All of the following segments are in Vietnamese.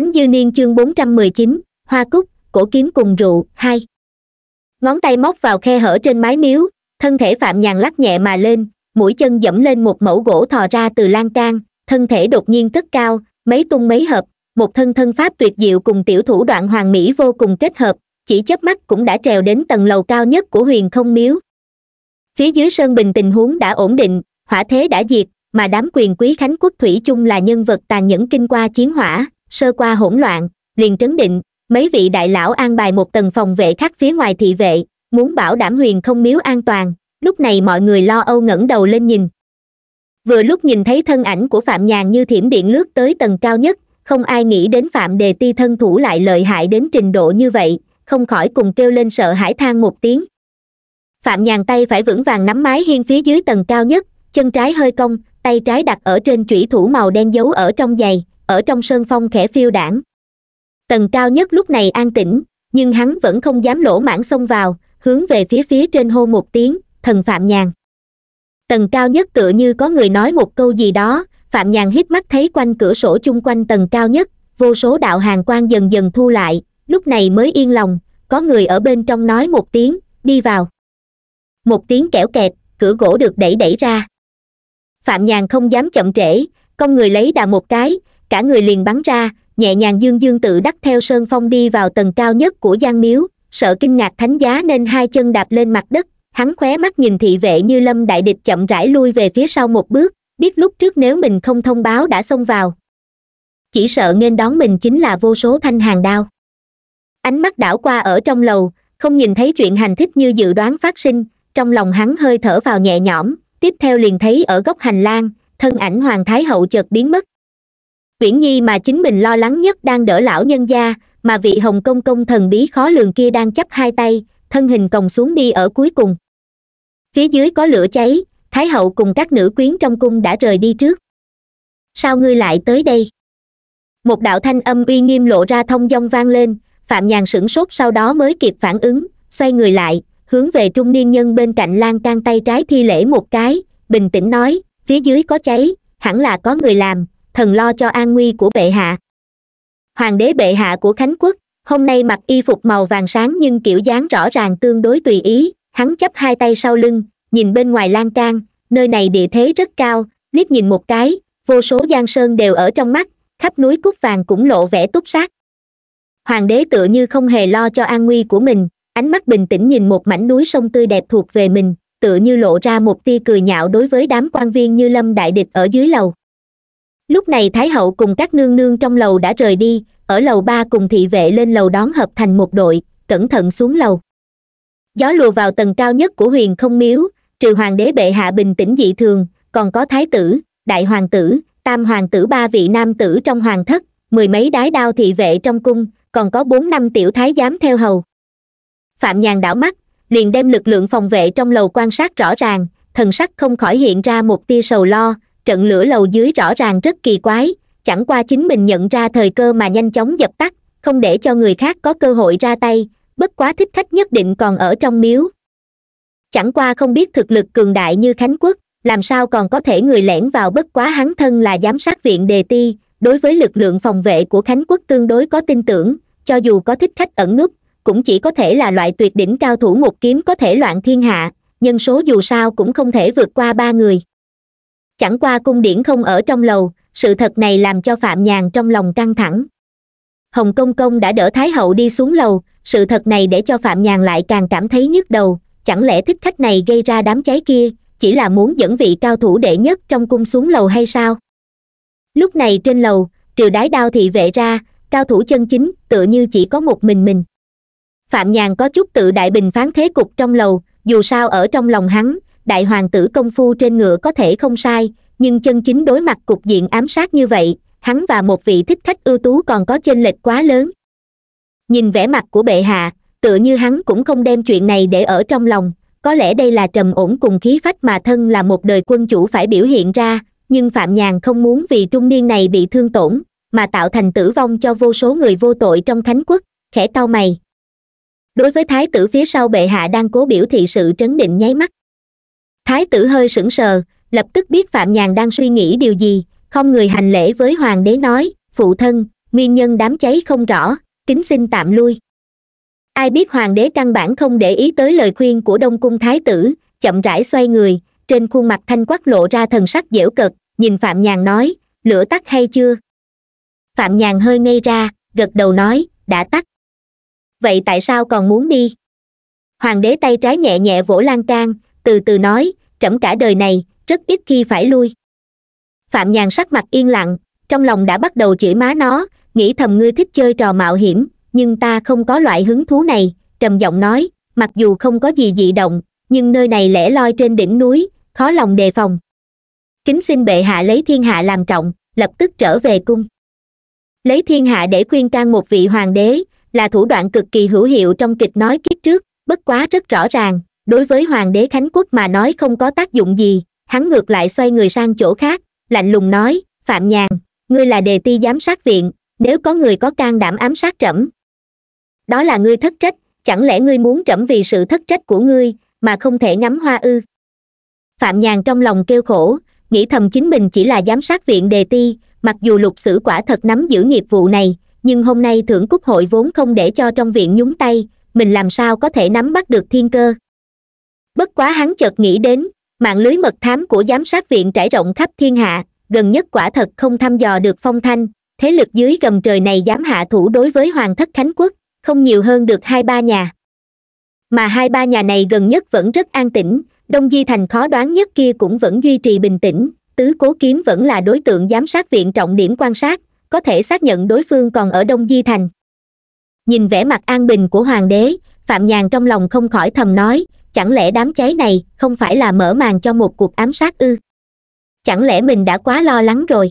Khánh Dư Niên chương 419, Hoa Cúc, Cổ Kiếm cùng rượu, hai Ngón tay móc vào khe hở trên mái miếu, thân thể Phạm Nhàn lắc nhẹ mà lên, mũi chân dẫm lên một mẫu gỗ thò ra từ lan can, thân thể đột nhiên cất cao, mấy tung mấy hợp, một thân thân pháp tuyệt diệu cùng tiểu thủ đoạn hoàng mỹ vô cùng kết hợp, chỉ chớp mắt cũng đã trèo đến tầng lầu cao nhất của huyền không miếu. Phía dưới Sơn Bình tình huống đã ổn định, hỏa thế đã diệt, mà đám quyền quý Khánh Quốc Thủy chung là nhân vật tàn nhẫn kinh qua chiến hỏa, sơ qua hỗn loạn liền trấn định mấy vị đại lão an bài một tầng phòng vệ khác phía ngoài thị vệ muốn bảo đảm huyền không miếu an toàn lúc này mọi người lo âu ngẩng đầu lên nhìn vừa lúc nhìn thấy thân ảnh của phạm nhàn như thiểm điện lướt tới tầng cao nhất không ai nghĩ đến phạm đề ti thân thủ lại lợi hại đến trình độ như vậy không khỏi cùng kêu lên sợ hãi than một tiếng phạm nhàn tay phải vững vàng nắm mái hiên phía dưới tầng cao nhất chân trái hơi cong tay trái đặt ở trên chủy thủ màu đen giấu ở trong giày ở trong sơn phong khẽ phiêu đảng tầng cao nhất lúc này an tĩnh nhưng hắn vẫn không dám lỗ mãn xông vào hướng về phía phía trên hô một tiếng thần phạm nhàn tầng cao nhất tựa như có người nói một câu gì đó phạm nhàn hít mắt thấy quanh cửa sổ chung quanh tầng cao nhất vô số đạo hàng quan dần dần thu lại lúc này mới yên lòng có người ở bên trong nói một tiếng đi vào một tiếng kẽo kẹt cửa gỗ được đẩy đẩy ra phạm nhàn không dám chậm trễ công người lấy đà một cái cả người liền bắn ra nhẹ nhàng dương dương tự đắc theo sơn phong đi vào tầng cao nhất của gian miếu sợ kinh ngạc thánh giá nên hai chân đạp lên mặt đất hắn khóe mắt nhìn thị vệ như lâm đại địch chậm rãi lui về phía sau một bước biết lúc trước nếu mình không thông báo đã xông vào chỉ sợ nên đón mình chính là vô số thanh hàng đao ánh mắt đảo qua ở trong lầu không nhìn thấy chuyện hành thích như dự đoán phát sinh trong lòng hắn hơi thở vào nhẹ nhõm tiếp theo liền thấy ở góc hành lang thân ảnh hoàng thái hậu chợt biến mất uyển nhi mà chính mình lo lắng nhất đang đỡ lão nhân gia mà vị hồng công công thần bí khó lường kia đang chấp hai tay thân hình còng xuống đi ở cuối cùng phía dưới có lửa cháy thái hậu cùng các nữ quyến trong cung đã rời đi trước sao ngươi lại tới đây một đạo thanh âm uy nghiêm lộ ra thông dong vang lên phạm nhàn sửng sốt sau đó mới kịp phản ứng xoay người lại hướng về trung niên nhân bên cạnh lan can tay trái thi lễ một cái bình tĩnh nói phía dưới có cháy hẳn là có người làm thần lo cho an nguy của bệ hạ hoàng đế bệ hạ của khánh quốc hôm nay mặc y phục màu vàng sáng nhưng kiểu dáng rõ ràng tương đối tùy ý hắn chấp hai tay sau lưng nhìn bên ngoài lan can nơi này địa thế rất cao liếc nhìn một cái vô số giang sơn đều ở trong mắt khắp núi cúc vàng cũng lộ vẻ túc sát hoàng đế tựa như không hề lo cho an nguy của mình ánh mắt bình tĩnh nhìn một mảnh núi sông tươi đẹp thuộc về mình tựa như lộ ra một tia cười nhạo đối với đám quan viên như lâm đại địch ở dưới lầu lúc này thái hậu cùng các nương nương trong lầu đã rời đi ở lầu ba cùng thị vệ lên lầu đón hợp thành một đội cẩn thận xuống lầu gió lùa vào tầng cao nhất của huyền không miếu trừ hoàng đế bệ hạ bình tĩnh dị thường còn có thái tử đại hoàng tử tam hoàng tử ba vị nam tử trong hoàng thất mười mấy đái đao thị vệ trong cung còn có bốn năm tiểu thái giám theo hầu phạm nhàn đảo mắt liền đem lực lượng phòng vệ trong lầu quan sát rõ ràng thần sắc không khỏi hiện ra một tia sầu lo trận lửa lầu dưới rõ ràng rất kỳ quái chẳng qua chính mình nhận ra thời cơ mà nhanh chóng dập tắt không để cho người khác có cơ hội ra tay bất quá thích khách nhất định còn ở trong miếu chẳng qua không biết thực lực cường đại như khánh quốc làm sao còn có thể người lẻn vào bất quá hắn thân là giám sát viện đề ti đối với lực lượng phòng vệ của khánh quốc tương đối có tin tưởng cho dù có thích khách ẩn núp cũng chỉ có thể là loại tuyệt đỉnh cao thủ một kiếm có thể loạn thiên hạ nhân số dù sao cũng không thể vượt qua ba người chẳng qua cung điển không ở trong lầu sự thật này làm cho phạm nhàn trong lòng căng thẳng hồng công công đã đỡ thái hậu đi xuống lầu sự thật này để cho phạm nhàn lại càng cảm thấy nhức đầu chẳng lẽ thích khách này gây ra đám cháy kia chỉ là muốn dẫn vị cao thủ đệ nhất trong cung xuống lầu hay sao lúc này trên lầu triều đái đao thị vệ ra cao thủ chân chính tựa như chỉ có một mình mình phạm nhàn có chút tự đại bình phán thế cục trong lầu dù sao ở trong lòng hắn đại hoàng tử công phu trên ngựa có thể không sai nhưng chân chính đối mặt cục diện ám sát như vậy hắn và một vị thích khách ưu tú còn có chênh lệch quá lớn nhìn vẻ mặt của bệ hạ tựa như hắn cũng không đem chuyện này để ở trong lòng có lẽ đây là trầm ổn cùng khí phách mà thân là một đời quân chủ phải biểu hiện ra nhưng phạm nhàn không muốn vì trung niên này bị thương tổn mà tạo thành tử vong cho vô số người vô tội trong thánh quốc khẽ tao mày đối với thái tử phía sau bệ hạ đang cố biểu thị sự trấn định nháy mắt thái tử hơi sững sờ lập tức biết phạm nhàn đang suy nghĩ điều gì không người hành lễ với hoàng đế nói phụ thân nguyên nhân đám cháy không rõ kính xin tạm lui ai biết hoàng đế căn bản không để ý tới lời khuyên của đông cung thái tử chậm rãi xoay người trên khuôn mặt thanh quắc lộ ra thần sắc dễu cực, nhìn phạm nhàn nói lửa tắt hay chưa phạm nhàn hơi ngây ra gật đầu nói đã tắt vậy tại sao còn muốn đi hoàng đế tay trái nhẹ nhẹ vỗ lan can từ từ nói trẫm cả đời này rất ít khi phải lui phạm nhàn sắc mặt yên lặng trong lòng đã bắt đầu chửi má nó nghĩ thầm ngươi thích chơi trò mạo hiểm nhưng ta không có loại hứng thú này trầm giọng nói mặc dù không có gì dị động nhưng nơi này lẻ loi trên đỉnh núi khó lòng đề phòng kính xin bệ hạ lấy thiên hạ làm trọng lập tức trở về cung lấy thiên hạ để khuyên can một vị hoàng đế là thủ đoạn cực kỳ hữu hiệu trong kịch nói kiếp trước bất quá rất rõ ràng đối với hoàng đế khánh quốc mà nói không có tác dụng gì hắn ngược lại xoay người sang chỗ khác lạnh lùng nói phạm nhàn ngươi là đề ti giám sát viện nếu có người có can đảm ám sát trẫm đó là ngươi thất trách chẳng lẽ ngươi muốn trẫm vì sự thất trách của ngươi mà không thể ngắm hoa ư phạm nhàn trong lòng kêu khổ nghĩ thầm chính mình chỉ là giám sát viện đề ti mặc dù lục sử quả thật nắm giữ nghiệp vụ này nhưng hôm nay thưởng cúc hội vốn không để cho trong viện nhúng tay mình làm sao có thể nắm bắt được thiên cơ bất quá hắn chợt nghĩ đến mạng lưới mật thám của giám sát viện trải rộng khắp thiên hạ gần nhất quả thật không thăm dò được phong thanh thế lực dưới gầm trời này dám hạ thủ đối với hoàng thất khánh quốc không nhiều hơn được hai ba nhà mà hai ba nhà này gần nhất vẫn rất an tĩnh đông di thành khó đoán nhất kia cũng vẫn duy trì bình tĩnh tứ cố kiếm vẫn là đối tượng giám sát viện trọng điểm quan sát có thể xác nhận đối phương còn ở đông di thành nhìn vẻ mặt an bình của hoàng đế phạm nhàn trong lòng không khỏi thầm nói chẳng lẽ đám cháy này không phải là mở màn cho một cuộc ám sát ư chẳng lẽ mình đã quá lo lắng rồi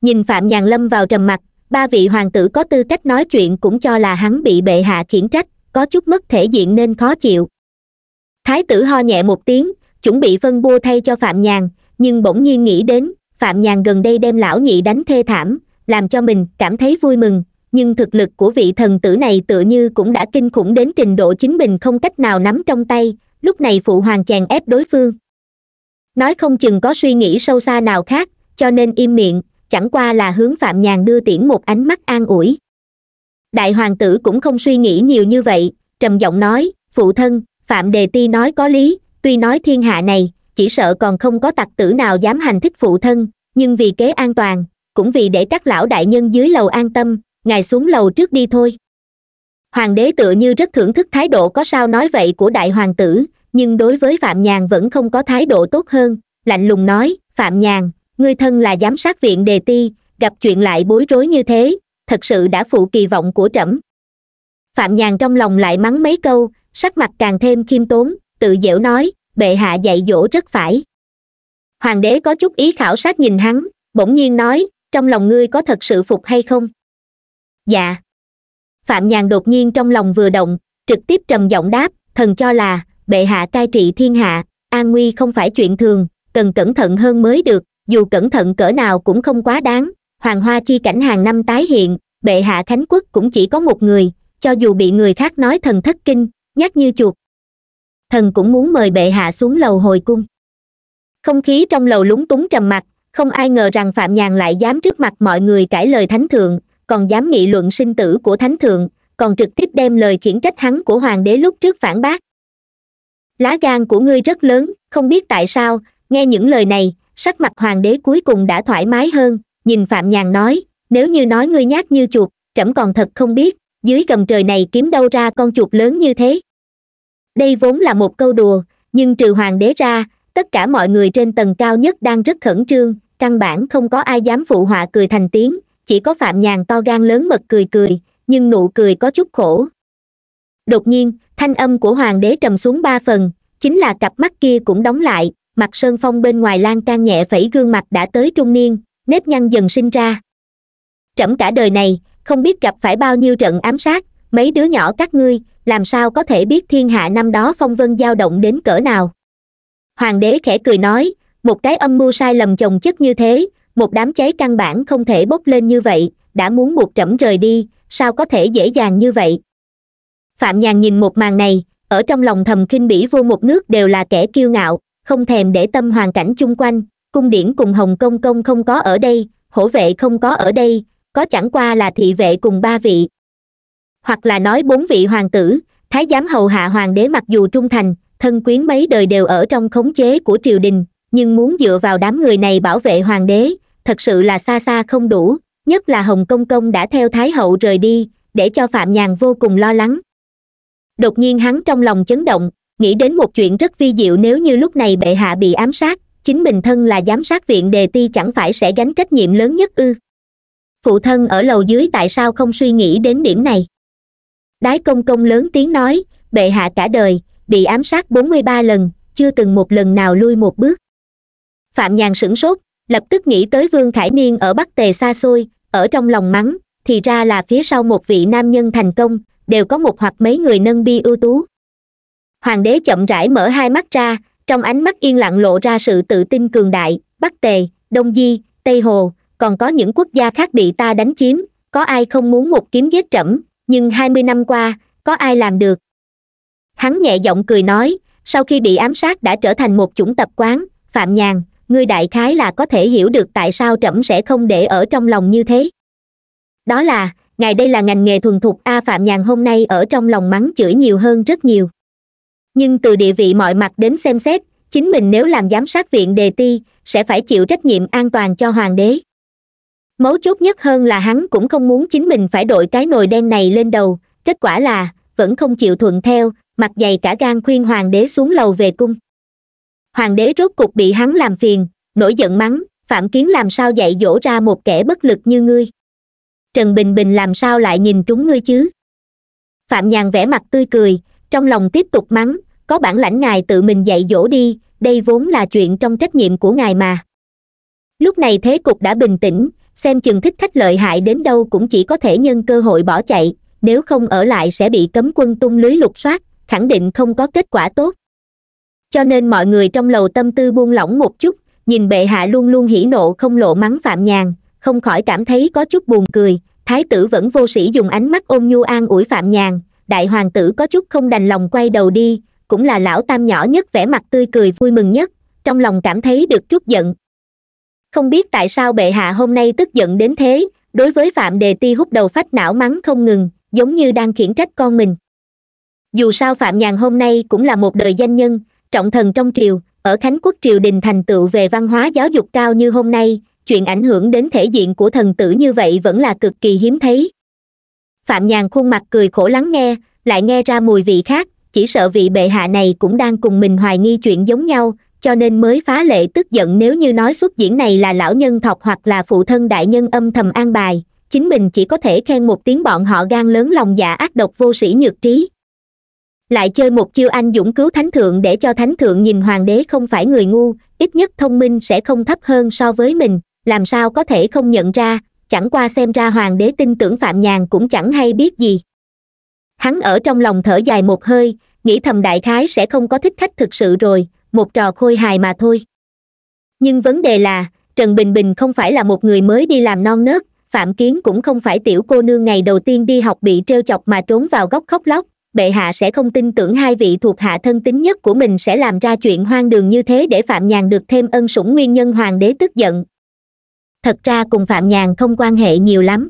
nhìn phạm nhàn lâm vào trầm mặt ba vị hoàng tử có tư cách nói chuyện cũng cho là hắn bị bệ hạ khiển trách có chút mất thể diện nên khó chịu thái tử ho nhẹ một tiếng chuẩn bị phân bua thay cho phạm nhàn nhưng bỗng nhiên nghĩ đến phạm nhàn gần đây đem lão nhị đánh thê thảm làm cho mình cảm thấy vui mừng nhưng thực lực của vị thần tử này tựa như cũng đã kinh khủng đến trình độ chính mình không cách nào nắm trong tay lúc này phụ hoàng chàng ép đối phương nói không chừng có suy nghĩ sâu xa nào khác cho nên im miệng chẳng qua là hướng phạm nhàn đưa tiễn một ánh mắt an ủi đại hoàng tử cũng không suy nghĩ nhiều như vậy trầm giọng nói phụ thân phạm đề ti nói có lý tuy nói thiên hạ này chỉ sợ còn không có tặc tử nào dám hành thích phụ thân nhưng vì kế an toàn cũng vì để các lão đại nhân dưới lầu an tâm ngài xuống lầu trước đi thôi hoàng đế tựa như rất thưởng thức thái độ có sao nói vậy của đại hoàng tử nhưng đối với phạm nhàn vẫn không có thái độ tốt hơn lạnh lùng nói phạm nhàn ngươi thân là giám sát viện đề ti gặp chuyện lại bối rối như thế thật sự đã phụ kỳ vọng của trẫm phạm nhàn trong lòng lại mắng mấy câu sắc mặt càng thêm khiêm tốn tự dễu nói bệ hạ dạy dỗ rất phải hoàng đế có chút ý khảo sát nhìn hắn bỗng nhiên nói trong lòng ngươi có thật sự phục hay không dạ phạm nhàn đột nhiên trong lòng vừa động trực tiếp trầm giọng đáp thần cho là bệ hạ cai trị thiên hạ an nguy không phải chuyện thường cần cẩn thận hơn mới được dù cẩn thận cỡ nào cũng không quá đáng hoàng hoa chi cảnh hàng năm tái hiện bệ hạ khánh quốc cũng chỉ có một người cho dù bị người khác nói thần thất kinh nhắc như chuột thần cũng muốn mời bệ hạ xuống lầu hồi cung không khí trong lầu lúng túng trầm mặc không ai ngờ rằng phạm nhàn lại dám trước mặt mọi người cãi lời thánh thượng còn dám nghị luận sinh tử của thánh thượng còn trực tiếp đem lời khiển trách hắn của hoàng đế lúc trước phản bác lá gan của ngươi rất lớn không biết tại sao nghe những lời này sắc mặt hoàng đế cuối cùng đã thoải mái hơn nhìn phạm nhàn nói nếu như nói ngươi nhát như chuột trẫm còn thật không biết dưới gầm trời này kiếm đâu ra con chuột lớn như thế đây vốn là một câu đùa nhưng trừ hoàng đế ra tất cả mọi người trên tầng cao nhất đang rất khẩn trương căn bản không có ai dám phụ họa cười thành tiếng chỉ có phạm nhàn to gan lớn mật cười cười nhưng nụ cười có chút khổ đột nhiên thanh âm của hoàng đế trầm xuống ba phần chính là cặp mắt kia cũng đóng lại mặt sơn phong bên ngoài lan can nhẹ phẩy gương mặt đã tới trung niên nếp nhăn dần sinh ra trẫm cả đời này không biết gặp phải bao nhiêu trận ám sát mấy đứa nhỏ các ngươi làm sao có thể biết thiên hạ năm đó phong vân dao động đến cỡ nào hoàng đế khẽ cười nói một cái âm mưu sai lầm chồng chất như thế một đám cháy căn bản không thể bốc lên như vậy đã muốn buộc trẫm rời đi sao có thể dễ dàng như vậy phạm nhàn nhìn một màn này ở trong lòng thầm kinh bỉ vô một nước đều là kẻ kiêu ngạo không thèm để tâm hoàn cảnh chung quanh cung điển cùng hồng công công không có ở đây hổ vệ không có ở đây có chẳng qua là thị vệ cùng ba vị hoặc là nói bốn vị hoàng tử thái giám hầu hạ hoàng đế mặc dù trung thành thân quyến mấy đời đều ở trong khống chế của triều đình nhưng muốn dựa vào đám người này bảo vệ hoàng đế thật sự là xa xa không đủ nhất là hồng công công đã theo thái hậu rời đi để cho phạm nhàn vô cùng lo lắng đột nhiên hắn trong lòng chấn động nghĩ đến một chuyện rất vi diệu nếu như lúc này bệ hạ bị ám sát chính mình thân là giám sát viện đề ti chẳng phải sẽ gánh trách nhiệm lớn nhất ư phụ thân ở lầu dưới tại sao không suy nghĩ đến điểm này đái công công lớn tiếng nói bệ hạ cả đời bị ám sát bốn mươi ba lần chưa từng một lần nào lui một bước phạm nhàn sửng sốt lập tức nghĩ tới vương khải niên ở bắc tề xa xôi ở trong lòng mắng thì ra là phía sau một vị nam nhân thành công đều có một hoặc mấy người nâng bi ưu tú hoàng đế chậm rãi mở hai mắt ra trong ánh mắt yên lặng lộ ra sự tự tin cường đại bắc tề đông di tây hồ còn có những quốc gia khác bị ta đánh chiếm có ai không muốn một kiếm giết trẫm nhưng hai mươi năm qua có ai làm được hắn nhẹ giọng cười nói sau khi bị ám sát đã trở thành một chủng tập quán phạm nhàn ngươi đại khái là có thể hiểu được tại sao trẫm sẽ không để ở trong lòng như thế đó là ngài đây là ngành nghề thuần thục a phạm nhàn hôm nay ở trong lòng mắng chửi nhiều hơn rất nhiều nhưng từ địa vị mọi mặt đến xem xét chính mình nếu làm giám sát viện đề ti sẽ phải chịu trách nhiệm an toàn cho hoàng đế mấu chốt nhất hơn là hắn cũng không muốn chính mình phải đội cái nồi đen này lên đầu kết quả là vẫn không chịu thuận theo mặt dày cả gan khuyên hoàng đế xuống lầu về cung hoàng đế rốt cục bị hắn làm phiền nổi giận mắng phạm kiến làm sao dạy dỗ ra một kẻ bất lực như ngươi trần bình bình làm sao lại nhìn trúng ngươi chứ phạm nhàn vẻ mặt tươi cười trong lòng tiếp tục mắng có bản lãnh ngài tự mình dạy dỗ đi đây vốn là chuyện trong trách nhiệm của ngài mà lúc này thế cục đã bình tĩnh xem chừng thích khách lợi hại đến đâu cũng chỉ có thể nhân cơ hội bỏ chạy nếu không ở lại sẽ bị cấm quân tung lưới lục soát khẳng định không có kết quả tốt cho nên mọi người trong lầu tâm tư buông lỏng một chút nhìn bệ hạ luôn luôn hỉ nộ không lộ mắng phạm nhàn không khỏi cảm thấy có chút buồn cười thái tử vẫn vô sĩ dùng ánh mắt ôm nhu an ủi phạm nhàn đại hoàng tử có chút không đành lòng quay đầu đi cũng là lão tam nhỏ nhất vẻ mặt tươi cười vui mừng nhất trong lòng cảm thấy được chút giận không biết tại sao bệ hạ hôm nay tức giận đến thế đối với phạm đề ti hút đầu phách não mắng không ngừng giống như đang khiển trách con mình dù sao phạm nhàn hôm nay cũng là một đời danh nhân trọng thần trong triều ở khánh quốc triều đình thành tựu về văn hóa giáo dục cao như hôm nay chuyện ảnh hưởng đến thể diện của thần tử như vậy vẫn là cực kỳ hiếm thấy phạm nhàn khuôn mặt cười khổ lắng nghe lại nghe ra mùi vị khác chỉ sợ vị bệ hạ này cũng đang cùng mình hoài nghi chuyện giống nhau cho nên mới phá lệ tức giận nếu như nói xuất diễn này là lão nhân thọc hoặc là phụ thân đại nhân âm thầm an bài chính mình chỉ có thể khen một tiếng bọn họ gan lớn lòng dạ ác độc vô sĩ nhược trí lại chơi một chiêu anh dũng cứu thánh thượng để cho thánh thượng nhìn hoàng đế không phải người ngu ít nhất thông minh sẽ không thấp hơn so với mình làm sao có thể không nhận ra chẳng qua xem ra hoàng đế tin tưởng phạm nhàn cũng chẳng hay biết gì hắn ở trong lòng thở dài một hơi nghĩ thầm đại khái sẽ không có thích khách thực sự rồi một trò khôi hài mà thôi nhưng vấn đề là trần bình bình không phải là một người mới đi làm non nớt phạm kiến cũng không phải tiểu cô nương ngày đầu tiên đi học bị trêu chọc mà trốn vào góc khóc lóc bệ hạ sẽ không tin tưởng hai vị thuộc hạ thân tín nhất của mình sẽ làm ra chuyện hoang đường như thế để phạm nhàn được thêm ân sủng nguyên nhân hoàng đế tức giận thật ra cùng phạm nhàn không quan hệ nhiều lắm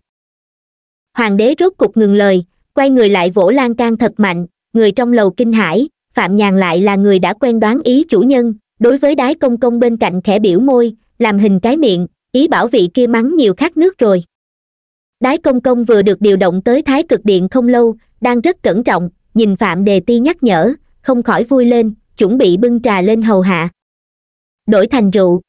hoàng đế rốt cục ngừng lời quay người lại vỗ lan can thật mạnh người trong lầu kinh hãi phạm nhàn lại là người đã quen đoán ý chủ nhân đối với đái công công bên cạnh khẽ biểu môi làm hình cái miệng ý bảo vị kia mắng nhiều khát nước rồi đái công công vừa được điều động tới thái cực điện không lâu đang rất cẩn trọng nhìn phạm đề ti nhắc nhở không khỏi vui lên chuẩn bị bưng trà lên hầu hạ đổi thành rượu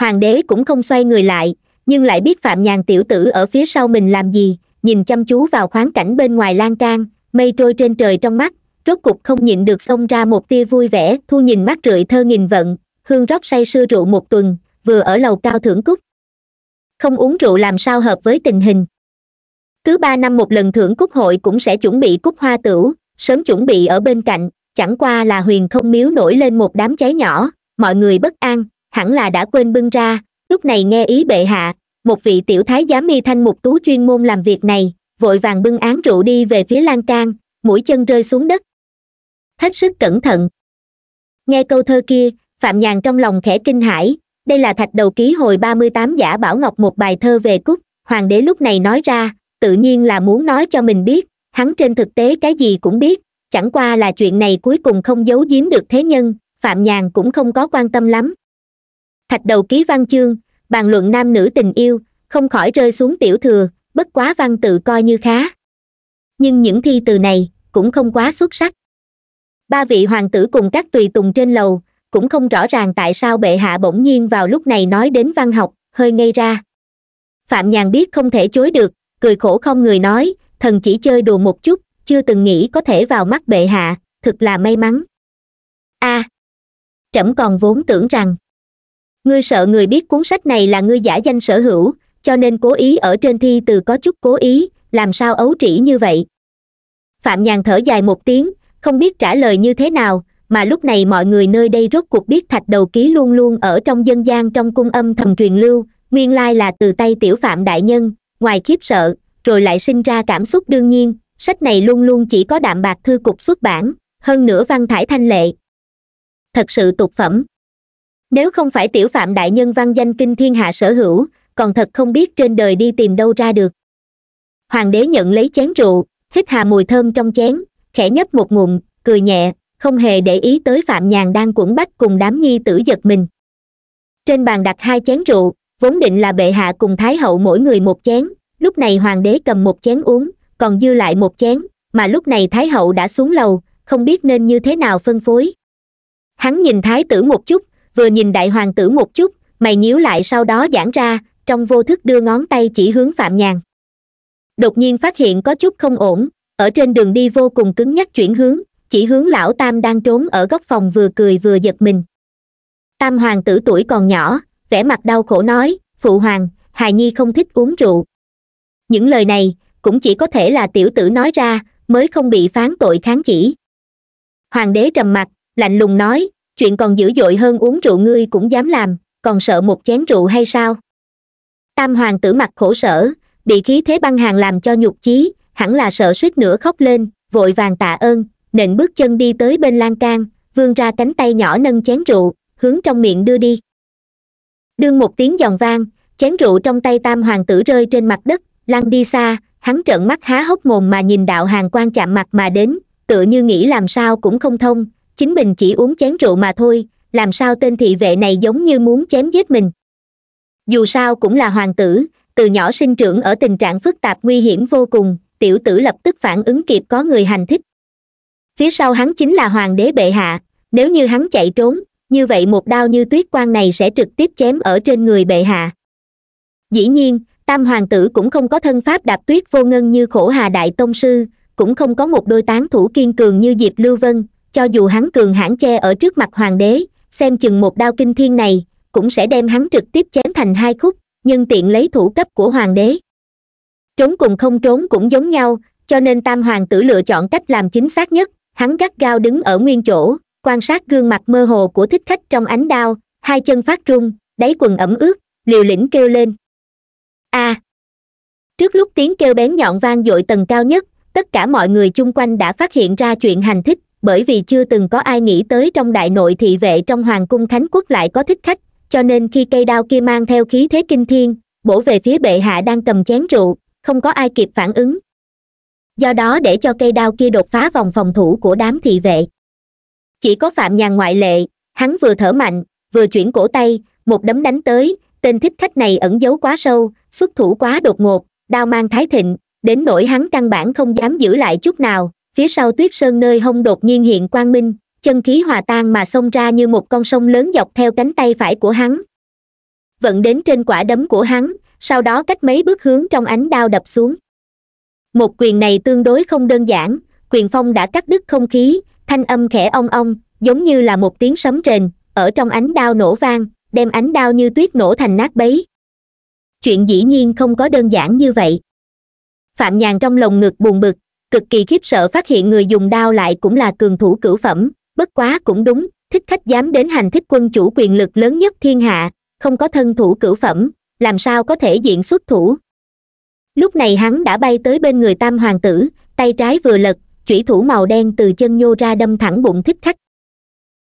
hoàng đế cũng không xoay người lại nhưng lại biết phạm nhàn tiểu tử ở phía sau mình làm gì nhìn chăm chú vào khoáng cảnh bên ngoài lan can mây trôi trên trời trong mắt rốt cục không nhịn được xông ra một tia vui vẻ thu nhìn mắt rượi thơ nghìn vận hương rót say sưa rượu một tuần vừa ở lầu cao thưởng cúc không uống rượu làm sao hợp với tình hình cứ ba năm một lần thưởng cúc hội cũng sẽ chuẩn bị cúc hoa tửu sớm chuẩn bị ở bên cạnh chẳng qua là huyền không miếu nổi lên một đám cháy nhỏ mọi người bất an hẳn là đã quên bưng ra lúc này nghe ý bệ hạ một vị tiểu thái giám mi thanh mục tú chuyên môn làm việc này vội vàng bưng án rượu đi về phía lan can mũi chân rơi xuống đất hết sức cẩn thận nghe câu thơ kia phạm nhàn trong lòng khẽ kinh hãi đây là thạch đầu ký hồi ba mươi tám giả bảo ngọc một bài thơ về cúc hoàng đế lúc này nói ra tự nhiên là muốn nói cho mình biết hắn trên thực tế cái gì cũng biết chẳng qua là chuyện này cuối cùng không giấu giếm được thế nhân phạm nhàn cũng không có quan tâm lắm thạch đầu ký văn chương bàn luận nam nữ tình yêu không khỏi rơi xuống tiểu thừa bất quá văn tự coi như khá nhưng những thi từ này cũng không quá xuất sắc ba vị hoàng tử cùng các tùy tùng trên lầu cũng không rõ ràng tại sao bệ hạ bỗng nhiên vào lúc này nói đến văn học hơi ngây ra phạm nhàn biết không thể chối được cười khổ không người nói thần chỉ chơi đùa một chút chưa từng nghĩ có thể vào mắt bệ hạ thực là may mắn a à, trẫm còn vốn tưởng rằng ngươi sợ người biết cuốn sách này là ngươi giả danh sở hữu cho nên cố ý ở trên thi từ có chút cố ý làm sao ấu trĩ như vậy phạm nhàn thở dài một tiếng không biết trả lời như thế nào mà lúc này mọi người nơi đây rốt cuộc biết thạch đầu ký luôn luôn ở trong dân gian trong cung âm thầm truyền lưu nguyên lai là từ tay tiểu phạm đại nhân ngoài khiếp sợ rồi lại sinh ra cảm xúc đương nhiên sách này luôn luôn chỉ có đạm bạc thư cục xuất bản hơn nữa văn thải thanh lệ thật sự tục phẩm nếu không phải tiểu phạm đại nhân văn danh kinh thiên hạ sở hữu còn thật không biết trên đời đi tìm đâu ra được hoàng đế nhận lấy chén rượu hít hà mùi thơm trong chén khẽ nhấp một ngụm cười nhẹ không hề để ý tới phạm nhàn đang cuộn bách cùng đám nhi tử giật mình trên bàn đặt hai chén rượu vốn định là bệ hạ cùng thái hậu mỗi người một chén lúc này hoàng đế cầm một chén uống còn dư lại một chén mà lúc này thái hậu đã xuống lầu không biết nên như thế nào phân phối hắn nhìn thái tử một chút vừa nhìn đại hoàng tử một chút mày nhíu lại sau đó giãn ra trong vô thức đưa ngón tay chỉ hướng phạm nhàn đột nhiên phát hiện có chút không ổn ở trên đường đi vô cùng cứng nhắc chuyển hướng chỉ hướng lão tam đang trốn ở góc phòng vừa cười vừa giật mình tam hoàng tử tuổi còn nhỏ vẻ mặt đau khổ nói phụ hoàng hài nhi không thích uống rượu những lời này cũng chỉ có thể là tiểu tử nói ra mới không bị phán tội kháng chỉ hoàng đế trầm mặt lạnh lùng nói chuyện còn dữ dội hơn uống rượu ngươi cũng dám làm còn sợ một chén rượu hay sao tam hoàng tử mặt khổ sở bị khí thế băng hàng làm cho nhục chí hẳn là sợ suýt nữa khóc lên vội vàng tạ ơn nện bước chân đi tới bên lan can vươn ra cánh tay nhỏ nâng chén rượu hướng trong miệng đưa đi đương một tiếng giòn vang chén rượu trong tay tam hoàng tử rơi trên mặt đất lăn đi xa hắn trợn mắt há hốc mồm mà nhìn đạo hàng quan chạm mặt mà đến tựa như nghĩ làm sao cũng không thông chính mình chỉ uống chén rượu mà thôi làm sao tên thị vệ này giống như muốn chém giết mình dù sao cũng là hoàng tử từ nhỏ sinh trưởng ở tình trạng phức tạp nguy hiểm vô cùng tiểu tử lập tức phản ứng kịp có người hành thích phía sau hắn chính là hoàng đế bệ hạ nếu như hắn chạy trốn như vậy một đao như tuyết quan này sẽ trực tiếp chém ở trên người bệ hạ dĩ nhiên tam hoàng tử cũng không có thân pháp đạp tuyết vô ngân như khổ hà đại tông sư cũng không có một đôi tán thủ kiên cường như diệp lưu vân cho dù hắn cường hãn che ở trước mặt hoàng đế xem chừng một đao kinh thiên này cũng sẽ đem hắn trực tiếp chém thành hai khúc nhưng tiện lấy thủ cấp của hoàng đế trốn cùng không trốn cũng giống nhau cho nên tam hoàng tử lựa chọn cách làm chính xác nhất hắn gắt gao đứng ở nguyên chỗ quan sát gương mặt mơ hồ của thích khách trong ánh đao hai chân phát run đáy quần ẩm ướt liều lĩnh kêu lên a à. trước lúc tiếng kêu bén nhọn vang dội tầng cao nhất tất cả mọi người chung quanh đã phát hiện ra chuyện hành thích bởi vì chưa từng có ai nghĩ tới trong đại nội thị vệ trong hoàng cung khánh quốc lại có thích khách cho nên khi cây đao kia mang theo khí thế kinh thiên bổ về phía bệ hạ đang cầm chén rượu không có ai kịp phản ứng do đó để cho cây đao kia đột phá vòng phòng thủ của đám thị vệ chỉ có phạm nhàn ngoại lệ hắn vừa thở mạnh vừa chuyển cổ tay một đấm đánh tới tên thích khách này ẩn giấu quá sâu xuất thủ quá đột ngột đao mang thái thịnh đến nỗi hắn căn bản không dám giữ lại chút nào phía sau tuyết sơn nơi hông đột nhiên hiện quang minh chân khí hòa tan mà xông ra như một con sông lớn dọc theo cánh tay phải của hắn vận đến trên quả đấm của hắn sau đó cách mấy bước hướng trong ánh đao đập xuống một quyền này tương đối không đơn giản quyền phong đã cắt đứt không khí thanh âm khẽ ong ong giống như là một tiếng sấm rền ở trong ánh đao nổ vang đem ánh đao như tuyết nổ thành nát bấy chuyện dĩ nhiên không có đơn giản như vậy phạm nhàn trong lòng ngực buồn bực cực kỳ khiếp sợ phát hiện người dùng đao lại cũng là cường thủ cửu phẩm bất quá cũng đúng thích khách dám đến hành thích quân chủ quyền lực lớn nhất thiên hạ không có thân thủ cửu phẩm làm sao có thể diện xuất thủ lúc này hắn đã bay tới bên người tam hoàng tử tay trái vừa lật chủy thủ màu đen từ chân nhô ra đâm thẳng bụng thích khách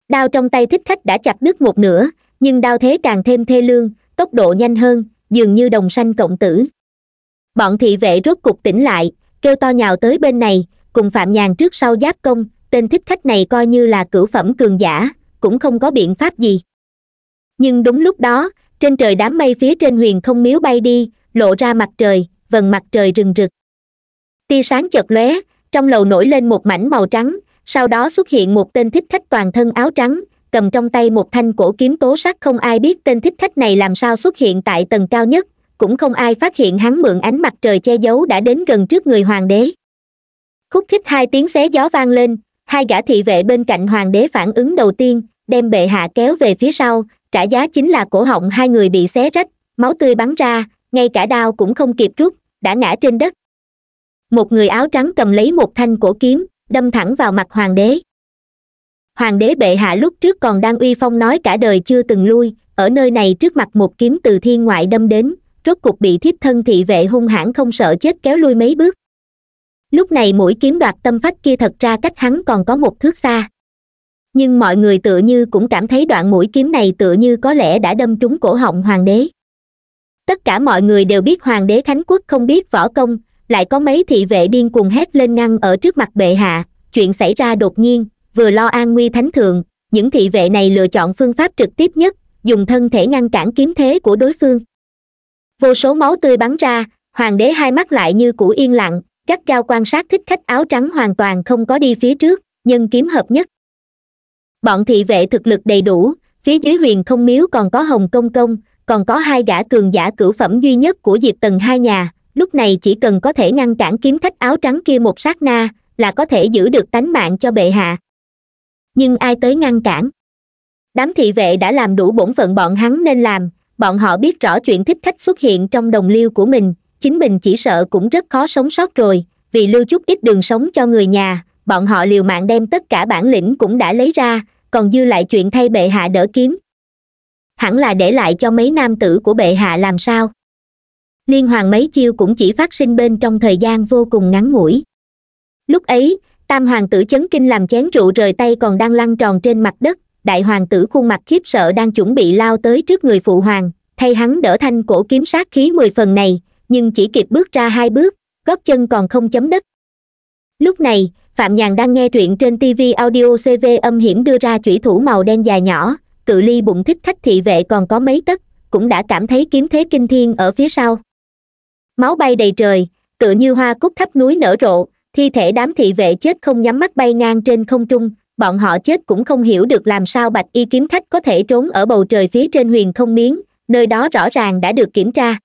đao trong tay thích khách đã chặt đứt một nửa nhưng đao thế càng thêm thê lương tốc độ nhanh hơn dường như đồng sanh cộng tử bọn thị vệ rốt cục tỉnh lại kêu to nhào tới bên này cùng phạm nhàn trước sau giáp công tên thích khách này coi như là cửu phẩm cường giả cũng không có biện pháp gì nhưng đúng lúc đó trên trời đám mây phía trên huyền không miếu bay đi lộ ra mặt trời vầng mặt trời rừng rực tia sáng chợt lóe trong lầu nổi lên một mảnh màu trắng sau đó xuất hiện một tên thích khách toàn thân áo trắng cầm trong tay một thanh cổ kiếm tố sắc không ai biết tên thích khách này làm sao xuất hiện tại tầng cao nhất cũng không ai phát hiện hắn mượn ánh mặt trời che giấu đã đến gần trước người hoàng đế khúc khích hai tiếng xé gió vang lên hai gã thị vệ bên cạnh hoàng đế phản ứng đầu tiên đem bệ hạ kéo về phía sau trả giá chính là cổ họng hai người bị xé rách máu tươi bắn ra ngay cả đau cũng không kịp rút đã ngã trên đất một người áo trắng cầm lấy một thanh cổ kiếm đâm thẳng vào mặt hoàng đế hoàng đế bệ hạ lúc trước còn đang uy phong nói cả đời chưa từng lui ở nơi này trước mặt một kiếm từ thiên ngoại đâm đến rốt cục bị thiếp thân thị vệ hung hãn không sợ chết kéo lui mấy bước lúc này mũi kiếm đoạt tâm phách kia thật ra cách hắn còn có một thước xa nhưng mọi người tựa như cũng cảm thấy đoạn mũi kiếm này tựa như có lẽ đã đâm trúng cổ họng hoàng đế tất cả mọi người đều biết hoàng đế khánh quốc không biết võ công lại có mấy thị vệ điên cuồng hét lên ngăn ở trước mặt bệ hạ chuyện xảy ra đột nhiên vừa lo an nguy thánh thượng những thị vệ này lựa chọn phương pháp trực tiếp nhất dùng thân thể ngăn cản kiếm thế của đối phương vô số máu tươi bắn ra hoàng đế hai mắt lại như cũ yên lặng các cao quan sát thích khách áo trắng hoàn toàn không có đi phía trước nhân kiếm hợp nhất bọn thị vệ thực lực đầy đủ phía dưới huyền không miếu còn có hồng công công còn có hai gã cường giả cửu phẩm duy nhất của diệp tầng hai nhà lúc này chỉ cần có thể ngăn cản kiếm khách áo trắng kia một sát na là có thể giữ được tánh mạng cho bệ hạ nhưng ai tới ngăn cản đám thị vệ đã làm đủ bổn phận bọn hắn nên làm bọn họ biết rõ chuyện thích khách xuất hiện trong đồng liêu của mình chính mình chỉ sợ cũng rất khó sống sót rồi vì lưu chút ít đường sống cho người nhà bọn họ liều mạng đem tất cả bản lĩnh cũng đã lấy ra còn dư lại chuyện thay bệ hạ đỡ kiếm hẳn là để lại cho mấy nam tử của bệ hạ làm sao liên hoàn mấy chiêu cũng chỉ phát sinh bên trong thời gian vô cùng ngắn ngủi lúc ấy tam hoàng tử chấn kinh làm chén rượu rời tay còn đang lăn tròn trên mặt đất đại hoàng tử khuôn mặt khiếp sợ đang chuẩn bị lao tới trước người phụ hoàng thay hắn đỡ thanh cổ kiếm sát khí mười phần này nhưng chỉ kịp bước ra hai bước gót chân còn không chấm đất lúc này phạm nhàn đang nghe truyện trên tv audio cv âm hiểm đưa ra chủy thủ màu đen dài nhỏ cự ly bụng thích khách thị vệ còn có mấy tấc cũng đã cảm thấy kiếm thế kinh thiên ở phía sau máu bay đầy trời tựa như hoa cúc khắp núi nở rộ thi thể đám thị vệ chết không nhắm mắt bay ngang trên không trung bọn họ chết cũng không hiểu được làm sao bạch y kiếm khách có thể trốn ở bầu trời phía trên huyền không miếng nơi đó rõ ràng đã được kiểm tra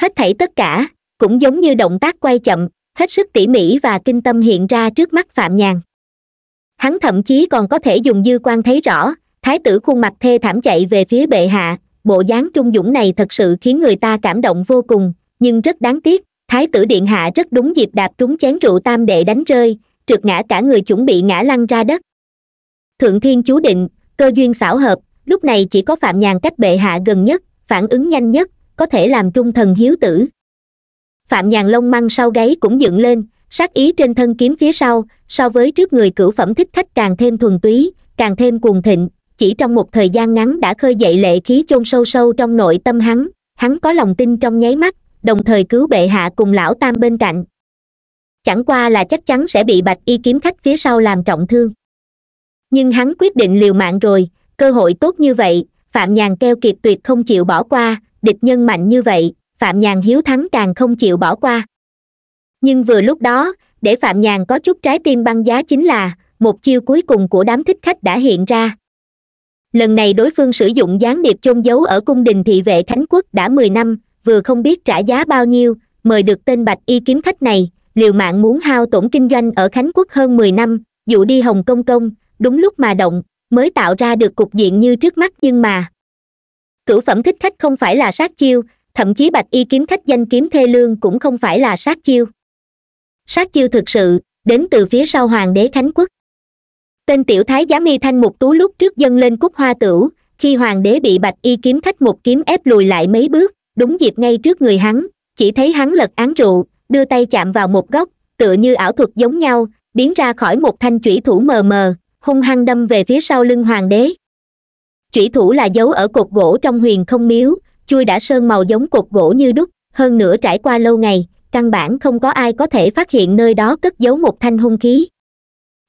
hết thảy tất cả cũng giống như động tác quay chậm hết sức tỉ mỉ và kinh tâm hiện ra trước mắt phạm nhàn hắn thậm chí còn có thể dùng dư quan thấy rõ thái tử khuôn mặt thê thảm chạy về phía bệ hạ bộ dáng trung dũng này thật sự khiến người ta cảm động vô cùng nhưng rất đáng tiếc thái tử điện hạ rất đúng dịp đạp trúng chén rượu tam đệ đánh rơi trượt ngã cả người chuẩn bị ngã lăn ra đất thượng thiên chú định cơ duyên xảo hợp lúc này chỉ có phạm nhàn cách bệ hạ gần nhất phản ứng nhanh nhất có thể làm trung thần hiếu tử phạm nhàn lông măng sau gáy cũng dựng lên sát ý trên thân kiếm phía sau so với trước người cửu phẩm thích khách càng thêm thuần túy càng thêm cuồng thịnh chỉ trong một thời gian ngắn đã khơi dậy lệ khí chôn sâu sâu trong nội tâm hắn hắn có lòng tin trong nháy mắt đồng thời cứu bệ hạ cùng lão tam bên cạnh chẳng qua là chắc chắn sẽ bị bạch y kiếm khách phía sau làm trọng thương nhưng hắn quyết định liều mạng rồi cơ hội tốt như vậy phạm nhàn keo kiệt tuyệt không chịu bỏ qua địch nhân mạnh như vậy phạm nhàn hiếu thắng càng không chịu bỏ qua nhưng vừa lúc đó để phạm nhàn có chút trái tim băng giá chính là một chiêu cuối cùng của đám thích khách đã hiện ra lần này đối phương sử dụng gián điệp chôn giấu ở cung đình thị vệ khánh quốc đã mười năm vừa không biết trả giá bao nhiêu mời được tên bạch y kiếm khách này liều mạng muốn hao tổn kinh doanh ở khánh quốc hơn mười năm dụ đi hồng công công đúng lúc mà động mới tạo ra được cục diện như trước mắt nhưng mà cửu phẩm thích khách không phải là sát chiêu thậm chí bạch y kiếm khách danh kiếm thê lương cũng không phải là sát chiêu sát chiêu thực sự đến từ phía sau hoàng đế khánh quốc tên tiểu thái giám mi thanh một tú lúc trước dâng lên cúc hoa tửu khi hoàng đế bị bạch y kiếm khách một kiếm ép lùi lại mấy bước đúng dịp ngay trước người hắn chỉ thấy hắn lật án rượu đưa tay chạm vào một góc tựa như ảo thuật giống nhau biến ra khỏi một thanh chủy thủ mờ mờ hung hăng đâm về phía sau lưng hoàng đế chủy thủ là dấu ở cột gỗ trong huyền không miếu chui đã sơn màu giống cột gỗ như đúc hơn nữa trải qua lâu ngày căn bản không có ai có thể phát hiện nơi đó cất giấu một thanh hung khí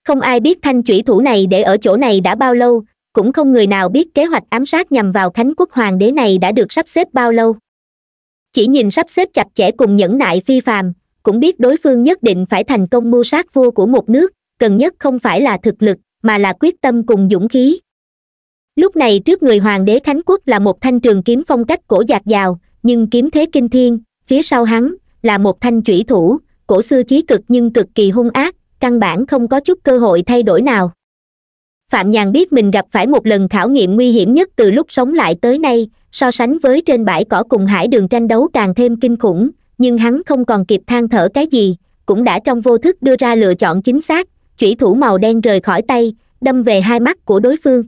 không ai biết thanh chủy thủ này để ở chỗ này đã bao lâu cũng không người nào biết kế hoạch ám sát nhằm vào khánh quốc hoàng đế này đã được sắp xếp bao lâu chỉ nhìn sắp xếp chặt chẽ cùng nhẫn nại phi phàm cũng biết đối phương nhất định phải thành công mưu sát vua của một nước cần nhất không phải là thực lực mà là quyết tâm cùng dũng khí lúc này trước người hoàng đế khánh quốc là một thanh trường kiếm phong cách cổ giạt dào nhưng kiếm thế kinh thiên phía sau hắn là một thanh chủy thủ cổ xưa chí cực nhưng cực kỳ hung ác căn bản không có chút cơ hội thay đổi nào phạm nhàn biết mình gặp phải một lần khảo nghiệm nguy hiểm nhất từ lúc sống lại tới nay so sánh với trên bãi cỏ cùng hải đường tranh đấu càng thêm kinh khủng nhưng hắn không còn kịp than thở cái gì cũng đã trong vô thức đưa ra lựa chọn chính xác chủy thủ màu đen rời khỏi tay đâm về hai mắt của đối phương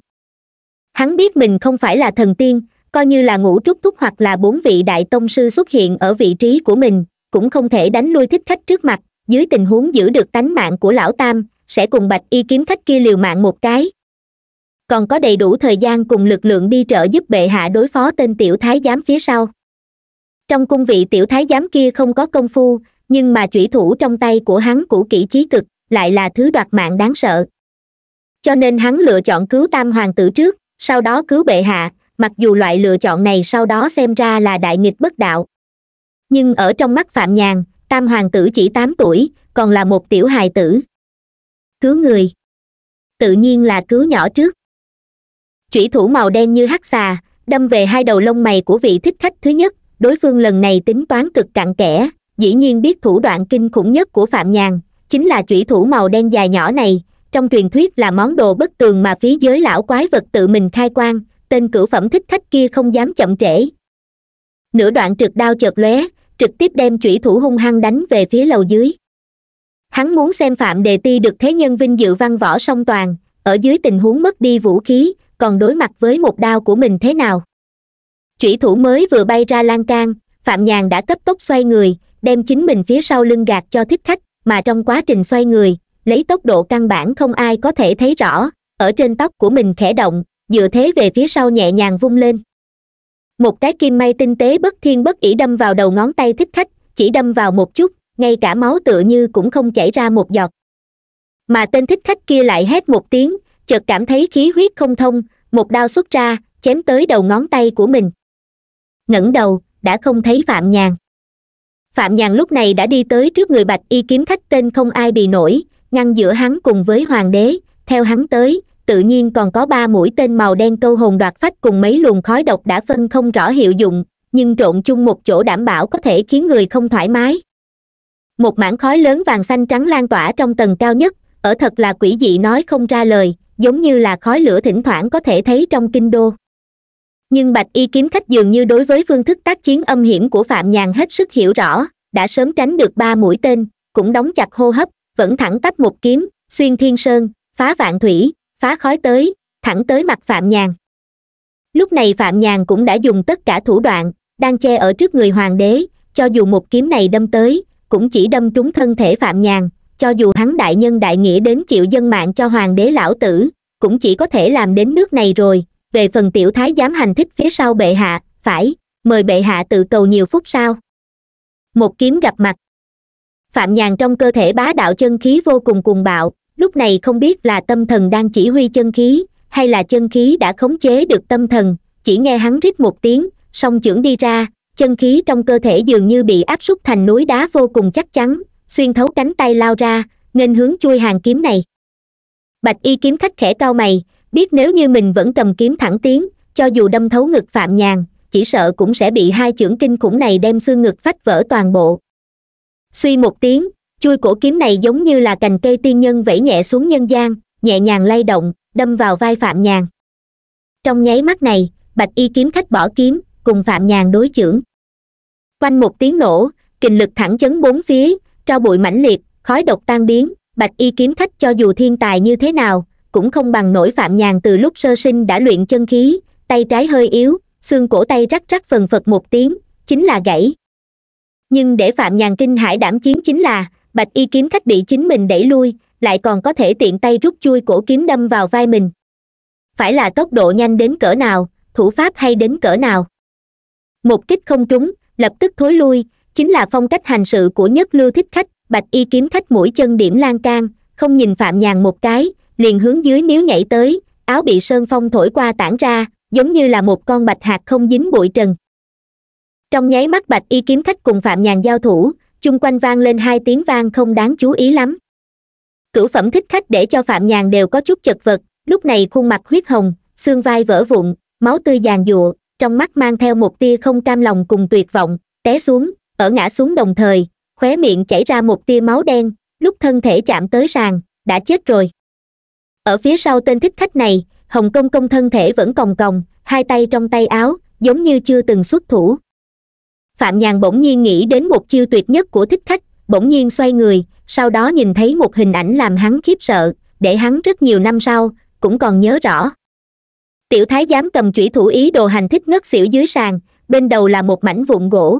hắn biết mình không phải là thần tiên coi như là ngũ trúc thúc hoặc là bốn vị đại tông sư xuất hiện ở vị trí của mình cũng không thể đánh lui thích khách trước mặt dưới tình huống giữ được tánh mạng của lão tam sẽ cùng bạch y kiếm khách kia liều mạng một cái còn có đầy đủ thời gian cùng lực lượng đi trợ giúp bệ hạ đối phó tên tiểu thái giám phía sau trong cung vị tiểu thái giám kia không có công phu nhưng mà chủy thủ trong tay của hắn cũ kỹ trí cực lại là thứ đoạt mạng đáng sợ cho nên hắn lựa chọn cứu tam hoàng tử trước sau đó cứu bệ hạ mặc dù loại lựa chọn này sau đó xem ra là đại nghịch bất đạo nhưng ở trong mắt phạm nhàn tam hoàng tử chỉ tám tuổi còn là một tiểu hài tử cứu người tự nhiên là cứu nhỏ trước chủy thủ màu đen như hắc xà đâm về hai đầu lông mày của vị thích khách thứ nhất đối phương lần này tính toán cực cặn kẽ dĩ nhiên biết thủ đoạn kinh khủng nhất của phạm nhàn chính là chủy thủ màu đen dài nhỏ này trong truyền thuyết là món đồ bất tường mà phía giới lão quái vật tự mình khai quang tên cửu phẩm thích khách kia không dám chậm trễ nửa đoạn trực đao chợt lóe trực tiếp đem chủy thủ hung hăng đánh về phía lầu dưới hắn muốn xem phạm đề ti được thế nhân vinh dự văn võ song toàn ở dưới tình huống mất đi vũ khí còn đối mặt với một đao của mình thế nào chủy thủ mới vừa bay ra lan can phạm nhàn đã cấp tốc xoay người đem chính mình phía sau lưng gạt cho thích khách mà trong quá trình xoay người lấy tốc độ căn bản không ai có thể thấy rõ ở trên tóc của mình khẽ động dựa thế về phía sau nhẹ nhàng vung lên một cái kim may tinh tế bất thiên bất ỷ đâm vào đầu ngón tay thích khách chỉ đâm vào một chút ngay cả máu tựa như cũng không chảy ra một giọt mà tên thích khách kia lại hét một tiếng chợt cảm thấy khí huyết không thông một đao xuất ra chém tới đầu ngón tay của mình ngẩng đầu đã không thấy phạm nhàn phạm nhàn lúc này đã đi tới trước người bạch y kiếm khách tên không ai bị nổi ngăn giữa hắn cùng với hoàng đế theo hắn tới tự nhiên còn có ba mũi tên màu đen câu hồn đoạt phách cùng mấy luồng khói độc đã phân không rõ hiệu dụng nhưng trộn chung một chỗ đảm bảo có thể khiến người không thoải mái một mảng khói lớn vàng xanh trắng lan tỏa trong tầng cao nhất ở thật là quỷ dị nói không ra lời giống như là khói lửa thỉnh thoảng có thể thấy trong kinh đô nhưng bạch y kiếm khách dường như đối với phương thức tác chiến âm hiểm của phạm nhàn hết sức hiểu rõ đã sớm tránh được ba mũi tên cũng đóng chặt hô hấp vẫn thẳng tách một kiếm xuyên thiên sơn phá vạn thủy phá khói tới thẳng tới mặt phạm nhàn lúc này phạm nhàn cũng đã dùng tất cả thủ đoạn đang che ở trước người hoàng đế cho dù một kiếm này đâm tới cũng chỉ đâm trúng thân thể phạm nhàn cho dù hắn đại nhân đại nghĩa đến chịu dân mạng cho hoàng đế lão tử cũng chỉ có thể làm đến nước này rồi về phần tiểu thái giám hành thích phía sau bệ hạ phải mời bệ hạ tự cầu nhiều phút sao một kiếm gặp mặt phạm nhàn trong cơ thể bá đạo chân khí vô cùng cuồng bạo lúc này không biết là tâm thần đang chỉ huy chân khí hay là chân khí đã khống chế được tâm thần chỉ nghe hắn rít một tiếng song chưởng đi ra chân khí trong cơ thể dường như bị áp suất thành núi đá vô cùng chắc chắn xuyên thấu cánh tay lao ra nghênh hướng chui hàng kiếm này bạch y kiếm khách khẽ cau mày biết nếu như mình vẫn cầm kiếm thẳng tiến cho dù đâm thấu ngực phạm nhàn chỉ sợ cũng sẽ bị hai chưởng kinh khủng này đem xương ngực phách vỡ toàn bộ suy một tiếng chui cổ kiếm này giống như là cành cây tiên nhân vẫy nhẹ xuống nhân gian nhẹ nhàng lay động đâm vào vai phạm nhàn trong nháy mắt này bạch y kiếm khách bỏ kiếm cùng phạm nhàn đối chưởng quanh một tiếng nổ kình lực thẳng chấn bốn phía tro bụi mãnh liệt khói độc tan biến bạch y kiếm khách cho dù thiên tài như thế nào cũng không bằng nổi phạm nhàn từ lúc sơ sinh đã luyện chân khí tay trái hơi yếu xương cổ tay rắc rắc phần phật một tiếng chính là gãy nhưng để phạm nhàn kinh hải đảm chiến chính là bạch y kiếm khách bị chính mình đẩy lui lại còn có thể tiện tay rút chui cổ kiếm đâm vào vai mình phải là tốc độ nhanh đến cỡ nào thủ pháp hay đến cỡ nào một kích không trúng lập tức thối lui chính là phong cách hành sự của nhất lưu thích khách bạch y kiếm khách mũi chân điểm lan can không nhìn phạm nhàn một cái liền hướng dưới miếu nhảy tới áo bị sơn phong thổi qua tản ra giống như là một con bạch hạt không dính bụi trần trong nháy mắt bạch y kiếm khách cùng phạm nhàn giao thủ chung quanh vang lên hai tiếng vang không đáng chú ý lắm cửu phẩm thích khách để cho phạm nhàn đều có chút chật vật lúc này khuôn mặt huyết hồng xương vai vỡ vụn máu tươi giàn giụa trong mắt mang theo một tia không cam lòng cùng tuyệt vọng té xuống ở ngã xuống đồng thời khóe miệng chảy ra một tia máu đen lúc thân thể chạm tới sàn đã chết rồi ở phía sau tên thích khách này hồng công công thân thể vẫn còng còng hai tay trong tay áo giống như chưa từng xuất thủ phạm nhàn bỗng nhiên nghĩ đến một chiêu tuyệt nhất của thích khách bỗng nhiên xoay người sau đó nhìn thấy một hình ảnh làm hắn khiếp sợ để hắn rất nhiều năm sau cũng còn nhớ rõ tiểu thái giám cầm chủy thủ ý đồ hành thích ngất xỉu dưới sàn bên đầu là một mảnh vụn gỗ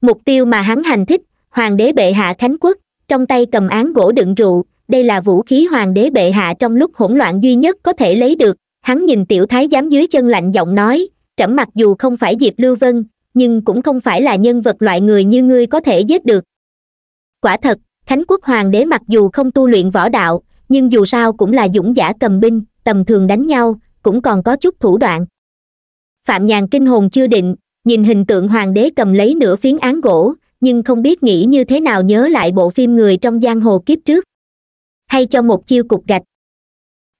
mục tiêu mà hắn hành thích hoàng đế bệ hạ khánh quốc trong tay cầm án gỗ đựng rượu đây là vũ khí hoàng đế bệ hạ trong lúc hỗn loạn duy nhất có thể lấy được hắn nhìn tiểu thái giám dưới chân lạnh giọng nói trẫm mặc dù không phải diệp lưu vân nhưng cũng không phải là nhân vật loại người như ngươi có thể giết được quả thật khánh quốc hoàng đế mặc dù không tu luyện võ đạo nhưng dù sao cũng là dũng giả cầm binh tầm thường đánh nhau cũng còn có chút thủ đoạn phạm nhàn kinh hồn chưa định nhìn hình tượng hoàng đế cầm lấy nửa phiến án gỗ nhưng không biết nghĩ như thế nào nhớ lại bộ phim người trong giang hồ kiếp trước hay cho một chiêu cục gạch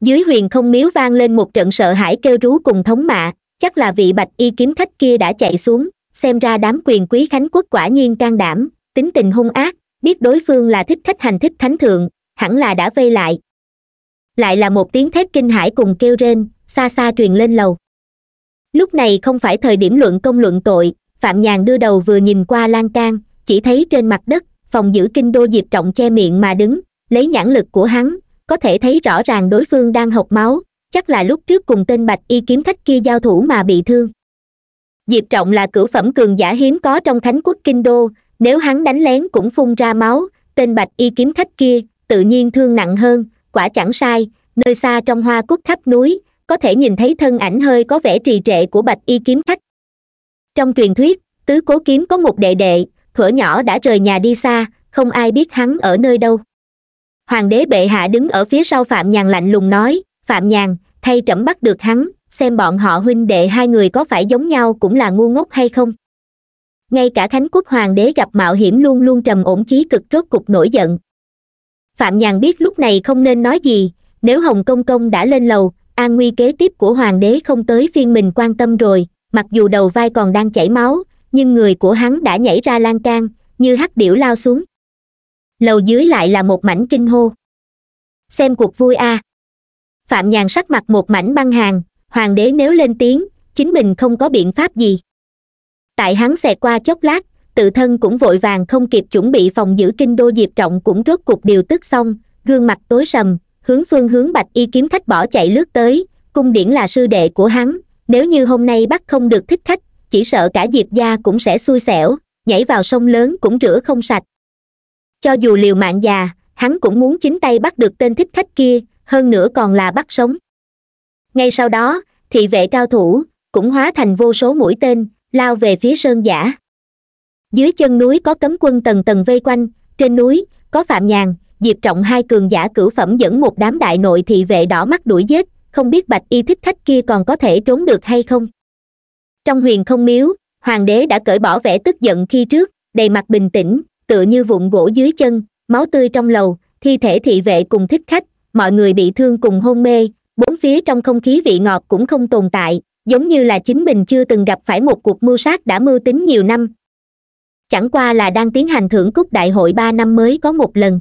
dưới huyền không miếu vang lên một trận sợ hãi kêu rú cùng thống mạ chắc là vị bạch y kiếm khách kia đã chạy xuống xem ra đám quyền quý khánh quốc quả nhiên can đảm tính tình hung ác biết đối phương là thích khách hành thích thánh thượng hẳn là đã vây lại lại là một tiếng thét kinh hãi cùng kêu rên xa xa truyền lên lầu lúc này không phải thời điểm luận công luận tội phạm nhàn đưa đầu vừa nhìn qua lan can chỉ thấy trên mặt đất phòng giữ kinh đô diệp trọng che miệng mà đứng lấy nhãn lực của hắn có thể thấy rõ ràng đối phương đang học máu chắc là lúc trước cùng tên bạch y kiếm khách kia giao thủ mà bị thương diệp trọng là cửu phẩm cường giả hiếm có trong thánh quốc kinh đô nếu hắn đánh lén cũng phun ra máu tên bạch y kiếm khách kia tự nhiên thương nặng hơn quả chẳng sai nơi xa trong hoa cúc khắp núi có thể nhìn thấy thân ảnh hơi có vẻ trì trệ của bạch y kiếm khách trong truyền thuyết tứ cố kiếm có một đệ đệ thuở nhỏ đã rời nhà đi xa không ai biết hắn ở nơi đâu hoàng đế bệ hạ đứng ở phía sau phạm nhàn lạnh lùng nói phạm nhàn thay trẫm bắt được hắn xem bọn họ huynh đệ hai người có phải giống nhau cũng là ngu ngốc hay không ngay cả khánh quốc hoàng đế gặp mạo hiểm luôn luôn trầm ổn chí cực rốt cục nổi giận phạm nhàn biết lúc này không nên nói gì nếu hồng công công đã lên lầu an nguy kế tiếp của hoàng đế không tới phiên mình quan tâm rồi mặc dù đầu vai còn đang chảy máu nhưng người của hắn đã nhảy ra lan can như hắc điểu lao xuống lầu dưới lại là một mảnh kinh hô xem cuộc vui a à. phạm nhàn sắc mặt một mảnh băng hàng hoàng đế nếu lên tiếng chính mình không có biện pháp gì tại hắn xẹt qua chốc lát tự thân cũng vội vàng không kịp chuẩn bị phòng giữ kinh đô diệp trọng cũng rốt cục điều tức xong gương mặt tối sầm hướng phương hướng bạch y kiếm khách bỏ chạy lướt tới cung điển là sư đệ của hắn nếu như hôm nay bắt không được thích khách chỉ sợ cả diệp gia cũng sẽ xui xẻo nhảy vào sông lớn cũng rửa không sạch cho dù liều mạng già hắn cũng muốn chính tay bắt được tên thích khách kia hơn nữa còn là bắt sống ngay sau đó thị vệ cao thủ cũng hóa thành vô số mũi tên lao về phía sơn giả dưới chân núi có cấm quân tầng tầng vây quanh trên núi có phạm nhàn diệp trọng hai cường giả cửu phẩm dẫn một đám đại nội thị vệ đỏ mắt đuổi giết không biết bạch y thích khách kia còn có thể trốn được hay không trong huyền không miếu hoàng đế đã cởi bỏ vẻ tức giận khi trước đầy mặt bình tĩnh tựa như vụn gỗ dưới chân máu tươi trong lầu thi thể thị vệ cùng thích khách mọi người bị thương cùng hôn mê bốn phía trong không khí vị ngọt cũng không tồn tại giống như là chính mình chưa từng gặp phải một cuộc mưu sát đã mưu tính nhiều năm chẳng qua là đang tiến hành thưởng cúc đại hội ba năm mới có một lần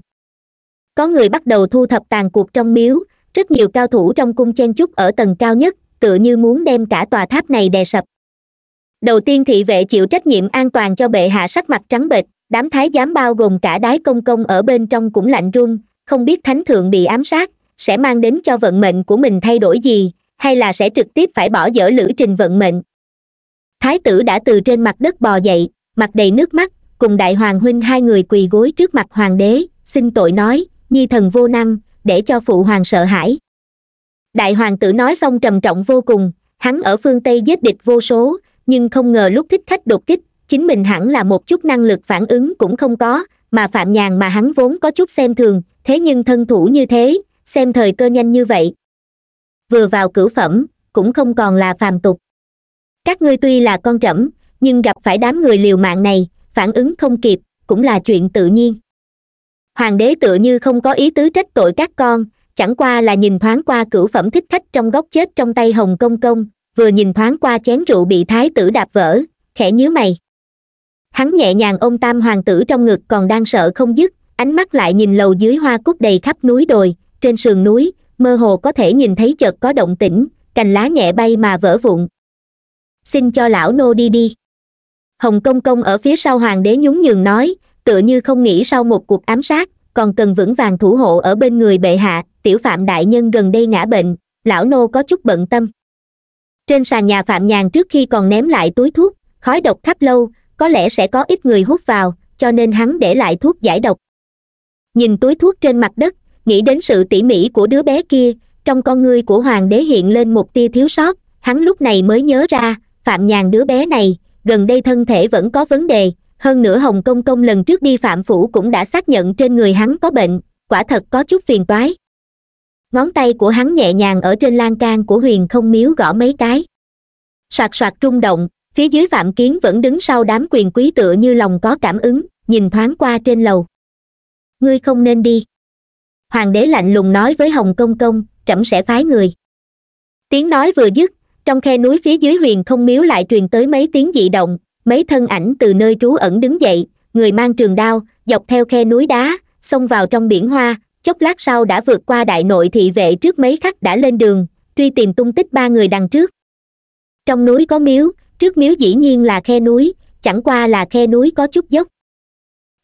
có người bắt đầu thu thập tàn cuộc trong miếu rất nhiều cao thủ trong cung chen chúc ở tầng cao nhất tựa như muốn đem cả tòa tháp này đè sập đầu tiên thị vệ chịu trách nhiệm an toàn cho bệ hạ sắc mặt trắng bệch đám thái giám bao gồm cả đái công công ở bên trong cũng lạnh run không biết thánh thượng bị ám sát sẽ mang đến cho vận mệnh của mình thay đổi gì hay là sẽ trực tiếp phải bỏ dở lữ trình vận mệnh thái tử đã từ trên mặt đất bò dậy mặt đầy nước mắt cùng đại hoàng huynh hai người quỳ gối trước mặt hoàng đế xin tội nói nhi thần vô năng để cho phụ hoàng sợ hãi đại hoàng tử nói xong trầm trọng vô cùng hắn ở phương tây giết địch vô số nhưng không ngờ lúc thích khách đột kích chính mình hẳn là một chút năng lực phản ứng cũng không có mà phạm nhàn mà hắn vốn có chút xem thường thế nhưng thân thủ như thế xem thời cơ nhanh như vậy vừa vào cửu phẩm cũng không còn là phàm tục các ngươi tuy là con trẫm nhưng gặp phải đám người liều mạng này phản ứng không kịp cũng là chuyện tự nhiên hoàng đế tựa như không có ý tứ trách tội các con chẳng qua là nhìn thoáng qua cửu phẩm thích khách trong góc chết trong tay hồng công công vừa nhìn thoáng qua chén rượu bị thái tử đạp vỡ khẽ nhíu mày hắn nhẹ nhàng ôm tam hoàng tử trong ngực còn đang sợ không dứt ánh mắt lại nhìn lầu dưới hoa cúc đầy khắp núi đồi trên sườn núi mơ hồ có thể nhìn thấy chợt có động tĩnh cành lá nhẹ bay mà vỡ vụn xin cho lão nô đi đi hồng công công ở phía sau hoàng đế nhún nhường nói tựa như không nghĩ sau một cuộc ám sát còn cần vững vàng thủ hộ ở bên người bệ hạ tiểu phạm đại nhân gần đây ngã bệnh lão nô có chút bận tâm trên sàn nhà phạm nhàn trước khi còn ném lại túi thuốc khói độc khắp lâu có lẽ sẽ có ít người hút vào cho nên hắn để lại thuốc giải độc nhìn túi thuốc trên mặt đất nghĩ đến sự tỉ mỉ của đứa bé kia trong con ngươi của hoàng đế hiện lên một tia thiếu sót hắn lúc này mới nhớ ra phạm nhàn đứa bé này gần đây thân thể vẫn có vấn đề hơn nữa hồng công công lần trước đi phạm phủ cũng đã xác nhận trên người hắn có bệnh quả thật có chút phiền toái ngón tay của hắn nhẹ nhàng ở trên lan can của huyền không miếu gõ mấy cái soạt soạt rung động phía dưới phạm kiến vẫn đứng sau đám quyền quý tựa như lòng có cảm ứng nhìn thoáng qua trên lầu ngươi không nên đi hoàng đế lạnh lùng nói với hồng công công trẫm sẽ phái người tiếng nói vừa dứt trong khe núi phía dưới huyền không miếu lại truyền tới mấy tiếng dị động mấy thân ảnh từ nơi trú ẩn đứng dậy người mang trường đao dọc theo khe núi đá xông vào trong biển hoa chốc lát sau đã vượt qua đại nội thị vệ trước mấy khắc đã lên đường truy tìm tung tích ba người đằng trước trong núi có miếu trước miếu dĩ nhiên là khe núi chẳng qua là khe núi có chút dốc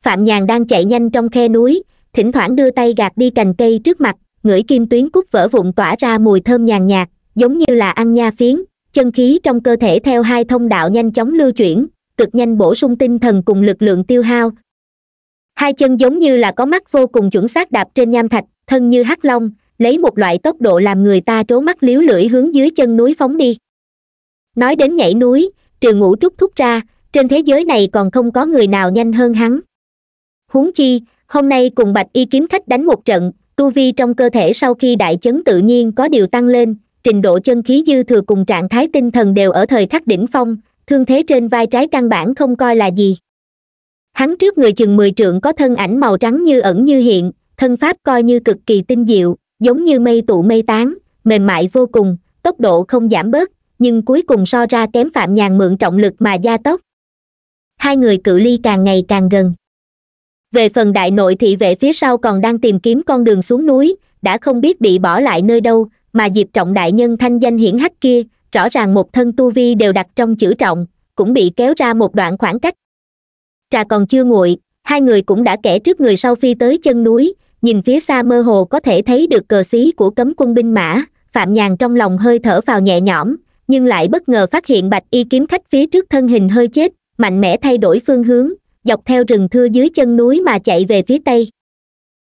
phạm nhàn đang chạy nhanh trong khe núi thỉnh thoảng đưa tay gạt đi cành cây trước mặt ngửi kim tuyến cúc vỡ vụn tỏa ra mùi thơm nhàn nhạt giống như là ăn nha phiến chân khí trong cơ thể theo hai thông đạo nhanh chóng lưu chuyển cực nhanh bổ sung tinh thần cùng lực lượng tiêu hao hai chân giống như là có mắt vô cùng chuẩn xác đạp trên nham thạch thân như hắc long lấy một loại tốc độ làm người ta trố mắt liếu lưỡi hướng dưới chân núi phóng đi nói đến nhảy núi trừ ngũ trúc thúc ra trên thế giới này còn không có người nào nhanh hơn hắn huống chi hôm nay cùng bạch y kiếm khách đánh một trận tu vi trong cơ thể sau khi đại chấn tự nhiên có điều tăng lên trình độ chân khí dư thừa cùng trạng thái tinh thần đều ở thời khắc đỉnh phong thương thế trên vai trái căn bản không coi là gì hắn trước người chừng mười trượng có thân ảnh màu trắng như ẩn như hiện thân pháp coi như cực kỳ tinh diệu giống như mây tụ mây tán mềm mại vô cùng tốc độ không giảm bớt nhưng cuối cùng so ra kém phạm nhàn mượn trọng lực mà gia tốc hai người cự ly càng ngày càng gần về phần đại nội thị vệ phía sau còn đang tìm kiếm con đường xuống núi đã không biết bị bỏ lại nơi đâu mà diệp trọng đại nhân thanh danh hiển hách kia rõ ràng một thân tu vi đều đặt trong chữ trọng cũng bị kéo ra một đoạn khoảng cách trà còn chưa nguội hai người cũng đã kẻ trước người sau phi tới chân núi nhìn phía xa mơ hồ có thể thấy được cờ xí của cấm quân binh mã phạm nhàn trong lòng hơi thở vào nhẹ nhõm nhưng lại bất ngờ phát hiện bạch y kiếm khách phía trước thân hình hơi chết mạnh mẽ thay đổi phương hướng dọc theo rừng thưa dưới chân núi mà chạy về phía tây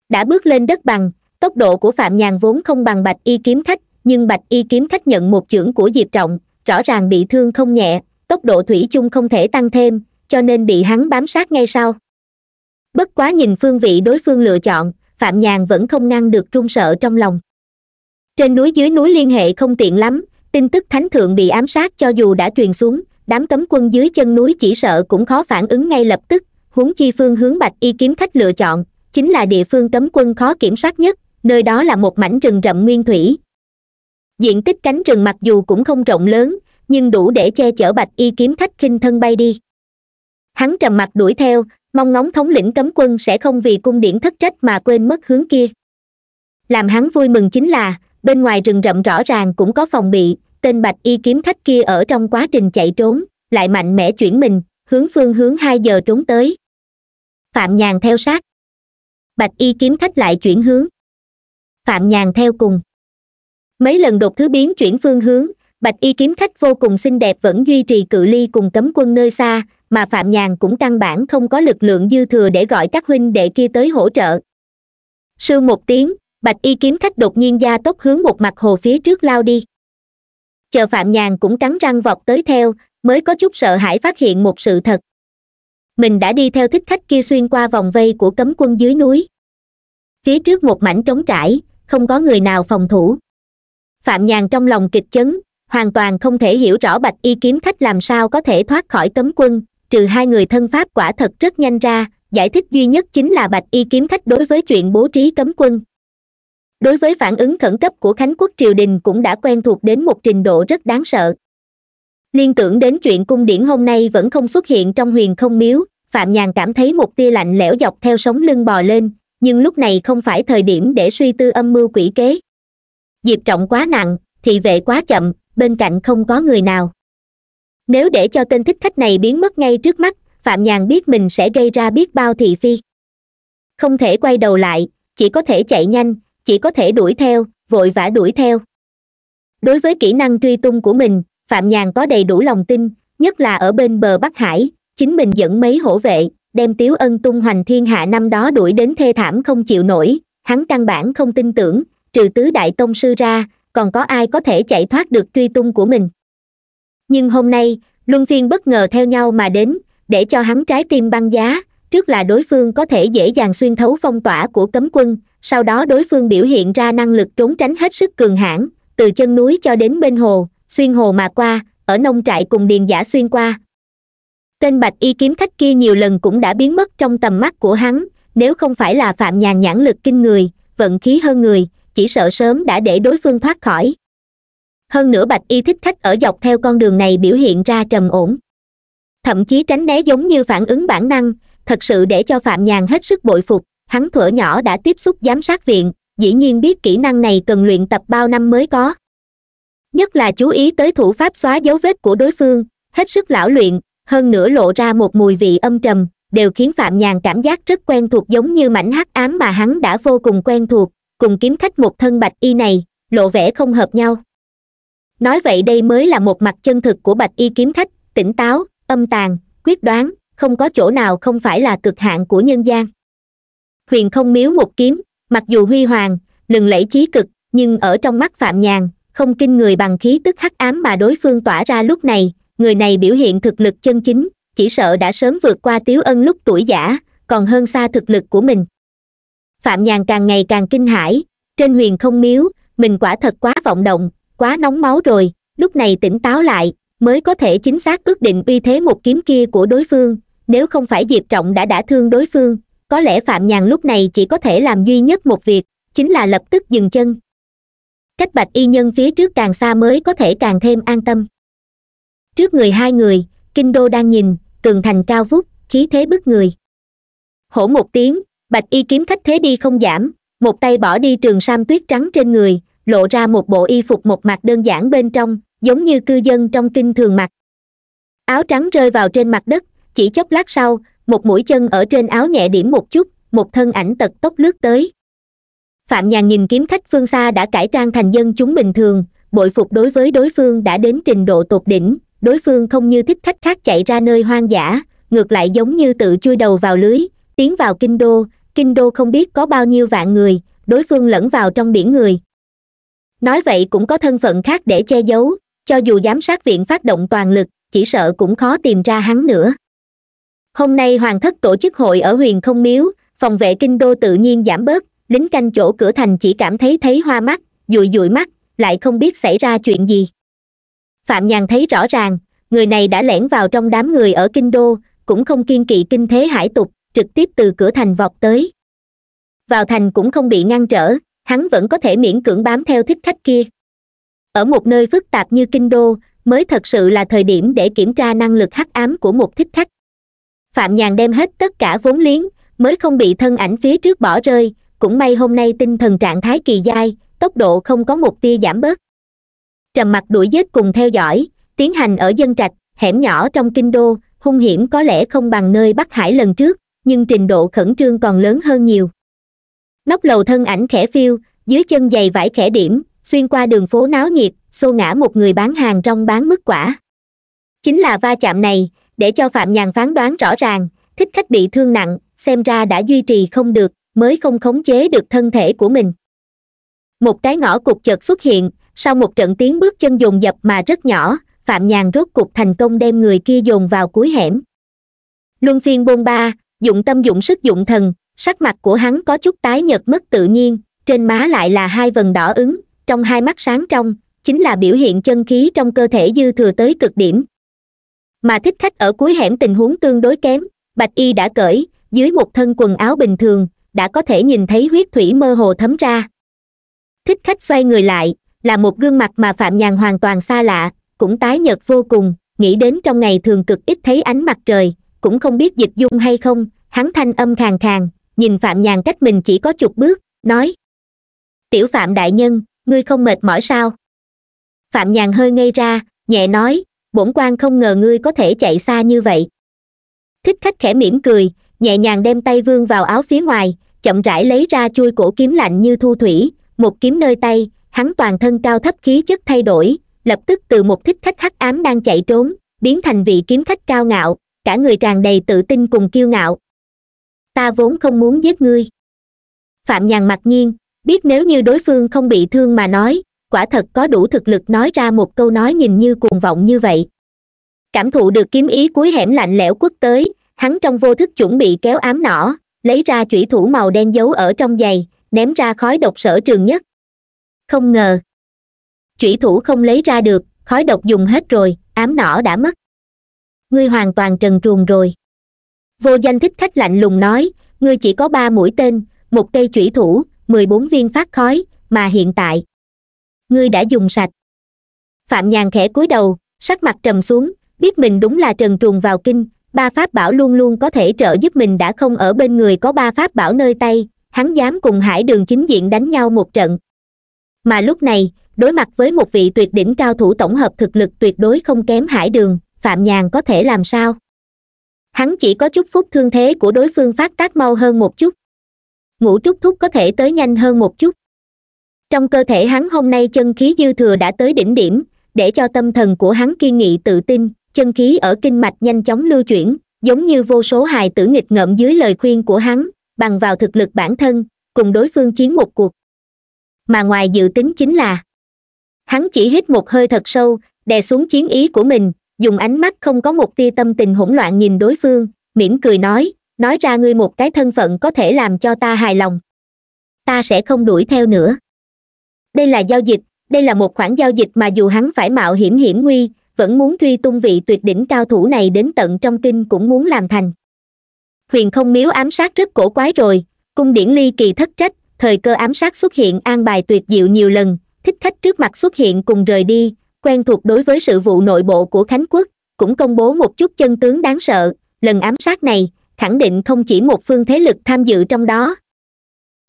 đã bước lên đất bằng tốc độ của phạm nhàn vốn không bằng bạch y kiếm khách nhưng bạch y kiếm khách nhận một chưởng của diệp trọng rõ ràng bị thương không nhẹ tốc độ thủy chung không thể tăng thêm cho nên bị hắn bám sát ngay sau bất quá nhìn phương vị đối phương lựa chọn phạm nhàn vẫn không ngăn được run sợ trong lòng trên núi dưới núi liên hệ không tiện lắm tin tức thánh thượng bị ám sát cho dù đã truyền xuống đám cấm quân dưới chân núi chỉ sợ cũng khó phản ứng ngay lập tức huống chi phương hướng bạch y kiếm khách lựa chọn chính là địa phương cấm quân khó kiểm soát nhất nơi đó là một mảnh rừng rậm nguyên thủy diện tích cánh rừng mặc dù cũng không rộng lớn nhưng đủ để che chở bạch y kiếm khách khinh thân bay đi hắn trầm mặt đuổi theo mong ngóng thống lĩnh cấm quân sẽ không vì cung điển thất trách mà quên mất hướng kia làm hắn vui mừng chính là bên ngoài rừng rậm rõ ràng cũng có phòng bị tên bạch y kiếm khách kia ở trong quá trình chạy trốn lại mạnh mẽ chuyển mình hướng phương hướng hai giờ trốn tới phạm nhàn theo sát bạch y kiếm khách lại chuyển hướng phạm nhàn theo cùng mấy lần đột thứ biến chuyển phương hướng bạch y kiếm khách vô cùng xinh đẹp vẫn duy trì cự ly cùng cấm quân nơi xa mà phạm nhàn cũng căn bản không có lực lượng dư thừa để gọi các huynh đệ kia tới hỗ trợ Sư một tiếng bạch y kiếm khách đột nhiên gia tốc hướng một mặt hồ phía trước lao đi chờ phạm nhàn cũng cắn răng vọt tới theo mới có chút sợ hãi phát hiện một sự thật mình đã đi theo thích khách kia xuyên qua vòng vây của cấm quân dưới núi phía trước một mảnh trống trải không có người nào phòng thủ phạm nhàn trong lòng kịch chấn hoàn toàn không thể hiểu rõ bạch y kiếm khách làm sao có thể thoát khỏi cấm quân trừ hai người thân pháp quả thật rất nhanh ra giải thích duy nhất chính là bạch y kiếm khách đối với chuyện bố trí cấm quân đối với phản ứng khẩn cấp của khánh quốc triều đình cũng đã quen thuộc đến một trình độ rất đáng sợ liên tưởng đến chuyện cung điển hôm nay vẫn không xuất hiện trong huyền không miếu phạm nhàn cảm thấy một tia lạnh lẽo dọc theo sống lưng bò lên nhưng lúc này không phải thời điểm để suy tư âm mưu quỷ kế diệp trọng quá nặng thị vệ quá chậm bên cạnh không có người nào nếu để cho tên thích khách này biến mất ngay trước mắt phạm nhàn biết mình sẽ gây ra biết bao thị phi không thể quay đầu lại chỉ có thể chạy nhanh chỉ có thể đuổi theo vội vã đuổi theo đối với kỹ năng truy tung của mình phạm nhàn có đầy đủ lòng tin nhất là ở bên bờ bắc hải chính mình dẫn mấy hổ vệ đem tiếu ân tung hoành thiên hạ năm đó đuổi đến thê thảm không chịu nổi hắn căn bản không tin tưởng trừ tứ đại tông sư ra còn có ai có thể chạy thoát được truy tung của mình nhưng hôm nay luân phiên bất ngờ theo nhau mà đến để cho hắn trái tim băng giá trước là đối phương có thể dễ dàng xuyên thấu phong tỏa của cấm quân sau đó đối phương biểu hiện ra năng lực trốn tránh hết sức cường hãn từ chân núi cho đến bên hồ xuyên hồ mà qua ở nông trại cùng điền giả xuyên qua tên bạch y kiếm khách kia nhiều lần cũng đã biến mất trong tầm mắt của hắn nếu không phải là phạm nhàn nhãn lực kinh người vận khí hơn người chỉ sợ sớm đã để đối phương thoát khỏi hơn nữa bạch y thích khách ở dọc theo con đường này biểu hiện ra trầm ổn thậm chí tránh né giống như phản ứng bản năng thật sự để cho phạm nhàn hết sức bội phục hắn thuở nhỏ đã tiếp xúc giám sát viện dĩ nhiên biết kỹ năng này cần luyện tập bao năm mới có nhất là chú ý tới thủ pháp xóa dấu vết của đối phương hết sức lão luyện hơn nữa lộ ra một mùi vị âm trầm đều khiến phạm nhàn cảm giác rất quen thuộc giống như mảnh hắc ám mà hắn đã vô cùng quen thuộc cùng kiếm khách một thân bạch y này lộ vẻ không hợp nhau nói vậy đây mới là một mặt chân thực của bạch y kiếm khách tỉnh táo âm tàn quyết đoán không có chỗ nào không phải là cực hạn của nhân gian huyền không miếu một kiếm mặc dù huy hoàng lừng lẫy chí cực nhưng ở trong mắt phạm nhàn không kinh người bằng khí tức hắc ám mà đối phương tỏa ra lúc này người này biểu hiện thực lực chân chính chỉ sợ đã sớm vượt qua tiếu ân lúc tuổi giả còn hơn xa thực lực của mình phạm nhàn càng ngày càng kinh hãi trên huyền không miếu mình quả thật quá vọng động quá nóng máu rồi lúc này tỉnh táo lại mới có thể chính xác ước định uy thế một kiếm kia của đối phương nếu không phải diệp trọng đã đã thương đối phương có lẽ phạm nhàn lúc này chỉ có thể làm duy nhất một việc chính là lập tức dừng chân cách bạch y nhân phía trước càng xa mới có thể càng thêm an tâm trước người hai người kinh đô đang nhìn tường thành cao vút khí thế bức người hổ một tiếng bạch y kiếm khách thế đi không giảm một tay bỏ đi trường sam tuyết trắng trên người lộ ra một bộ y phục một mặt đơn giản bên trong giống như cư dân trong kinh thường mặc áo trắng rơi vào trên mặt đất chỉ chốc lát sau một mũi chân ở trên áo nhẹ điểm một chút một thân ảnh tật tốc lướt tới phạm nhàn nhìn kiếm khách phương xa đã cải trang thành dân chúng bình thường bội phục đối với đối phương đã đến trình độ tột đỉnh đối phương không như thích khách khác chạy ra nơi hoang dã ngược lại giống như tự chui đầu vào lưới tiến vào kinh đô kinh đô không biết có bao nhiêu vạn người đối phương lẫn vào trong biển người nói vậy cũng có thân phận khác để che giấu cho dù giám sát viện phát động toàn lực chỉ sợ cũng khó tìm ra hắn nữa hôm nay hoàng thất tổ chức hội ở huyền không miếu phòng vệ kinh đô tự nhiên giảm bớt lính canh chỗ cửa thành chỉ cảm thấy thấy hoa mắt dụi dụi mắt lại không biết xảy ra chuyện gì phạm nhàn thấy rõ ràng người này đã lẻn vào trong đám người ở kinh đô cũng không kiên kỵ kinh thế hải tục trực tiếp từ cửa thành vọt tới vào thành cũng không bị ngăn trở hắn vẫn có thể miễn cưỡng bám theo thích khách kia ở một nơi phức tạp như kinh đô mới thật sự là thời điểm để kiểm tra năng lực hắc ám của một thích khách phạm nhàn đem hết tất cả vốn liếng mới không bị thân ảnh phía trước bỏ rơi cũng may hôm nay tinh thần trạng thái kỳ dai tốc độ không có một tia giảm bớt trầm mặc đuổi giết cùng theo dõi tiến hành ở dân trạch hẻm nhỏ trong kinh đô hung hiểm có lẽ không bằng nơi bắc hải lần trước nhưng trình độ khẩn trương còn lớn hơn nhiều nóc lầu thân ảnh khẽ phiêu dưới chân giày vải khẽ điểm xuyên qua đường phố náo nhiệt xô ngã một người bán hàng trong bán mức quả chính là va chạm này để cho phạm nhàn phán đoán rõ ràng thích khách bị thương nặng xem ra đã duy trì không được mới không khống chế được thân thể của mình một cái ngõ cục chợt xuất hiện sau một trận tiếng bước chân dồn dập mà rất nhỏ phạm nhàn rốt cục thành công đem người kia dồn vào cuối hẻm luân phiên bôn ba dụng tâm dụng sức dụng thần sắc mặt của hắn có chút tái nhợt mất tự nhiên trên má lại là hai vần đỏ ứng trong hai mắt sáng trong chính là biểu hiện chân khí trong cơ thể dư thừa tới cực điểm mà thích khách ở cuối hẻm tình huống tương đối kém bạch y đã cởi dưới một thân quần áo bình thường đã có thể nhìn thấy huyết thủy mơ hồ thấm ra thích khách xoay người lại là một gương mặt mà phạm nhàn hoàn toàn xa lạ cũng tái nhợt vô cùng nghĩ đến trong ngày thường cực ít thấy ánh mặt trời cũng không biết dịch dung hay không hắn thanh âm khàn khàn nhìn phạm nhàn cách mình chỉ có chục bước nói tiểu phạm đại nhân ngươi không mệt mỏi sao phạm nhàn hơi ngây ra nhẹ nói bổn quan không ngờ ngươi có thể chạy xa như vậy thích khách khẽ mỉm cười nhẹ nhàng đem tay vương vào áo phía ngoài chậm rãi lấy ra chui cổ kiếm lạnh như thu thủy một kiếm nơi tay hắn toàn thân cao thấp khí chất thay đổi lập tức từ một thích khách hắc ám đang chạy trốn biến thành vị kiếm khách cao ngạo cả người tràn đầy tự tin cùng kiêu ngạo ta vốn không muốn giết ngươi phạm nhàn mặc nhiên biết nếu như đối phương không bị thương mà nói quả thật có đủ thực lực nói ra một câu nói nhìn như cuồng vọng như vậy cảm thụ được kiếm ý cuối hẻm lạnh lẽo quất tới hắn trong vô thức chuẩn bị kéo ám nỏ lấy ra chủy thủ màu đen giấu ở trong giày ném ra khói độc sở trường nhất không ngờ chủy thủ không lấy ra được khói độc dùng hết rồi ám nỏ đã mất ngươi hoàn toàn trần truồng rồi vô danh thích khách lạnh lùng nói ngươi chỉ có ba mũi tên một cây chủy thủ mười bốn viên phát khói mà hiện tại ngươi đã dùng sạch phạm nhàn khẽ cúi đầu sắc mặt trầm xuống biết mình đúng là trần truồng vào kinh ba pháp bảo luôn luôn có thể trợ giúp mình đã không ở bên người có ba pháp bảo nơi tay hắn dám cùng hải đường chính diện đánh nhau một trận mà lúc này đối mặt với một vị tuyệt đỉnh cao thủ tổng hợp thực lực tuyệt đối không kém hải đường phạm nhàn có thể làm sao hắn chỉ có chút phúc thương thế của đối phương phát tác mau hơn một chút ngũ trúc thúc có thể tới nhanh hơn một chút trong cơ thể hắn hôm nay chân khí dư thừa đã tới đỉnh điểm để cho tâm thần của hắn kiên nghị tự tin chân khí ở kinh mạch nhanh chóng lưu chuyển giống như vô số hài tử nghịch ngợm dưới lời khuyên của hắn bằng vào thực lực bản thân cùng đối phương chiến một cuộc mà ngoài dự tính chính là hắn chỉ hít một hơi thật sâu đè xuống chiến ý của mình dùng ánh mắt không có một tia tâm tình hỗn loạn nhìn đối phương mỉm cười nói nói ra ngươi một cái thân phận có thể làm cho ta hài lòng ta sẽ không đuổi theo nữa đây là giao dịch đây là một khoản giao dịch mà dù hắn phải mạo hiểm hiểm nguy vẫn muốn truy tung vị tuyệt đỉnh cao thủ này đến tận trong kinh cũng muốn làm thành huyền không miếu ám sát rất cổ quái rồi cung điển ly kỳ thất trách thời cơ ám sát xuất hiện an bài tuyệt diệu nhiều lần thích khách trước mặt xuất hiện cùng rời đi quen thuộc đối với sự vụ nội bộ của khánh quốc cũng công bố một chút chân tướng đáng sợ lần ám sát này khẳng định không chỉ một phương thế lực tham dự trong đó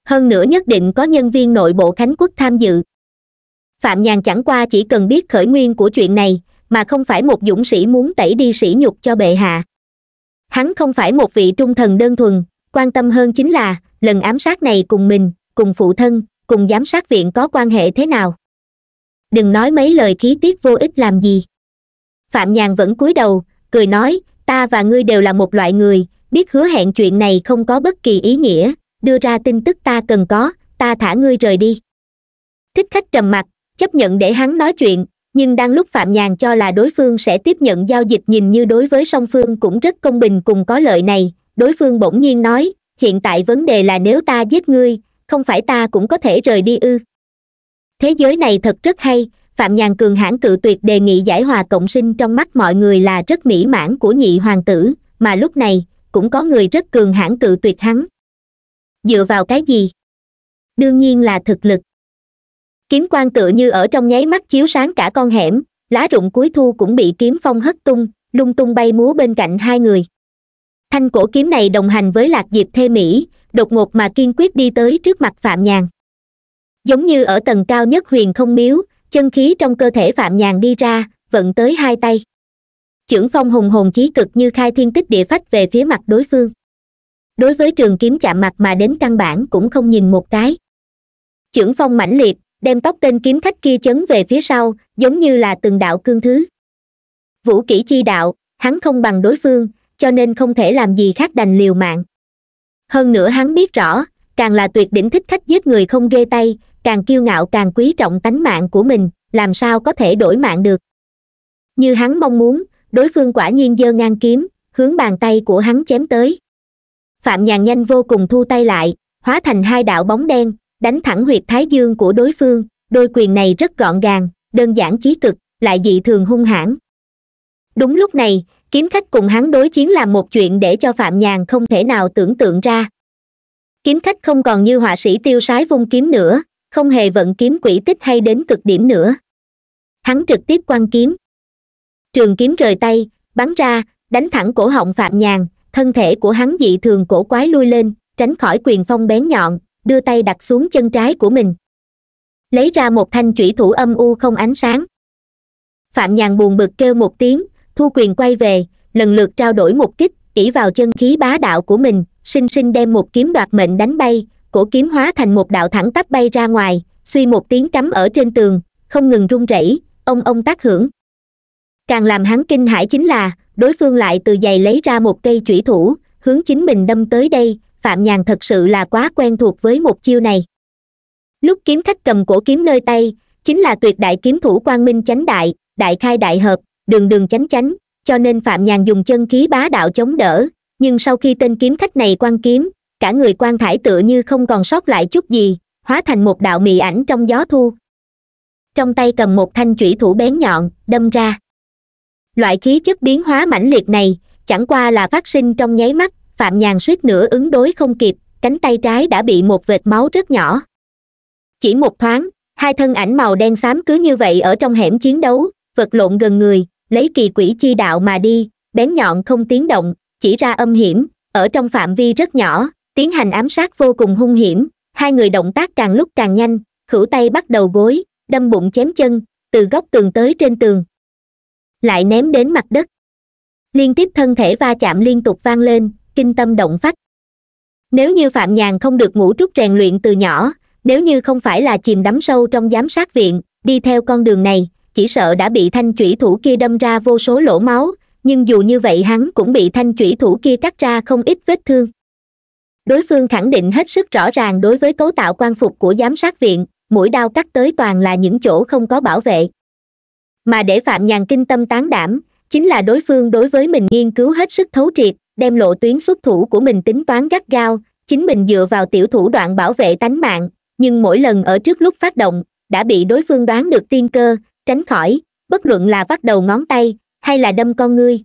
hơn nữa nhất định có nhân viên nội bộ khánh quốc tham dự phạm nhàn chẳng qua chỉ cần biết khởi nguyên của chuyện này mà không phải một dũng sĩ muốn tẩy đi sỉ nhục cho bệ hạ hắn không phải một vị trung thần đơn thuần quan tâm hơn chính là lần ám sát này cùng mình cùng phụ thân cùng giám sát viện có quan hệ thế nào đừng nói mấy lời khí tiết vô ích làm gì phạm nhàn vẫn cúi đầu cười nói ta và ngươi đều là một loại người biết hứa hẹn chuyện này không có bất kỳ ý nghĩa đưa ra tin tức ta cần có ta thả ngươi rời đi thích khách trầm mặc chấp nhận để hắn nói chuyện nhưng đang lúc phạm nhàn cho là đối phương sẽ tiếp nhận giao dịch nhìn như đối với song phương cũng rất công bình cùng có lợi này đối phương bỗng nhiên nói hiện tại vấn đề là nếu ta giết ngươi không phải ta cũng có thể rời đi ư thế giới này thật rất hay phạm nhàn cường hãn cự tuyệt đề nghị giải hòa cộng sinh trong mắt mọi người là rất mỹ mãn của nhị hoàng tử mà lúc này cũng có người rất cường hãn cự tuyệt hắn dựa vào cái gì đương nhiên là thực lực kiếm quan tựa như ở trong nháy mắt chiếu sáng cả con hẻm lá rụng cuối thu cũng bị kiếm phong hất tung lung tung bay múa bên cạnh hai người thanh cổ kiếm này đồng hành với lạc diệp thê mỹ đột ngột mà kiên quyết đi tới trước mặt phạm nhàn giống như ở tầng cao nhất huyền không miếu chân khí trong cơ thể phạm nhàn đi ra vận tới hai tay chưởng phong hùng hồn chí cực như khai thiên tích địa phách về phía mặt đối phương đối với trường kiếm chạm mặt mà đến căn bản cũng không nhìn một cái chưởng phong mãnh liệt đem tóc tên kiếm khách kia chấn về phía sau giống như là từng đạo cương thứ vũ kỹ chi đạo hắn không bằng đối phương cho nên không thể làm gì khác đành liều mạng hơn nữa hắn biết rõ càng là tuyệt đỉnh thích khách giết người không ghê tay càng kiêu ngạo càng quý trọng tánh mạng của mình làm sao có thể đổi mạng được như hắn mong muốn đối phương quả nhiên giơ ngang kiếm hướng bàn tay của hắn chém tới phạm nhàn nhanh vô cùng thu tay lại hóa thành hai đạo bóng đen đánh thẳng huyệt thái dương của đối phương đôi quyền này rất gọn gàng đơn giản chí cực lại dị thường hung hãn đúng lúc này kiếm khách cùng hắn đối chiến làm một chuyện để cho phạm nhàn không thể nào tưởng tượng ra kiếm khách không còn như họa sĩ tiêu sái vung kiếm nữa không hề vận kiếm quỷ tích hay đến cực điểm nữa hắn trực tiếp quan kiếm trường kiếm rời tay bắn ra đánh thẳng cổ họng phạm nhàn thân thể của hắn dị thường cổ quái lui lên tránh khỏi quyền phong bén nhọn đưa tay đặt xuống chân trái của mình lấy ra một thanh chủy thủ âm u không ánh sáng phạm nhàn buồn bực kêu một tiếng thu quyền quay về lần lượt trao đổi một kích ỉ vào chân khí bá đạo của mình sinh sinh đem một kiếm đoạt mệnh đánh bay cổ kiếm hóa thành một đạo thẳng tắp bay ra ngoài suy một tiếng cắm ở trên tường không ngừng rung rẩy ông ông tác hưởng càng làm hắn kinh hãi chính là đối phương lại từ giày lấy ra một cây chủy thủ hướng chính mình đâm tới đây phạm nhàn thật sự là quá quen thuộc với một chiêu này lúc kiếm khách cầm cổ kiếm nơi tay chính là tuyệt đại kiếm thủ quang minh chánh đại đại khai đại hợp đường đường chánh chánh cho nên phạm nhàn dùng chân khí bá đạo chống đỡ nhưng sau khi tên kiếm khách này quan kiếm cả người quan thải tựa như không còn sót lại chút gì hóa thành một đạo mị ảnh trong gió thu trong tay cầm một thanh chủy thủ bén nhọn đâm ra loại khí chất biến hóa mãnh liệt này chẳng qua là phát sinh trong nháy mắt phạm nhàn suýt nữa ứng đối không kịp cánh tay trái đã bị một vệt máu rất nhỏ chỉ một thoáng hai thân ảnh màu đen xám cứ như vậy ở trong hẻm chiến đấu vật lộn gần người lấy kỳ quỷ chi đạo mà đi bén nhọn không tiếng động chỉ ra âm hiểm ở trong phạm vi rất nhỏ tiến hành ám sát vô cùng hung hiểm hai người động tác càng lúc càng nhanh khử tay bắt đầu gối đâm bụng chém chân từ góc tường tới trên tường lại ném đến mặt đất liên tiếp thân thể va chạm liên tục vang lên kinh tâm động phách nếu như phạm nhàn không được ngủ trúc rèn luyện từ nhỏ nếu như không phải là chìm đắm sâu trong giám sát viện đi theo con đường này chỉ sợ đã bị thanh chủy thủ kia đâm ra vô số lỗ máu nhưng dù như vậy hắn cũng bị thanh chủy thủ kia cắt ra không ít vết thương đối phương khẳng định hết sức rõ ràng đối với cấu tạo quan phục của giám sát viện mũi đao cắt tới toàn là những chỗ không có bảo vệ mà để phạm nhàn kinh tâm tán đảm chính là đối phương đối với mình nghiên cứu hết sức thấu triệt đem lộ tuyến xuất thủ của mình tính toán gắt gao chính mình dựa vào tiểu thủ đoạn bảo vệ tánh mạng nhưng mỗi lần ở trước lúc phát động đã bị đối phương đoán được tiên cơ tránh khỏi bất luận là vắt đầu ngón tay hay là đâm con ngươi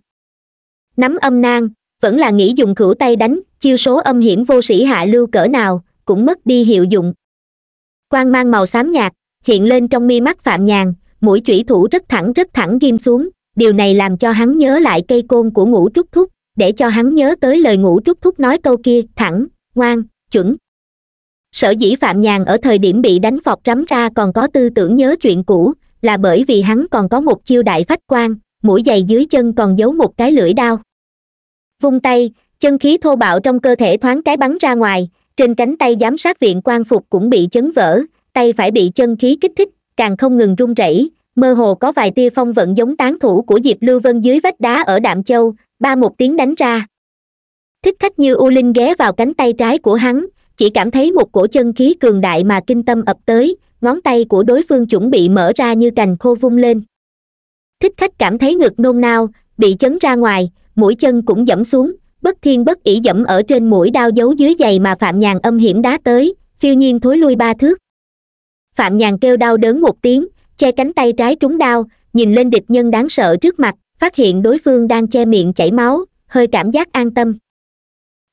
nắm âm nang vẫn là nghĩ dùng khử tay đánh chiêu số âm hiểm vô sĩ hạ lưu cỡ nào cũng mất đi hiệu dụng quang mang màu xám nhạt hiện lên trong mi mắt phạm nhàn mũi chủy thủ rất thẳng rất thẳng ghim xuống điều này làm cho hắn nhớ lại cây côn của ngũ trúc thúc để cho hắn nhớ tới lời ngũ trúc thúc nói câu kia thẳng ngoan chuẩn sở dĩ phạm nhàn ở thời điểm bị đánh phọc rắm ra còn có tư tưởng nhớ chuyện cũ là bởi vì hắn còn có một chiêu đại phách quan mũi giày dưới chân còn giấu một cái lưỡi đao vung tay chân khí thô bạo trong cơ thể thoáng cái bắn ra ngoài trên cánh tay giám sát viện quan phục cũng bị chấn vỡ tay phải bị chân khí kích thích càng không ngừng run rẩy mơ hồ có vài tia phong vận giống tán thủ của diệp lưu vân dưới vách đá ở đạm châu ba một tiếng đánh ra thích khách như u linh ghé vào cánh tay trái của hắn chỉ cảm thấy một cổ chân khí cường đại mà kinh tâm ập tới ngón tay của đối phương chuẩn bị mở ra như cành khô vung lên thích khách cảm thấy ngực nôn nao bị chấn ra ngoài mũi chân cũng dẫm xuống bất thiên bất ỷ dẫm ở trên mũi đao giấu dưới giày mà phạm nhàn âm hiểm đá tới phiêu nhiên thối lui ba thước phạm nhàn kêu đau đớn một tiếng che cánh tay trái trúng đao nhìn lên địch nhân đáng sợ trước mặt phát hiện đối phương đang che miệng chảy máu hơi cảm giác an tâm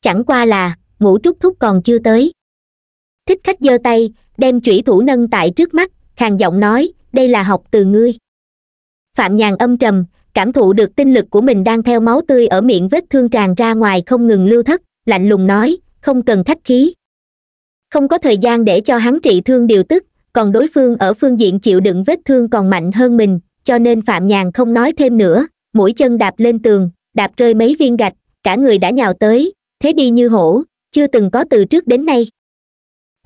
chẳng qua là ngũ trúc thúc còn chưa tới thích khách giơ tay đem chủy thủ nâng tại trước mắt khàn giọng nói đây là học từ ngươi phạm nhàn âm trầm cảm thụ được tinh lực của mình đang theo máu tươi ở miệng vết thương tràn ra ngoài không ngừng lưu thất lạnh lùng nói không cần khách khí không có thời gian để cho hắn trị thương điều tức còn đối phương ở phương diện chịu đựng vết thương còn mạnh hơn mình cho nên phạm nhàn không nói thêm nữa mũi chân đạp lên tường đạp rơi mấy viên gạch cả người đã nhào tới thế đi như hổ chưa từng có từ trước đến nay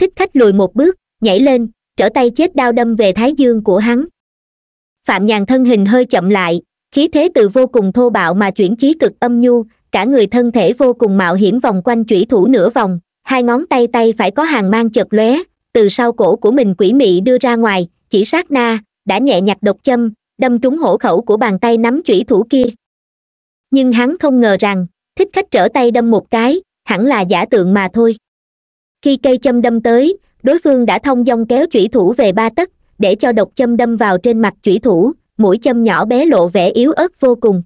thích khách lùi một bước nhảy lên trở tay chết đao đâm về thái dương của hắn phạm nhàn thân hình hơi chậm lại khí thế từ vô cùng thô bạo mà chuyển chí cực âm nhu cả người thân thể vô cùng mạo hiểm vòng quanh chủy thủ nửa vòng hai ngón tay tay phải có hàng mang chật lóe từ sau cổ của mình quỷ mị đưa ra ngoài chỉ sát na đã nhẹ nhặt độc châm đâm trúng hổ khẩu của bàn tay nắm chủy thủ kia nhưng hắn không ngờ rằng thích khách trở tay đâm một cái hẳn là giả tượng mà thôi khi cây châm đâm tới đối phương đã thông dong kéo chủy thủ về ba tấc để cho độc châm đâm vào trên mặt chủy thủ mũi châm nhỏ bé lộ vẻ yếu ớt vô cùng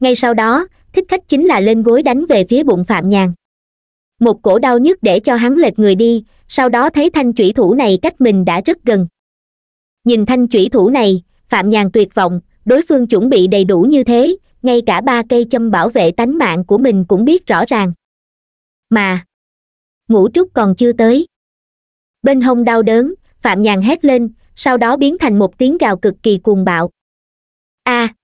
ngay sau đó thích khách chính là lên gối đánh về phía bụng phạm nhàn một cổ đau nhức để cho hắn lệch người đi sau đó thấy thanh chủy thủ này cách mình đã rất gần nhìn thanh chủy thủ này phạm nhàn tuyệt vọng đối phương chuẩn bị đầy đủ như thế ngay cả ba cây châm bảo vệ tánh mạng của mình cũng biết rõ ràng mà ngũ trúc còn chưa tới bên hông đau đớn phạm nhàn hét lên sau đó biến thành một tiếng gào cực kỳ cuồng bạo a à,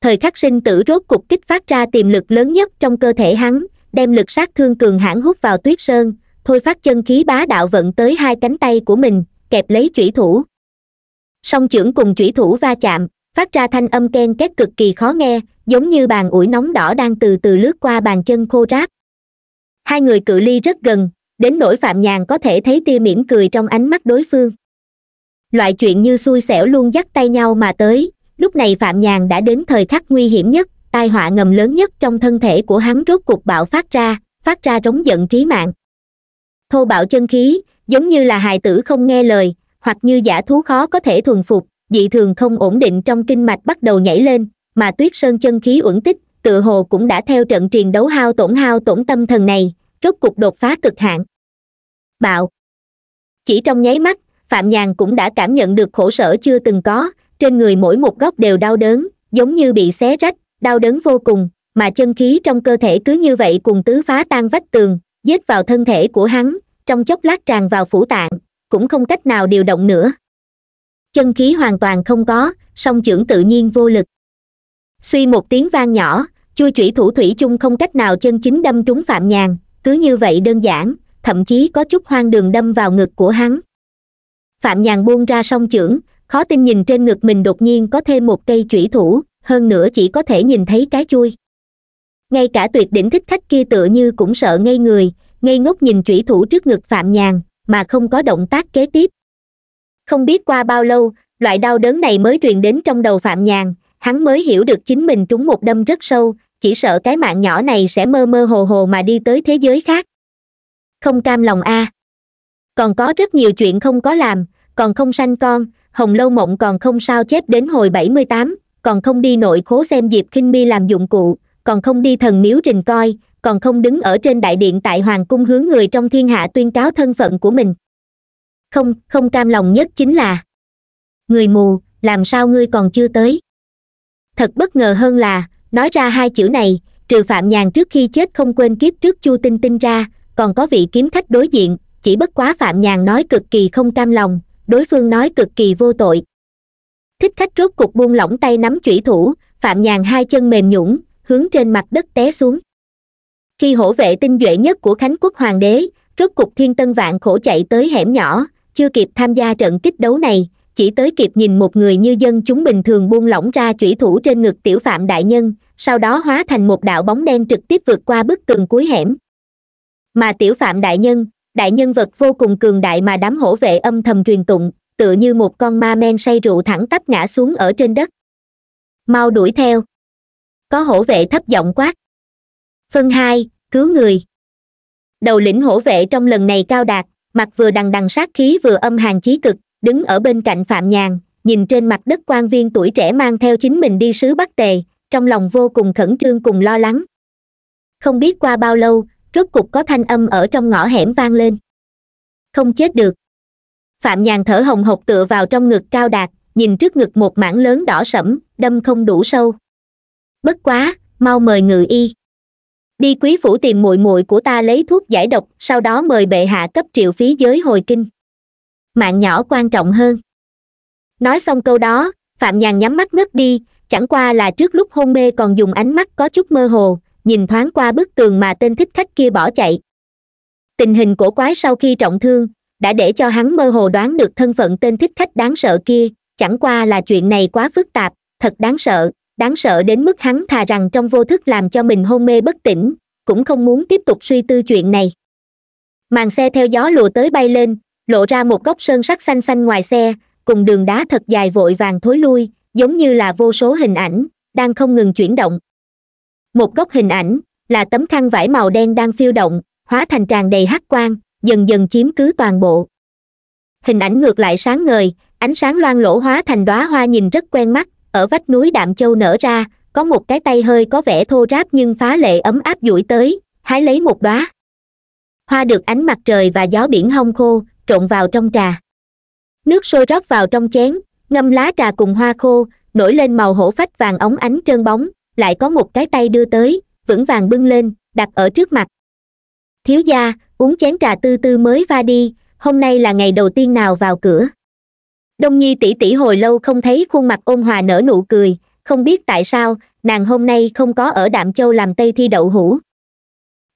thời khắc sinh tử rốt cục kích phát ra tiềm lực lớn nhất trong cơ thể hắn đem lực sát thương cường hãn hút vào tuyết sơn thôi phát chân khí bá đạo vận tới hai cánh tay của mình kẹp lấy chủy thủ song trưởng cùng chủy thủ va chạm phát ra thanh âm ken két cực kỳ khó nghe giống như bàn ủi nóng đỏ đang từ từ lướt qua bàn chân khô ráp hai người cự ly rất gần đến nỗi phạm nhàn có thể thấy tia mỉm cười trong ánh mắt đối phương loại chuyện như xui xẻo luôn dắt tay nhau mà tới lúc này phạm nhàn đã đến thời khắc nguy hiểm nhất tai họa ngầm lớn nhất trong thân thể của hắn rốt cục bạo phát ra phát ra rống giận trí mạng thô bạo chân khí giống như là hài tử không nghe lời hoặc như giả thú khó có thể thuần phục dị thường không ổn định trong kinh mạch bắt đầu nhảy lên mà tuyết sơn chân khí uẩn tích tựa hồ cũng đã theo trận triền đấu hao tổn hao tổn tâm thần này rốt cục đột phá cực hạn bạo chỉ trong nháy mắt phạm nhàn cũng đã cảm nhận được khổ sở chưa từng có trên người mỗi một góc đều đau đớn giống như bị xé rách đau đớn vô cùng mà chân khí trong cơ thể cứ như vậy cùng tứ phá tan vách tường dết vào thân thể của hắn trong chốc lát tràn vào phủ tạng cũng không cách nào điều động nữa chân khí hoàn toàn không có song trưởng tự nhiên vô lực suy một tiếng vang nhỏ chui chủy thủ thủy chung không cách nào chân chính đâm trúng phạm nhàn cứ như vậy đơn giản thậm chí có chút hoang đường đâm vào ngực của hắn phạm nhàn buông ra song chưởng khó tin nhìn trên ngực mình đột nhiên có thêm một cây chủy thủ hơn nữa chỉ có thể nhìn thấy cái chui ngay cả tuyệt đỉnh thích khách kia tựa như cũng sợ ngây người ngây ngốc nhìn chủy thủ trước ngực phạm nhàn mà không có động tác kế tiếp không biết qua bao lâu loại đau đớn này mới truyền đến trong đầu phạm nhàn hắn mới hiểu được chính mình trúng một đâm rất sâu chỉ sợ cái mạng nhỏ này sẽ mơ mơ hồ hồ mà đi tới thế giới khác không cam lòng a à còn có rất nhiều chuyện không có làm còn không sanh con hồng lâu mộng còn không sao chép đến hồi bảy mươi tám còn không đi nội khố xem diệp khinh mi làm dụng cụ còn không đi thần miếu rình coi còn không đứng ở trên đại điện tại hoàng cung hướng người trong thiên hạ tuyên cáo thân phận của mình không không cam lòng nhất chính là người mù làm sao ngươi còn chưa tới thật bất ngờ hơn là nói ra hai chữ này trừ phạm nhàn trước khi chết không quên kiếp trước chu tinh tinh ra còn có vị kiếm khách đối diện chỉ bất quá phạm nhàn nói cực kỳ không cam lòng đối phương nói cực kỳ vô tội thích khách rốt cục buông lỏng tay nắm chủy thủ phạm nhàn hai chân mềm nhũng hướng trên mặt đất té xuống khi hổ vệ tinh duệ nhất của khánh quốc hoàng đế rốt cục thiên tân vạn khổ chạy tới hẻm nhỏ chưa kịp tham gia trận kích đấu này chỉ tới kịp nhìn một người như dân chúng bình thường buông lỏng ra chủy thủ trên ngực tiểu phạm đại nhân sau đó hóa thành một đạo bóng đen trực tiếp vượt qua bức tường cuối hẻm mà tiểu phạm đại nhân đại nhân vật vô cùng cường đại mà đám hổ vệ âm thầm truyền tụng tựa như một con ma men say rượu thẳng tắp ngã xuống ở trên đất mau đuổi theo có hổ vệ thấp giọng quát phân hai cứu người đầu lĩnh hổ vệ trong lần này cao đạt mặt vừa đằng đằng sát khí vừa âm hàng chí cực đứng ở bên cạnh phạm nhàn nhìn trên mặt đất quan viên tuổi trẻ mang theo chính mình đi sứ bắc tề trong lòng vô cùng khẩn trương cùng lo lắng không biết qua bao lâu rốt cục có thanh âm ở trong ngõ hẻm vang lên không chết được phạm nhàn thở hồng hộc tựa vào trong ngực cao đạt nhìn trước ngực một mảng lớn đỏ sẫm đâm không đủ sâu bất quá mau mời ngự y đi quý phủ tìm muội muội của ta lấy thuốc giải độc sau đó mời bệ hạ cấp triệu phí giới hồi kinh mạng nhỏ quan trọng hơn nói xong câu đó phạm nhàn nhắm mắt ngất đi chẳng qua là trước lúc hôn mê còn dùng ánh mắt có chút mơ hồ nhìn thoáng qua bức tường mà tên thích khách kia bỏ chạy tình hình cổ quái sau khi trọng thương đã để cho hắn mơ hồ đoán được thân phận tên thích khách đáng sợ kia chẳng qua là chuyện này quá phức tạp thật đáng sợ đáng sợ đến mức hắn thà rằng trong vô thức làm cho mình hôn mê bất tỉnh cũng không muốn tiếp tục suy tư chuyện này màn xe theo gió lùa tới bay lên lộ ra một góc sơn sắc xanh xanh ngoài xe cùng đường đá thật dài vội vàng thối lui giống như là vô số hình ảnh đang không ngừng chuyển động một góc hình ảnh là tấm khăn vải màu đen đang phiêu động hóa thành tràn đầy hắc quang dần dần chiếm cứ toàn bộ hình ảnh ngược lại sáng ngời ánh sáng loang lỗ hóa thành đóa hoa nhìn rất quen mắt ở vách núi đạm châu nở ra có một cái tay hơi có vẻ thô ráp nhưng phá lệ ấm áp duỗi tới hái lấy một đóa hoa được ánh mặt trời và gió biển hong khô trộn vào trong trà nước sôi rót vào trong chén ngâm lá trà cùng hoa khô nổi lên màu hổ phách vàng óng ánh trơn bóng lại có một cái tay đưa tới vững vàng bưng lên đặt ở trước mặt thiếu gia uống chén trà tư tư mới va đi hôm nay là ngày đầu tiên nào vào cửa đông nhi tỷ tỷ hồi lâu không thấy khuôn mặt ôn hòa nở nụ cười không biết tại sao nàng hôm nay không có ở đạm châu làm tây thi đậu hũ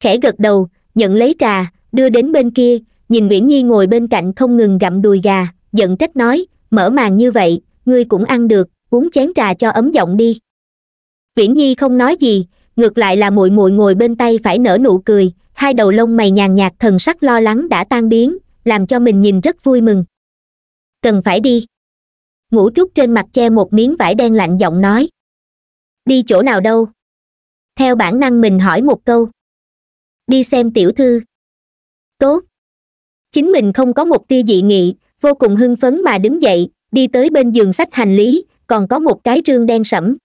khẽ gật đầu nhận lấy trà đưa đến bên kia nhìn nguyễn nhi ngồi bên cạnh không ngừng gặm đùi gà giận trách nói mở màn như vậy ngươi cũng ăn được uống chén trà cho ấm giọng đi viễn nhi không nói gì ngược lại là muội muội ngồi bên tay phải nở nụ cười hai đầu lông mày nhàn nhạt thần sắc lo lắng đã tan biến làm cho mình nhìn rất vui mừng cần phải đi ngũ trúc trên mặt che một miếng vải đen lạnh giọng nói đi chỗ nào đâu theo bản năng mình hỏi một câu đi xem tiểu thư tốt chính mình không có một tia dị nghị vô cùng hưng phấn mà đứng dậy đi tới bên giường sách hành lý còn có một cái rương đen sẫm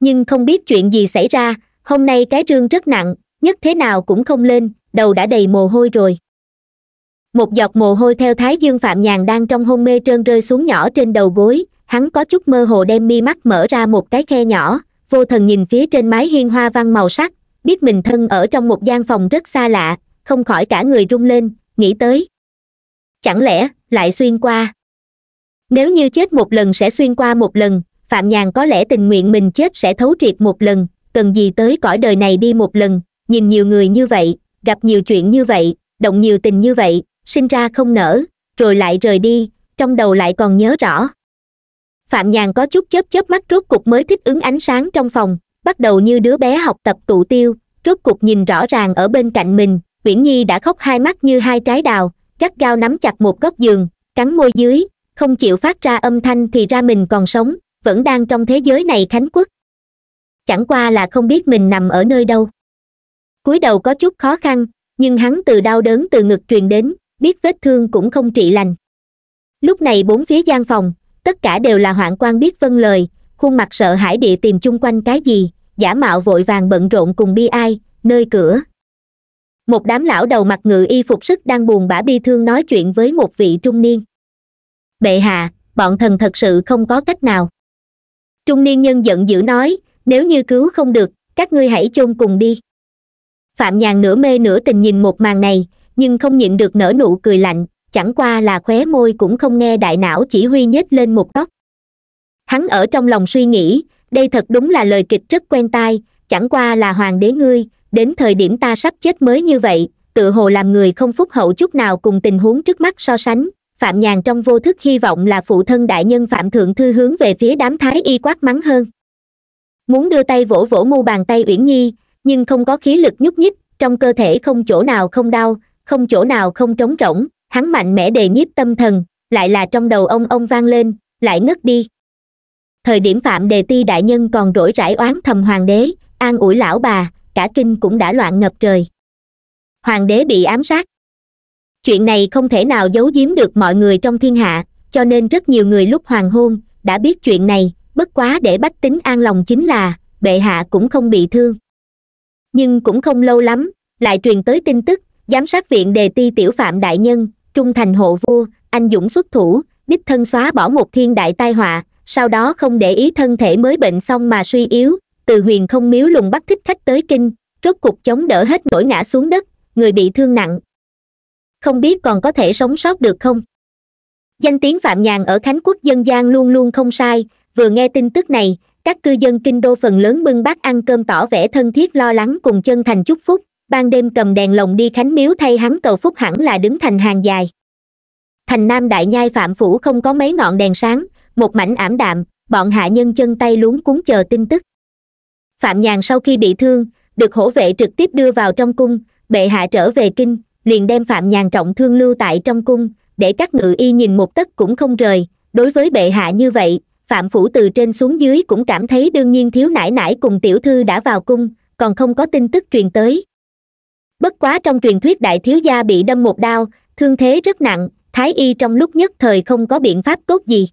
nhưng không biết chuyện gì xảy ra hôm nay cái rương rất nặng nhất thế nào cũng không lên đầu đã đầy mồ hôi rồi một giọt mồ hôi theo thái dương phạm nhàn đang trong hôn mê trơn rơi xuống nhỏ trên đầu gối hắn có chút mơ hồ đem mi mắt mở ra một cái khe nhỏ vô thần nhìn phía trên mái hiên hoa văn màu sắc biết mình thân ở trong một gian phòng rất xa lạ không khỏi cả người run lên nghĩ tới chẳng lẽ lại xuyên qua nếu như chết một lần sẽ xuyên qua một lần phạm nhàn có lẽ tình nguyện mình chết sẽ thấu triệt một lần cần gì tới cõi đời này đi một lần nhìn nhiều người như vậy gặp nhiều chuyện như vậy động nhiều tình như vậy sinh ra không nở rồi lại rời đi trong đầu lại còn nhớ rõ phạm nhàn có chút chớp chớp mắt rốt cục mới thích ứng ánh sáng trong phòng bắt đầu như đứa bé học tập tụ tiêu rốt cục nhìn rõ ràng ở bên cạnh mình uyển nhi đã khóc hai mắt như hai trái đào gắt gao nắm chặt một góc giường cắn môi dưới không chịu phát ra âm thanh thì ra mình còn sống vẫn đang trong thế giới này khánh quốc chẳng qua là không biết mình nằm ở nơi đâu cúi đầu có chút khó khăn nhưng hắn từ đau đớn từ ngực truyền đến biết vết thương cũng không trị lành lúc này bốn phía gian phòng tất cả đều là hoạn quan biết vâng lời khuôn mặt sợ hãi địa tìm chung quanh cái gì giả mạo vội vàng bận rộn cùng bi ai nơi cửa một đám lão đầu mặt ngự y phục sức đang buồn bã bi thương nói chuyện với một vị trung niên bệ hạ bọn thần thật sự không có cách nào trung niên nhân giận dữ nói nếu như cứu không được các ngươi hãy chôn cùng đi phạm nhàn nửa mê nửa tình nhìn một màn này nhưng không nhịn được nở nụ cười lạnh chẳng qua là khóe môi cũng không nghe đại não chỉ huy nhếch lên một tóc hắn ở trong lòng suy nghĩ đây thật đúng là lời kịch rất quen tai chẳng qua là hoàng đế ngươi đến thời điểm ta sắp chết mới như vậy tự hồ làm người không phúc hậu chút nào cùng tình huống trước mắt so sánh phạm nhàn trong vô thức hy vọng là phụ thân đại nhân phạm thượng thư hướng về phía đám thái y quát mắng hơn muốn đưa tay vỗ vỗ mu bàn tay uyển nhi nhưng không có khí lực nhúc nhích trong cơ thể không chỗ nào không đau không chỗ nào không trống rỗng hắn mạnh mẽ đề nhiếp tâm thần lại là trong đầu ông ông vang lên lại ngất đi thời điểm phạm đề ti đại nhân còn rỗi rãi oán thầm hoàng đế an ủi lão bà cả kinh cũng đã loạn ngập trời hoàng đế bị ám sát chuyện này không thể nào giấu giếm được mọi người trong thiên hạ cho nên rất nhiều người lúc hoàng hôn đã biết chuyện này bất quá để bách tính an lòng chính là bệ hạ cũng không bị thương nhưng cũng không lâu lắm lại truyền tới tin tức giám sát viện đề ti tiểu phạm đại nhân trung thành hộ vua anh dũng xuất thủ đích thân xóa bỏ một thiên đại tai họa sau đó không để ý thân thể mới bệnh xong mà suy yếu từ huyền không miếu lùng bắt thích khách tới kinh rốt cục chống đỡ hết nổi ngã xuống đất người bị thương nặng không biết còn có thể sống sót được không danh tiếng phạm nhàn ở khánh quốc dân gian luôn luôn không sai vừa nghe tin tức này các cư dân kinh đô phần lớn bưng bát ăn cơm tỏ vẻ thân thiết lo lắng cùng chân thành chúc phúc ban đêm cầm đèn lồng đi khánh miếu thay hắn cầu phúc hẳn là đứng thành hàng dài thành nam đại nhai phạm phủ không có mấy ngọn đèn sáng một mảnh ảm đạm bọn hạ nhân chân tay luống cuốn chờ tin tức phạm nhàn sau khi bị thương được hổ vệ trực tiếp đưa vào trong cung bệ hạ trở về kinh liền đem phạm nhàn trọng thương lưu tại trong cung để các ngự y nhìn một tấc cũng không rời đối với bệ hạ như vậy phạm phủ từ trên xuống dưới cũng cảm thấy đương nhiên thiếu nãi nãi cùng tiểu thư đã vào cung còn không có tin tức truyền tới bất quá trong truyền thuyết đại thiếu gia bị đâm một đao thương thế rất nặng thái y trong lúc nhất thời không có biện pháp tốt gì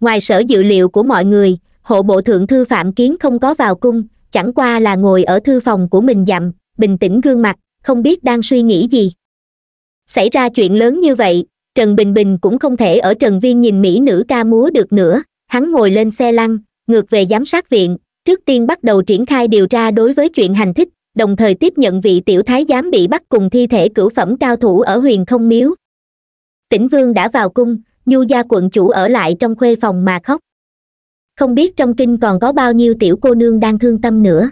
ngoài sở dự liệu của mọi người hộ bộ thượng thư phạm kiến không có vào cung chẳng qua là ngồi ở thư phòng của mình dặm bình tĩnh gương mặt không biết đang suy nghĩ gì xảy ra chuyện lớn như vậy trần bình bình cũng không thể ở trần viên nhìn mỹ nữ ca múa được nữa hắn ngồi lên xe lăn ngược về giám sát viện trước tiên bắt đầu triển khai điều tra đối với chuyện hành thích đồng thời tiếp nhận vị tiểu thái giám bị bắt cùng thi thể cửu phẩm cao thủ ở huyền không miếu tĩnh vương đã vào cung nhu gia quận chủ ở lại trong khuê phòng mà khóc không biết trong kinh còn có bao nhiêu tiểu cô nương đang thương tâm nữa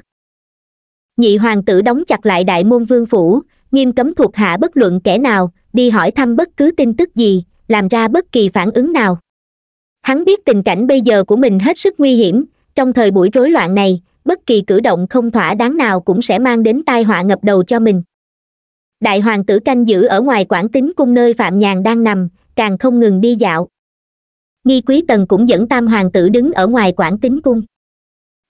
nhị hoàng tử đóng chặt lại đại môn vương phủ nghiêm cấm thuộc hạ bất luận kẻ nào đi hỏi thăm bất cứ tin tức gì làm ra bất kỳ phản ứng nào hắn biết tình cảnh bây giờ của mình hết sức nguy hiểm trong thời buổi rối loạn này bất kỳ cử động không thỏa đáng nào cũng sẽ mang đến tai họa ngập đầu cho mình đại hoàng tử canh giữ ở ngoài quảng tính cung nơi phạm nhàn đang nằm càng không ngừng đi dạo nghi quý tần cũng dẫn tam hoàng tử đứng ở ngoài quảng tính cung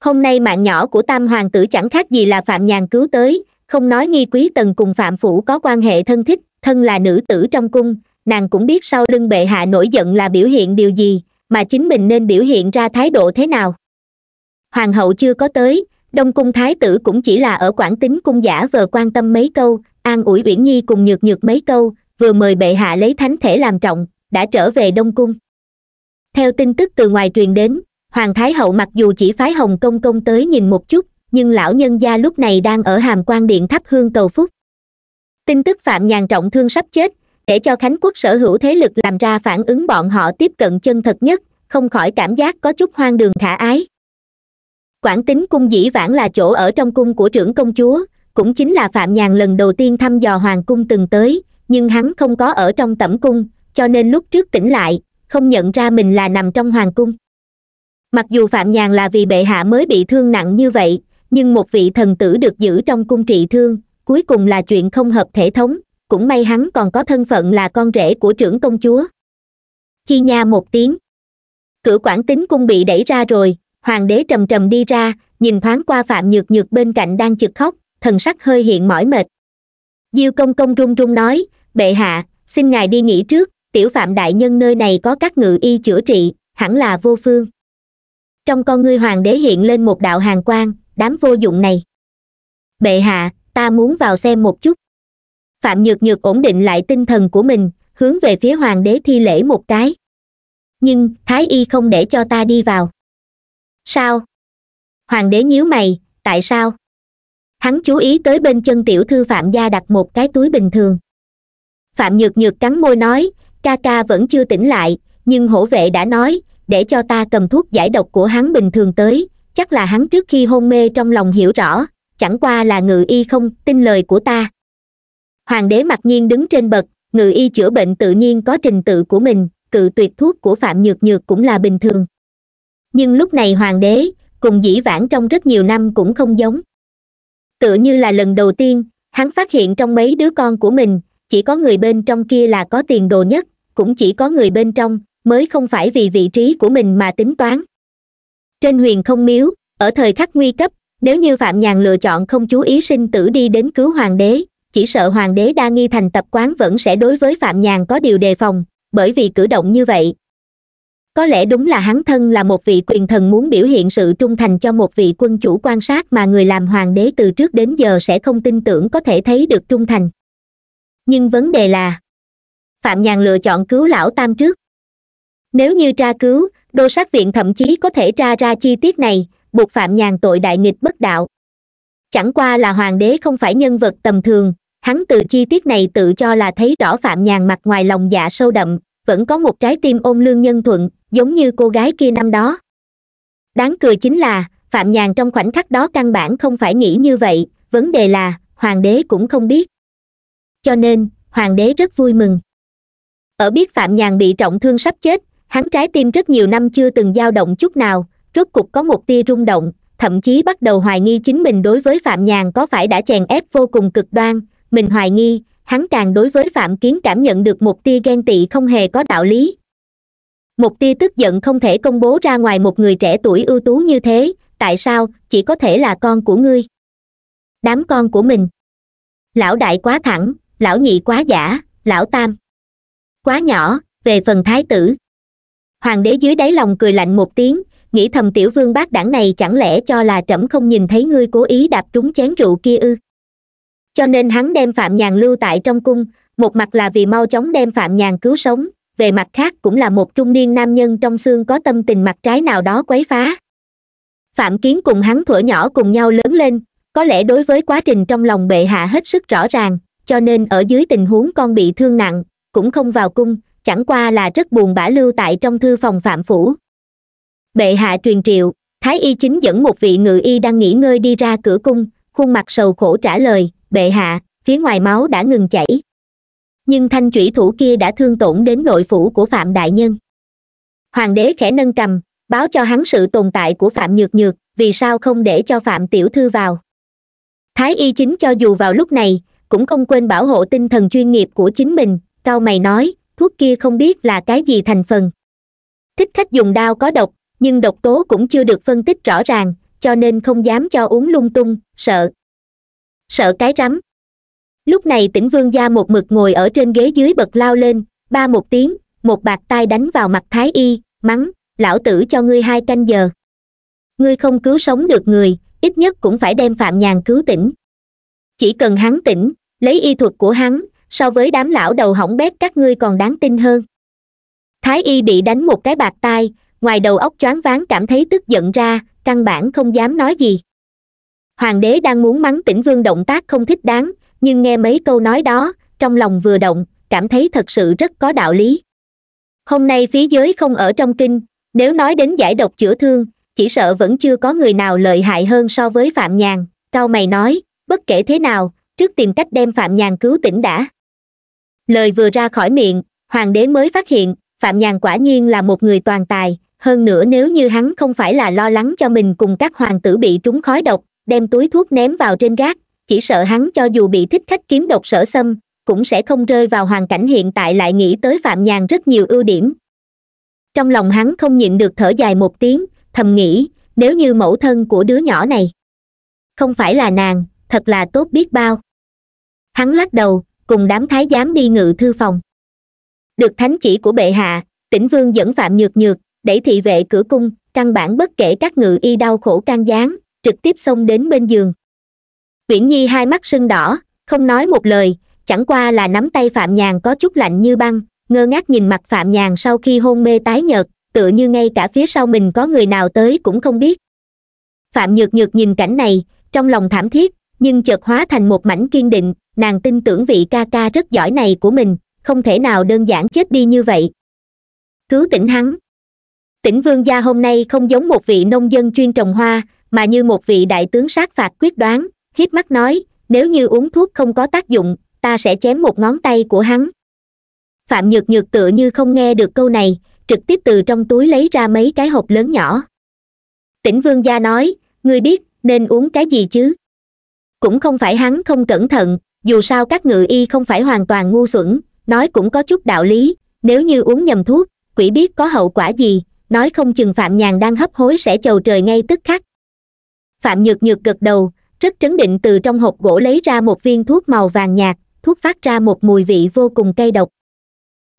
hôm nay mạng nhỏ của tam hoàng tử chẳng khác gì là phạm nhàn cứu tới không nói nghi quý tần cùng phạm phủ có quan hệ thân thích thân là nữ tử trong cung nàng cũng biết sau lưng bệ hạ nổi giận là biểu hiện điều gì mà chính mình nên biểu hiện ra thái độ thế nào hoàng hậu chưa có tới đông cung thái tử cũng chỉ là ở quản tính cung giả vờ quan tâm mấy câu an ủi uyển nhi cùng nhược nhược mấy câu vừa mời bệ hạ lấy thánh thể làm trọng đã trở về đông cung theo tin tức từ ngoài truyền đến hoàng thái hậu mặc dù chỉ phái hồng công công tới nhìn một chút nhưng lão nhân gia lúc này đang ở hàm quan điện thắp hương cầu phúc tin tức phạm nhàn trọng thương sắp chết để cho khánh quốc sở hữu thế lực làm ra phản ứng bọn họ tiếp cận chân thật nhất không khỏi cảm giác có chút hoang đường khả ái quảng tính cung dĩ vãng là chỗ ở trong cung của trưởng công chúa cũng chính là phạm nhàn lần đầu tiên thăm dò hoàng cung từng tới nhưng hắn không có ở trong tẩm cung cho nên lúc trước tỉnh lại không nhận ra mình là nằm trong hoàng cung mặc dù phạm nhàn là vì bệ hạ mới bị thương nặng như vậy nhưng một vị thần tử được giữ trong cung trị thương cuối cùng là chuyện không hợp thể thống cũng may hắn còn có thân phận là con rể của trưởng công chúa chi nha một tiếng cửa quản tính cung bị đẩy ra rồi hoàng đế trầm trầm đi ra nhìn thoáng qua phạm nhược nhược bên cạnh đang chực khóc thần sắc hơi hiện mỏi mệt diêu công công run run nói bệ hạ xin ngài đi nghỉ trước tiểu phạm đại nhân nơi này có các ngự y chữa trị hẳn là vô phương trong con ngươi hoàng đế hiện lên một đạo hàng quang đám vô dụng này bệ hạ ta muốn vào xem một chút phạm nhược nhược ổn định lại tinh thần của mình hướng về phía hoàng đế thi lễ một cái nhưng thái y không để cho ta đi vào sao hoàng đế nhíu mày tại sao hắn chú ý tới bên chân tiểu thư phạm gia đặt một cái túi bình thường phạm nhược nhược cắn môi nói ca ca vẫn chưa tỉnh lại nhưng hổ vệ đã nói để cho ta cầm thuốc giải độc của hắn bình thường tới chắc là hắn trước khi hôn mê trong lòng hiểu rõ chẳng qua là ngự y không tin lời của ta hoàng đế mặc nhiên đứng trên bậc ngự y chữa bệnh tự nhiên có trình tự của mình cự tuyệt thuốc của phạm nhược nhược cũng là bình thường nhưng lúc này hoàng đế cùng dĩ vãng trong rất nhiều năm cũng không giống tự như là lần đầu tiên hắn phát hiện trong mấy đứa con của mình chỉ có người bên trong kia là có tiền đồ nhất cũng chỉ có người bên trong mới không phải vì vị trí của mình mà tính toán trên huyền không miếu ở thời khắc nguy cấp nếu như phạm nhàn lựa chọn không chú ý sinh tử đi đến cứu hoàng đế chỉ sợ hoàng đế đa nghi thành tập quán vẫn sẽ đối với phạm nhàn có điều đề phòng bởi vì cử động như vậy có lẽ đúng là hắn thân là một vị quyền thần muốn biểu hiện sự trung thành cho một vị quân chủ quan sát mà người làm hoàng đế từ trước đến giờ sẽ không tin tưởng có thể thấy được trung thành nhưng vấn đề là phạm nhàn lựa chọn cứu lão tam trước nếu như tra cứu đô sát viện thậm chí có thể tra ra chi tiết này buộc phạm nhàn tội đại nghịch bất đạo chẳng qua là hoàng đế không phải nhân vật tầm thường hắn từ chi tiết này tự cho là thấy rõ phạm nhàn mặt ngoài lòng dạ sâu đậm vẫn có một trái tim ôn lương nhân thuận giống như cô gái kia năm đó đáng cười chính là phạm nhàn trong khoảnh khắc đó căn bản không phải nghĩ như vậy vấn đề là hoàng đế cũng không biết cho nên hoàng đế rất vui mừng ở biết phạm nhàn bị trọng thương sắp chết hắn trái tim rất nhiều năm chưa từng dao động chút nào rốt cục có một tia rung động thậm chí bắt đầu hoài nghi chính mình đối với phạm nhàn có phải đã chèn ép vô cùng cực đoan mình hoài nghi hắn càng đối với phạm kiến cảm nhận được một tia ghen tị không hề có đạo lý một tia tức giận không thể công bố ra ngoài một người trẻ tuổi ưu tú như thế tại sao chỉ có thể là con của ngươi đám con của mình lão đại quá thẳng lão nhị quá giả lão tam quá nhỏ về phần thái tử hoàng đế dưới đáy lòng cười lạnh một tiếng nghĩ thầm tiểu vương bác đảng này chẳng lẽ cho là trẫm không nhìn thấy ngươi cố ý đạp trúng chén rượu kia ư cho nên hắn đem phạm nhàn lưu tại trong cung một mặt là vì mau chóng đem phạm nhàn cứu sống về mặt khác cũng là một trung niên nam nhân trong xương có tâm tình mặt trái nào đó quấy phá phạm kiến cùng hắn thuở nhỏ cùng nhau lớn lên có lẽ đối với quá trình trong lòng bệ hạ hết sức rõ ràng cho nên ở dưới tình huống con bị thương nặng cũng không vào cung chẳng qua là rất buồn bã lưu tại trong thư phòng phạm phủ bệ hạ truyền triệu thái y chính dẫn một vị ngự y đang nghỉ ngơi đi ra cửa cung khuôn mặt sầu khổ trả lời bệ hạ phía ngoài máu đã ngừng chảy nhưng thanh thủy thủ kia đã thương tổn đến nội phủ của phạm đại nhân hoàng đế khẽ nâng cầm báo cho hắn sự tồn tại của phạm nhược nhược vì sao không để cho phạm tiểu thư vào thái y chính cho dù vào lúc này cũng không quên bảo hộ tinh thần chuyên nghiệp của chính mình cao mày nói thuốc kia không biết là cái gì thành phần thích khách dùng đao có độc nhưng độc tố cũng chưa được phân tích rõ ràng cho nên không dám cho uống lung tung sợ sợ cái rắm lúc này tỉnh vương gia một mực ngồi ở trên ghế dưới bật lao lên ba một tiếng một bạc tai đánh vào mặt thái y mắng lão tử cho ngươi hai canh giờ ngươi không cứu sống được người ít nhất cũng phải đem phạm nhàn cứu tỉnh chỉ cần hắn tỉnh lấy y thuật của hắn so với đám lão đầu hỏng bét các ngươi còn đáng tin hơn thái y bị đánh một cái bạc tai ngoài đầu óc choáng váng cảm thấy tức giận ra căn bản không dám nói gì hoàng đế đang muốn mắng tỉnh vương động tác không thích đáng nhưng nghe mấy câu nói đó trong lòng vừa động cảm thấy thật sự rất có đạo lý hôm nay phía dưới không ở trong kinh nếu nói đến giải độc chữa thương chỉ sợ vẫn chưa có người nào lợi hại hơn so với phạm nhàn cao mày nói bất kể thế nào trước tìm cách đem phạm nhàn cứu tỉnh đã lời vừa ra khỏi miệng hoàng đế mới phát hiện phạm nhàn quả nhiên là một người toàn tài hơn nữa nếu như hắn không phải là lo lắng cho mình cùng các hoàng tử bị trúng khói độc đem túi thuốc ném vào trên gác chỉ sợ hắn cho dù bị thích khách kiếm độc sở xâm cũng sẽ không rơi vào hoàn cảnh hiện tại lại nghĩ tới phạm nhàn rất nhiều ưu điểm trong lòng hắn không nhịn được thở dài một tiếng thầm nghĩ nếu như mẫu thân của đứa nhỏ này không phải là nàng thật là tốt biết bao hắn lắc đầu cùng đám thái giám đi ngự thư phòng được thánh chỉ của bệ hạ tỉnh vương dẫn phạm nhược nhược đẩy thị vệ cửa cung căn bản bất kể các ngự y đau khổ can gián trực tiếp xông đến bên giường uyển nhi hai mắt sưng đỏ không nói một lời chẳng qua là nắm tay phạm nhàn có chút lạnh như băng ngơ ngác nhìn mặt phạm nhàn sau khi hôn mê tái nhợt tựa như ngay cả phía sau mình có người nào tới cũng không biết phạm nhược nhược nhìn cảnh này trong lòng thảm thiết nhưng chợt hóa thành một mảnh kiên định nàng tin tưởng vị ca ca rất giỏi này của mình không thể nào đơn giản chết đi như vậy cứu tỉnh hắn tỉnh vương gia hôm nay không giống một vị nông dân chuyên trồng hoa mà như một vị đại tướng sát phạt quyết đoán hít mắt nói nếu như uống thuốc không có tác dụng ta sẽ chém một ngón tay của hắn phạm nhược nhược tựa như không nghe được câu này trực tiếp từ trong túi lấy ra mấy cái hộp lớn nhỏ tỉnh vương gia nói ngươi biết nên uống cái gì chứ cũng không phải hắn không cẩn thận dù sao các ngự y không phải hoàn toàn ngu xuẩn nói cũng có chút đạo lý nếu như uống nhầm thuốc quỷ biết có hậu quả gì nói không chừng phạm nhàn đang hấp hối sẽ chầu trời ngay tức khắc phạm nhược nhược gật đầu rất trấn định từ trong hộp gỗ lấy ra một viên thuốc màu vàng nhạt thuốc phát ra một mùi vị vô cùng cay độc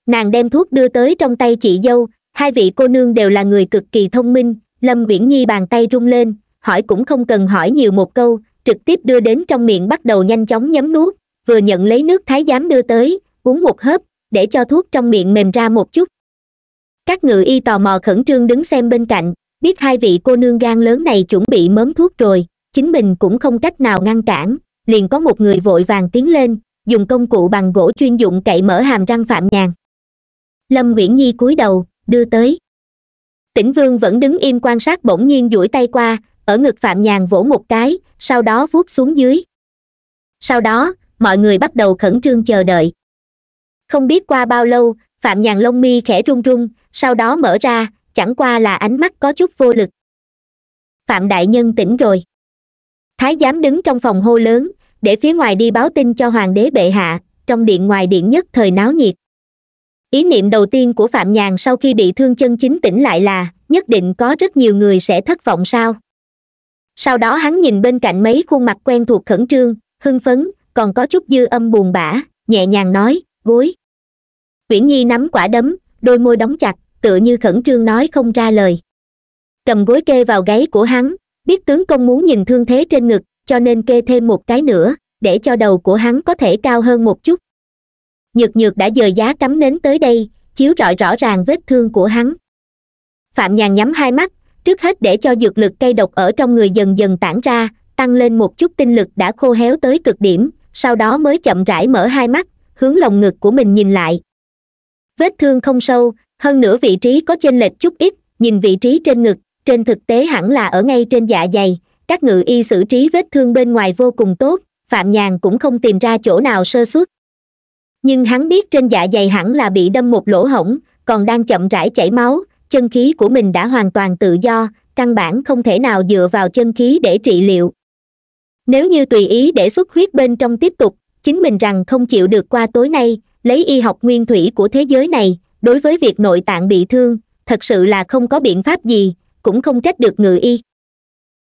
nàng đem thuốc đưa tới trong tay chị dâu hai vị cô nương đều là người cực kỳ thông minh lâm uyển nhi bàn tay rung lên hỏi cũng không cần hỏi nhiều một câu trực tiếp đưa đến trong miệng bắt đầu nhanh chóng nhấm nuốt vừa nhận lấy nước thái giám đưa tới uống một hớp để cho thuốc trong miệng mềm ra một chút các ngự y tò mò khẩn trương đứng xem bên cạnh biết hai vị cô nương gan lớn này chuẩn bị mớm thuốc rồi chính mình cũng không cách nào ngăn cản liền có một người vội vàng tiến lên dùng công cụ bằng gỗ chuyên dụng cậy mở hàm răng phạm nhàn lâm uyển nhi cúi đầu đưa tới tĩnh vương vẫn đứng im quan sát bỗng nhiên duỗi tay qua ở ngực phạm nhàn vỗ một cái sau đó vuốt xuống dưới sau đó mọi người bắt đầu khẩn trương chờ đợi không biết qua bao lâu phạm nhàn lông mi khẽ run run sau đó mở ra chẳng qua là ánh mắt có chút vô lực phạm đại nhân tỉnh rồi thái giám đứng trong phòng hô lớn để phía ngoài đi báo tin cho hoàng đế bệ hạ trong điện ngoài điện nhất thời náo nhiệt ý niệm đầu tiên của phạm nhàn sau khi bị thương chân chính tỉnh lại là nhất định có rất nhiều người sẽ thất vọng sao sau đó hắn nhìn bên cạnh mấy khuôn mặt quen thuộc khẩn trương hưng phấn còn có chút dư âm buồn bã nhẹ nhàng nói gối uyển nhi nắm quả đấm đôi môi đóng chặt tựa như khẩn trương nói không ra lời cầm gối kê vào gáy của hắn biết tướng công muốn nhìn thương thế trên ngực cho nên kê thêm một cái nữa để cho đầu của hắn có thể cao hơn một chút nhược nhược đã dời giá cắm nến tới đây chiếu rọi rõ ràng vết thương của hắn phạm nhàn nhắm hai mắt trước hết để cho dược lực cây độc ở trong người dần dần tản ra tăng lên một chút tinh lực đã khô héo tới cực điểm sau đó mới chậm rãi mở hai mắt hướng lồng ngực của mình nhìn lại vết thương không sâu hơn nữa vị trí có chênh lệch chút ít nhìn vị trí trên ngực trên thực tế hẳn là ở ngay trên dạ dày các ngự y xử trí vết thương bên ngoài vô cùng tốt phạm nhàn cũng không tìm ra chỗ nào sơ suất nhưng hắn biết trên dạ dày hẳn là bị đâm một lỗ hổng còn đang chậm rãi chảy máu chân khí của mình đã hoàn toàn tự do căn bản không thể nào dựa vào chân khí để trị liệu nếu như tùy ý để xuất huyết bên trong tiếp tục chính mình rằng không chịu được qua tối nay lấy y học nguyên thủy của thế giới này đối với việc nội tạng bị thương thật sự là không có biện pháp gì cũng không trách được ngự y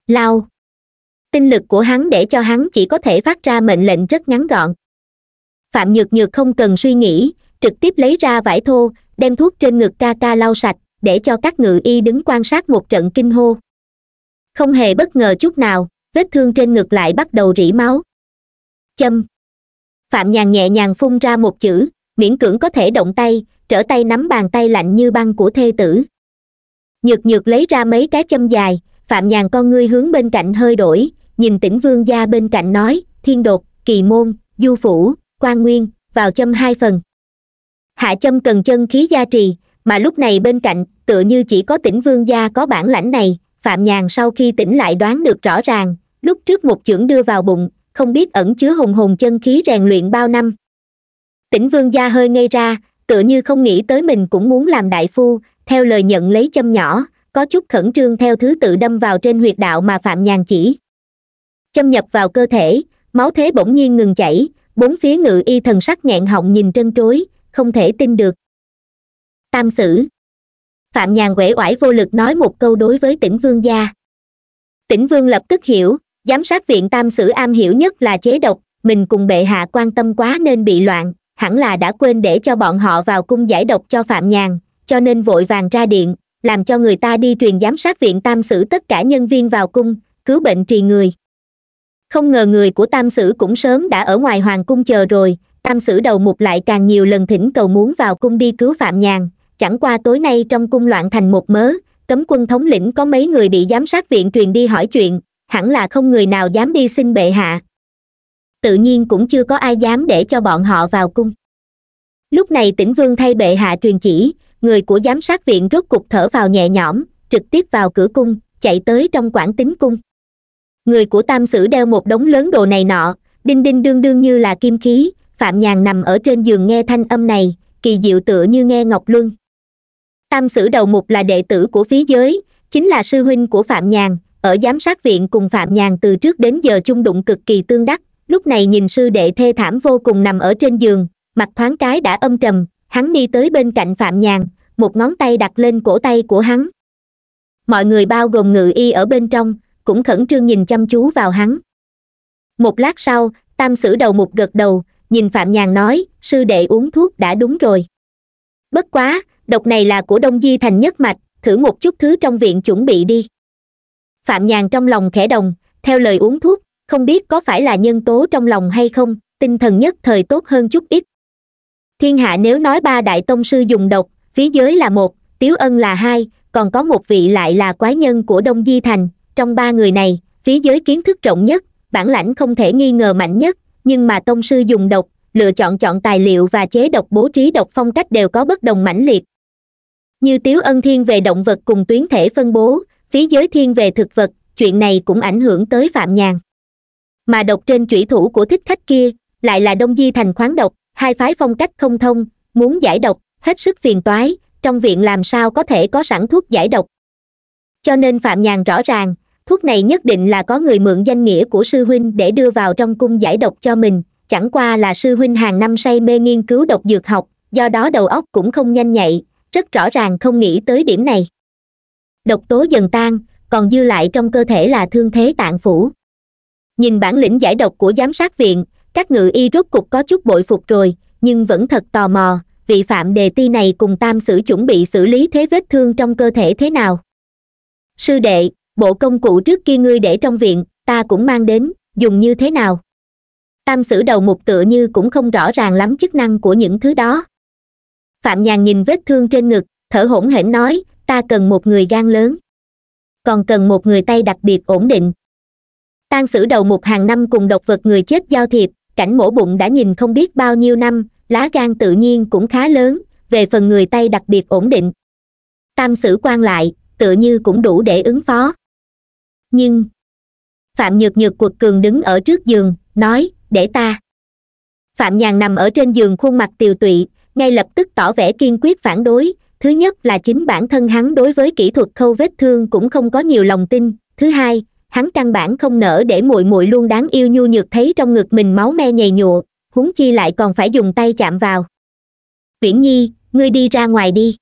lao tinh lực của hắn để cho hắn chỉ có thể phát ra mệnh lệnh rất ngắn gọn phạm nhược nhược không cần suy nghĩ trực tiếp lấy ra vải thô đem thuốc trên ngực ca ca lau sạch để cho các ngự y đứng quan sát một trận kinh hô không hề bất ngờ chút nào vết thương trên ngực lại bắt đầu rỉ máu châm phạm nhàn nhẹ nhàng phun ra một chữ miễn cưỡng có thể động tay trở tay nắm bàn tay lạnh như băng của thê tử nhược nhược lấy ra mấy cái châm dài phạm nhàn con ngươi hướng bên cạnh hơi đổi nhìn tỉnh vương gia bên cạnh nói thiên đột kỳ môn du phủ quan nguyên vào châm hai phần hạ châm cần chân khí gia trì mà lúc này bên cạnh tựa như chỉ có tỉnh vương gia có bản lãnh này phạm nhàn sau khi tỉnh lại đoán được rõ ràng lúc trước một chưởng đưa vào bụng không biết ẩn chứa hùng hồn chân khí rèn luyện bao năm tỉnh vương gia hơi ngây ra tựa như không nghĩ tới mình cũng muốn làm đại phu theo lời nhận lấy châm nhỏ có chút khẩn trương theo thứ tự đâm vào trên huyệt đạo mà phạm nhàn chỉ châm nhập vào cơ thể máu thế bỗng nhiên ngừng chảy bốn phía ngự y thần sắc nghẹn họng nhìn trân trối không thể tin được tam sử phạm nhàn uể oải vô lực nói một câu đối với tỉnh vương gia tỉnh vương lập tức hiểu giám sát viện tam sử am hiểu nhất là chế độc mình cùng bệ hạ quan tâm quá nên bị loạn hẳn là đã quên để cho bọn họ vào cung giải độc cho phạm nhàn cho nên vội vàng ra điện làm cho người ta đi truyền giám sát viện tam sử tất cả nhân viên vào cung cứu bệnh trì người không ngờ người của tam sử cũng sớm đã ở ngoài hoàng cung chờ rồi tam sử đầu mục lại càng nhiều lần thỉnh cầu muốn vào cung đi cứu phạm nhàn chẳng qua tối nay trong cung loạn thành một mớ cấm quân thống lĩnh có mấy người bị giám sát viện truyền đi hỏi chuyện hẳn là không người nào dám đi xin bệ hạ tự nhiên cũng chưa có ai dám để cho bọn họ vào cung lúc này tỉnh vương thay bệ hạ truyền chỉ người của giám sát viện rốt cục thở vào nhẹ nhõm trực tiếp vào cửa cung chạy tới trong quản tính cung người của tam sử đeo một đống lớn đồ này nọ đinh đinh đương đương như là kim khí phạm nhàn nằm ở trên giường nghe thanh âm này kỳ diệu tựa như nghe ngọc luân tam sử đầu mục là đệ tử của phí giới chính là sư huynh của phạm nhàn ở giám sát viện cùng phạm nhàn từ trước đến giờ chung đụng cực kỳ tương đắc lúc này nhìn sư đệ thê thảm vô cùng nằm ở trên giường mặt thoáng cái đã âm trầm hắn đi tới bên cạnh phạm nhàn một ngón tay đặt lên cổ tay của hắn mọi người bao gồm ngự y ở bên trong cũng khẩn trương nhìn chăm chú vào hắn một lát sau tam sử đầu mục gật đầu nhìn phạm nhàn nói sư đệ uống thuốc đã đúng rồi bất quá độc này là của đông di thành nhất mạch thử một chút thứ trong viện chuẩn bị đi phạm nhàn trong lòng khẽ đồng theo lời uống thuốc không biết có phải là nhân tố trong lòng hay không tinh thần nhất thời tốt hơn chút ít thiên hạ nếu nói ba đại tông sư dùng độc phía dưới là một tiếu ân là hai còn có một vị lại là quái nhân của đông di thành trong ba người này phía dưới kiến thức rộng nhất bản lãnh không thể nghi ngờ mạnh nhất nhưng mà tông sư dùng độc lựa chọn chọn tài liệu và chế độc bố trí độc phong cách đều có bất đồng mãnh liệt như tiếu ân thiên về động vật cùng tuyến thể phân bố phía giới thiên về thực vật chuyện này cũng ảnh hưởng tới phạm nhàn mà độc trên chủy thủ của thích khách kia lại là đông di thành khoáng độc hai phái phong cách không thông muốn giải độc hết sức phiền toái trong viện làm sao có thể có sẵn thuốc giải độc cho nên phạm nhàn rõ ràng thuốc này nhất định là có người mượn danh nghĩa của sư huynh để đưa vào trong cung giải độc cho mình chẳng qua là sư huynh hàng năm say mê nghiên cứu độc dược học do đó đầu óc cũng không nhanh nhạy rất rõ ràng không nghĩ tới điểm này độc tố dần tan còn dư lại trong cơ thể là thương thế tạng phủ nhìn bản lĩnh giải độc của giám sát viện các ngự y rốt cục có chút bội phục rồi nhưng vẫn thật tò mò vị phạm đề ti này cùng tam sử chuẩn bị xử lý thế vết thương trong cơ thể thế nào sư đệ bộ công cụ trước kia ngươi để trong viện ta cũng mang đến dùng như thế nào tam sử đầu mục tựa như cũng không rõ ràng lắm chức năng của những thứ đó phạm nhàn nhìn vết thương trên ngực thở hổn hển nói ta cần một người gan lớn còn cần một người tay đặc biệt ổn định tan sử đầu một hàng năm cùng độc vật người chết giao thiệp cảnh mổ bụng đã nhìn không biết bao nhiêu năm lá gan tự nhiên cũng khá lớn về phần người tay đặc biệt ổn định tam sử quan lại tựa như cũng đủ để ứng phó nhưng phạm nhược nhược quật cường đứng ở trước giường nói để ta phạm nhàn nằm ở trên giường khuôn mặt tiều tụy ngay lập tức tỏ vẻ kiên quyết phản đối thứ nhất là chính bản thân hắn đối với kỹ thuật khâu vết thương cũng không có nhiều lòng tin thứ hai hắn căn bản không nỡ để muội muội luôn đáng yêu nhu nhược thấy trong ngực mình máu me nhầy nhụa huống chi lại còn phải dùng tay chạm vào Viễn nhi ngươi đi ra ngoài đi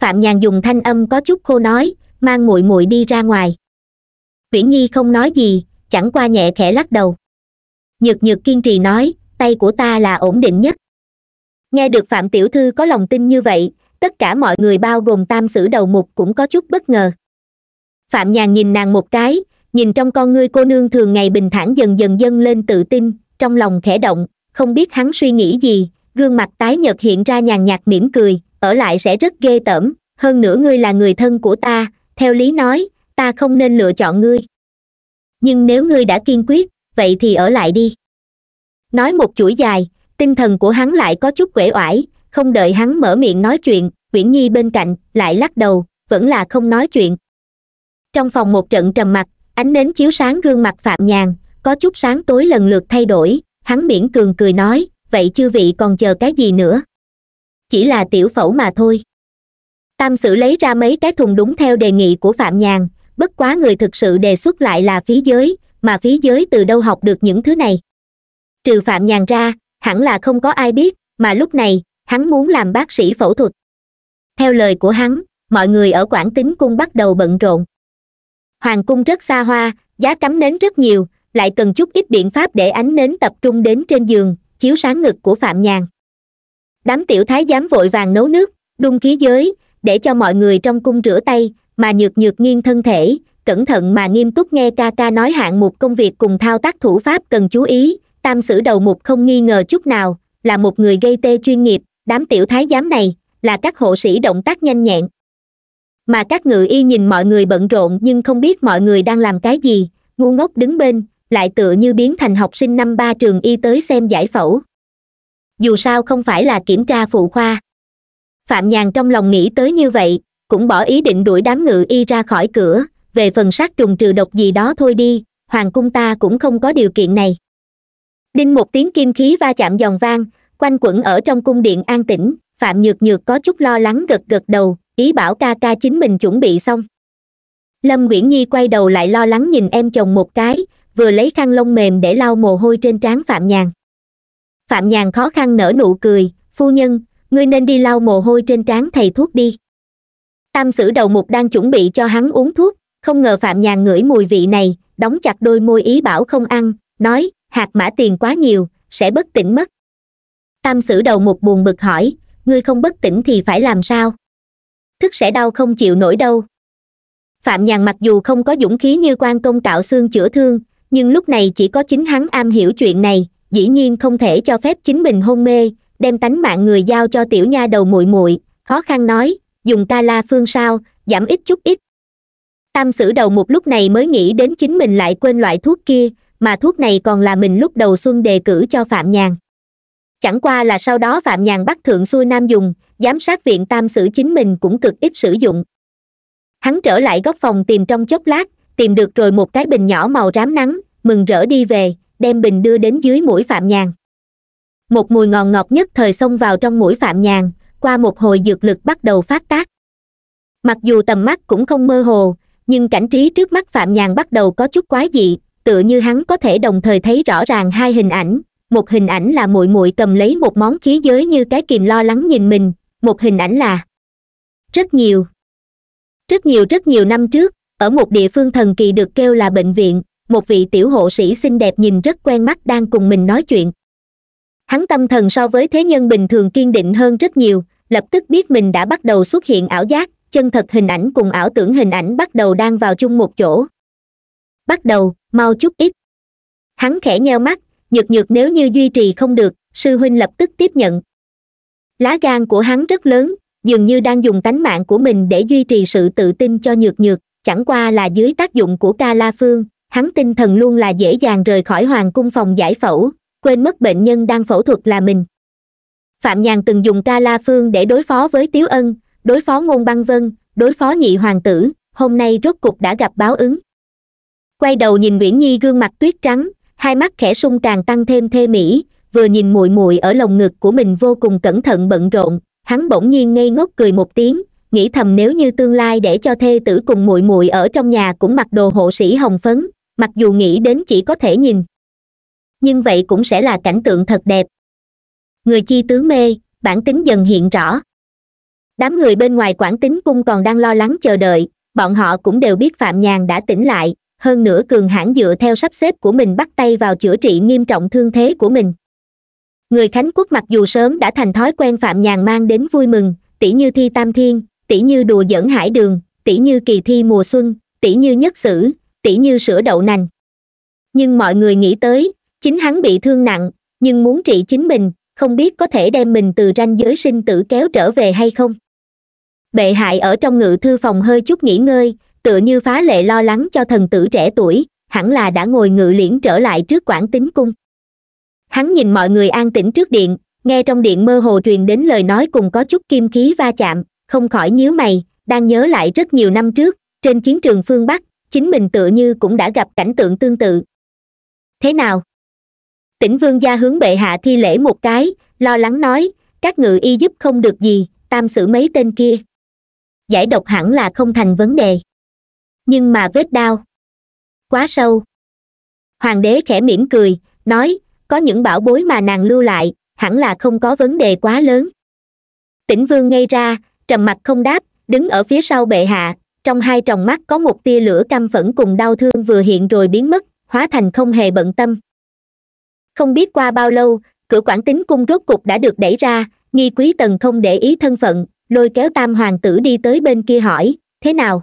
phạm nhàn dùng thanh âm có chút khô nói mang muội muội đi ra ngoài Viễn nhi không nói gì chẳng qua nhẹ khẽ lắc đầu nhược nhược kiên trì nói tay của ta là ổn định nhất nghe được phạm tiểu thư có lòng tin như vậy tất cả mọi người bao gồm tam sử đầu mục cũng có chút bất ngờ phạm nhàn nhìn nàng một cái nhìn trong con ngươi cô nương thường ngày bình thản dần dần dâng lên tự tin trong lòng khẽ động không biết hắn suy nghĩ gì gương mặt tái nhợt hiện ra nhàn nhạt mỉm cười ở lại sẽ rất ghê tởm hơn nữa ngươi là người thân của ta theo lý nói ta không nên lựa chọn ngươi nhưng nếu ngươi đã kiên quyết vậy thì ở lại đi nói một chuỗi dài tinh thần của hắn lại có chút uể oải không đợi hắn mở miệng nói chuyện uyển nhi bên cạnh lại lắc đầu vẫn là không nói chuyện trong phòng một trận trầm mặc ánh nến chiếu sáng gương mặt phạm nhàn có chút sáng tối lần lượt thay đổi hắn miễn cường cười nói vậy chư vị còn chờ cái gì nữa chỉ là tiểu phẫu mà thôi tam sử lấy ra mấy cái thùng đúng theo đề nghị của phạm nhàn bất quá người thực sự đề xuất lại là phí giới mà phí giới từ đâu học được những thứ này trừ phạm nhàn ra hẳn là không có ai biết mà lúc này hắn muốn làm bác sĩ phẫu thuật theo lời của hắn mọi người ở quảng tính cung bắt đầu bận rộn hoàng cung rất xa hoa giá cắm nến rất nhiều lại cần chút ít biện pháp để ánh nến tập trung đến trên giường chiếu sáng ngực của phạm nhàn đám tiểu thái giám vội vàng nấu nước đun khí giới để cho mọi người trong cung rửa tay mà nhược nhược nghiêng thân thể cẩn thận mà nghiêm túc nghe ca ca nói hạng mục công việc cùng thao tác thủ pháp cần chú ý tam sử đầu mục không nghi ngờ chút nào là một người gây tê chuyên nghiệp đám tiểu thái giám này là các hộ sĩ động tác nhanh nhẹn mà các ngự y nhìn mọi người bận rộn nhưng không biết mọi người đang làm cái gì ngu ngốc đứng bên lại tựa như biến thành học sinh năm ba trường y tới xem giải phẫu dù sao không phải là kiểm tra phụ khoa phạm nhàn trong lòng nghĩ tới như vậy cũng bỏ ý định đuổi đám ngự y ra khỏi cửa về phần sát trùng trừ độc gì đó thôi đi hoàng cung ta cũng không có điều kiện này đinh một tiếng kim khí va chạm giòn vang quanh quẩn ở trong cung điện an tĩnh phạm nhược nhược có chút lo lắng gật gật đầu ý bảo ca ca chính mình chuẩn bị xong lâm nguyễn nhi quay đầu lại lo lắng nhìn em chồng một cái vừa lấy khăn lông mềm để lau mồ hôi trên trán phạm nhàn phạm nhàn khó khăn nở nụ cười phu nhân ngươi nên đi lau mồ hôi trên trán thầy thuốc đi tam sử đầu mục đang chuẩn bị cho hắn uống thuốc không ngờ phạm nhàn ngửi mùi vị này đóng chặt đôi môi ý bảo không ăn nói hạt mã tiền quá nhiều sẽ bất tỉnh mất tam sử đầu một buồn bực hỏi ngươi không bất tỉnh thì phải làm sao thức sẽ đau không chịu nổi đâu phạm nhàn mặc dù không có dũng khí như quan công cạo xương chữa thương nhưng lúc này chỉ có chính hắn am hiểu chuyện này dĩ nhiên không thể cho phép chính mình hôn mê đem tánh mạng người giao cho tiểu nha đầu muội muội khó khăn nói dùng ca la phương sao giảm ít chút ít tam sử đầu một lúc này mới nghĩ đến chính mình lại quên loại thuốc kia mà thuốc này còn là mình lúc đầu xuân đề cử cho phạm nhàn chẳng qua là sau đó phạm nhàn bắt thượng xuôi nam dùng giám sát viện tam sử chính mình cũng cực ít sử dụng hắn trở lại góc phòng tìm trong chốc lát tìm được rồi một cái bình nhỏ màu rám nắng mừng rỡ đi về đem bình đưa đến dưới mũi phạm nhàn một mùi ngòn ngọt nhất thời xông vào trong mũi phạm nhàn qua một hồi dược lực bắt đầu phát tác mặc dù tầm mắt cũng không mơ hồ nhưng cảnh trí trước mắt phạm nhàn bắt đầu có chút quái dị tựa như hắn có thể đồng thời thấy rõ ràng hai hình ảnh một hình ảnh là muội muội cầm lấy một món khí giới như cái kìm lo lắng nhìn mình một hình ảnh là rất nhiều rất nhiều rất nhiều năm trước ở một địa phương thần kỳ được kêu là bệnh viện một vị tiểu hộ sĩ xinh đẹp nhìn rất quen mắt đang cùng mình nói chuyện hắn tâm thần so với thế nhân bình thường kiên định hơn rất nhiều lập tức biết mình đã bắt đầu xuất hiện ảo giác chân thật hình ảnh cùng ảo tưởng hình ảnh bắt đầu đang vào chung một chỗ bắt đầu mau chút ít hắn khẽ nheo mắt nhược nhược nếu như duy trì không được sư huynh lập tức tiếp nhận lá gan của hắn rất lớn dường như đang dùng tánh mạng của mình để duy trì sự tự tin cho nhược nhược chẳng qua là dưới tác dụng của ca la phương hắn tinh thần luôn là dễ dàng rời khỏi hoàng cung phòng giải phẫu quên mất bệnh nhân đang phẫu thuật là mình phạm nhàn từng dùng ca la phương để đối phó với tiếu ân đối phó ngôn băng vân đối phó nhị hoàng tử hôm nay rốt cục đã gặp báo ứng quay đầu nhìn nguyễn nhi gương mặt tuyết trắng hai mắt khẽ sung càng tăng thêm thê mỹ vừa nhìn muội muội ở lồng ngực của mình vô cùng cẩn thận bận rộn hắn bỗng nhiên ngây ngốc cười một tiếng nghĩ thầm nếu như tương lai để cho thê tử cùng muội muội ở trong nhà cũng mặc đồ hộ sĩ hồng phấn mặc dù nghĩ đến chỉ có thể nhìn nhưng vậy cũng sẽ là cảnh tượng thật đẹp người chi tướng mê bản tính dần hiện rõ đám người bên ngoài quản tính cung còn đang lo lắng chờ đợi bọn họ cũng đều biết phạm nhàn đã tỉnh lại hơn nữa cường hãn dựa theo sắp xếp của mình bắt tay vào chữa trị nghiêm trọng thương thế của mình người khánh quốc mặc dù sớm đã thành thói quen phạm nhàn mang đến vui mừng tỷ như thi tam thiên tỷ như đùa dẫn hải đường tỷ như kỳ thi mùa xuân tỷ như nhất sử tỷ như sữa đậu nành nhưng mọi người nghĩ tới chính hắn bị thương nặng nhưng muốn trị chính mình không biết có thể đem mình từ ranh giới sinh tử kéo trở về hay không bệ hại ở trong ngự thư phòng hơi chút nghỉ ngơi tựa như phá lệ lo lắng cho thần tử trẻ tuổi hẳn là đã ngồi ngự liễn trở lại trước quảng tín cung hắn nhìn mọi người an tĩnh trước điện nghe trong điện mơ hồ truyền đến lời nói cùng có chút kim khí va chạm không khỏi nhíu mày đang nhớ lại rất nhiều năm trước trên chiến trường phương bắc chính mình tựa như cũng đã gặp cảnh tượng tương tự thế nào tỉnh vương gia hướng bệ hạ thi lễ một cái lo lắng nói các ngự y giúp không được gì tam xử mấy tên kia giải độc hẳn là không thành vấn đề nhưng mà vết đau quá sâu hoàng đế khẽ mỉm cười nói có những bảo bối mà nàng lưu lại hẳn là không có vấn đề quá lớn tĩnh vương ngay ra trầm mặt không đáp đứng ở phía sau bệ hạ trong hai tròng mắt có một tia lửa căm phẫn cùng đau thương vừa hiện rồi biến mất hóa thành không hề bận tâm không biết qua bao lâu cửa quản tính cung rốt cục đã được đẩy ra nghi quý tần không để ý thân phận lôi kéo tam hoàng tử đi tới bên kia hỏi thế nào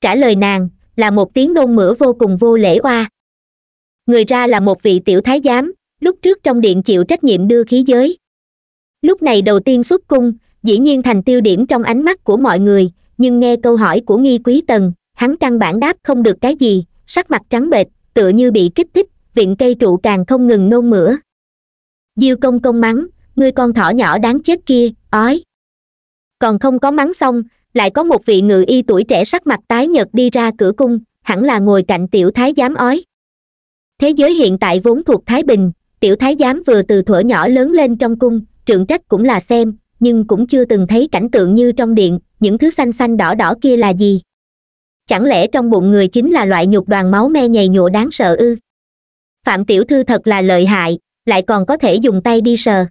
trả lời nàng là một tiếng nôn mửa vô cùng vô lễ oa người ra là một vị tiểu thái giám lúc trước trong điện chịu trách nhiệm đưa khí giới lúc này đầu tiên xuất cung dĩ nhiên thành tiêu điểm trong ánh mắt của mọi người nhưng nghe câu hỏi của nghi quý tần hắn căn bản đáp không được cái gì sắc mặt trắng bệch tựa như bị kích thích viện cây trụ càng không ngừng nôn mửa diêu công công mắng ngươi con thỏ nhỏ đáng chết kia ói còn không có mắng xong lại có một vị ngự y tuổi trẻ sắc mặt tái nhợt đi ra cửa cung hẳn là ngồi cạnh tiểu thái giám ói thế giới hiện tại vốn thuộc thái bình tiểu thái giám vừa từ thuở nhỏ lớn lên trong cung trượng trách cũng là xem nhưng cũng chưa từng thấy cảnh tượng như trong điện những thứ xanh xanh đỏ đỏ kia là gì chẳng lẽ trong bụng người chính là loại nhục đoàn máu me nhầy nhụa đáng sợ ư phạm tiểu thư thật là lợi hại lại còn có thể dùng tay đi sờ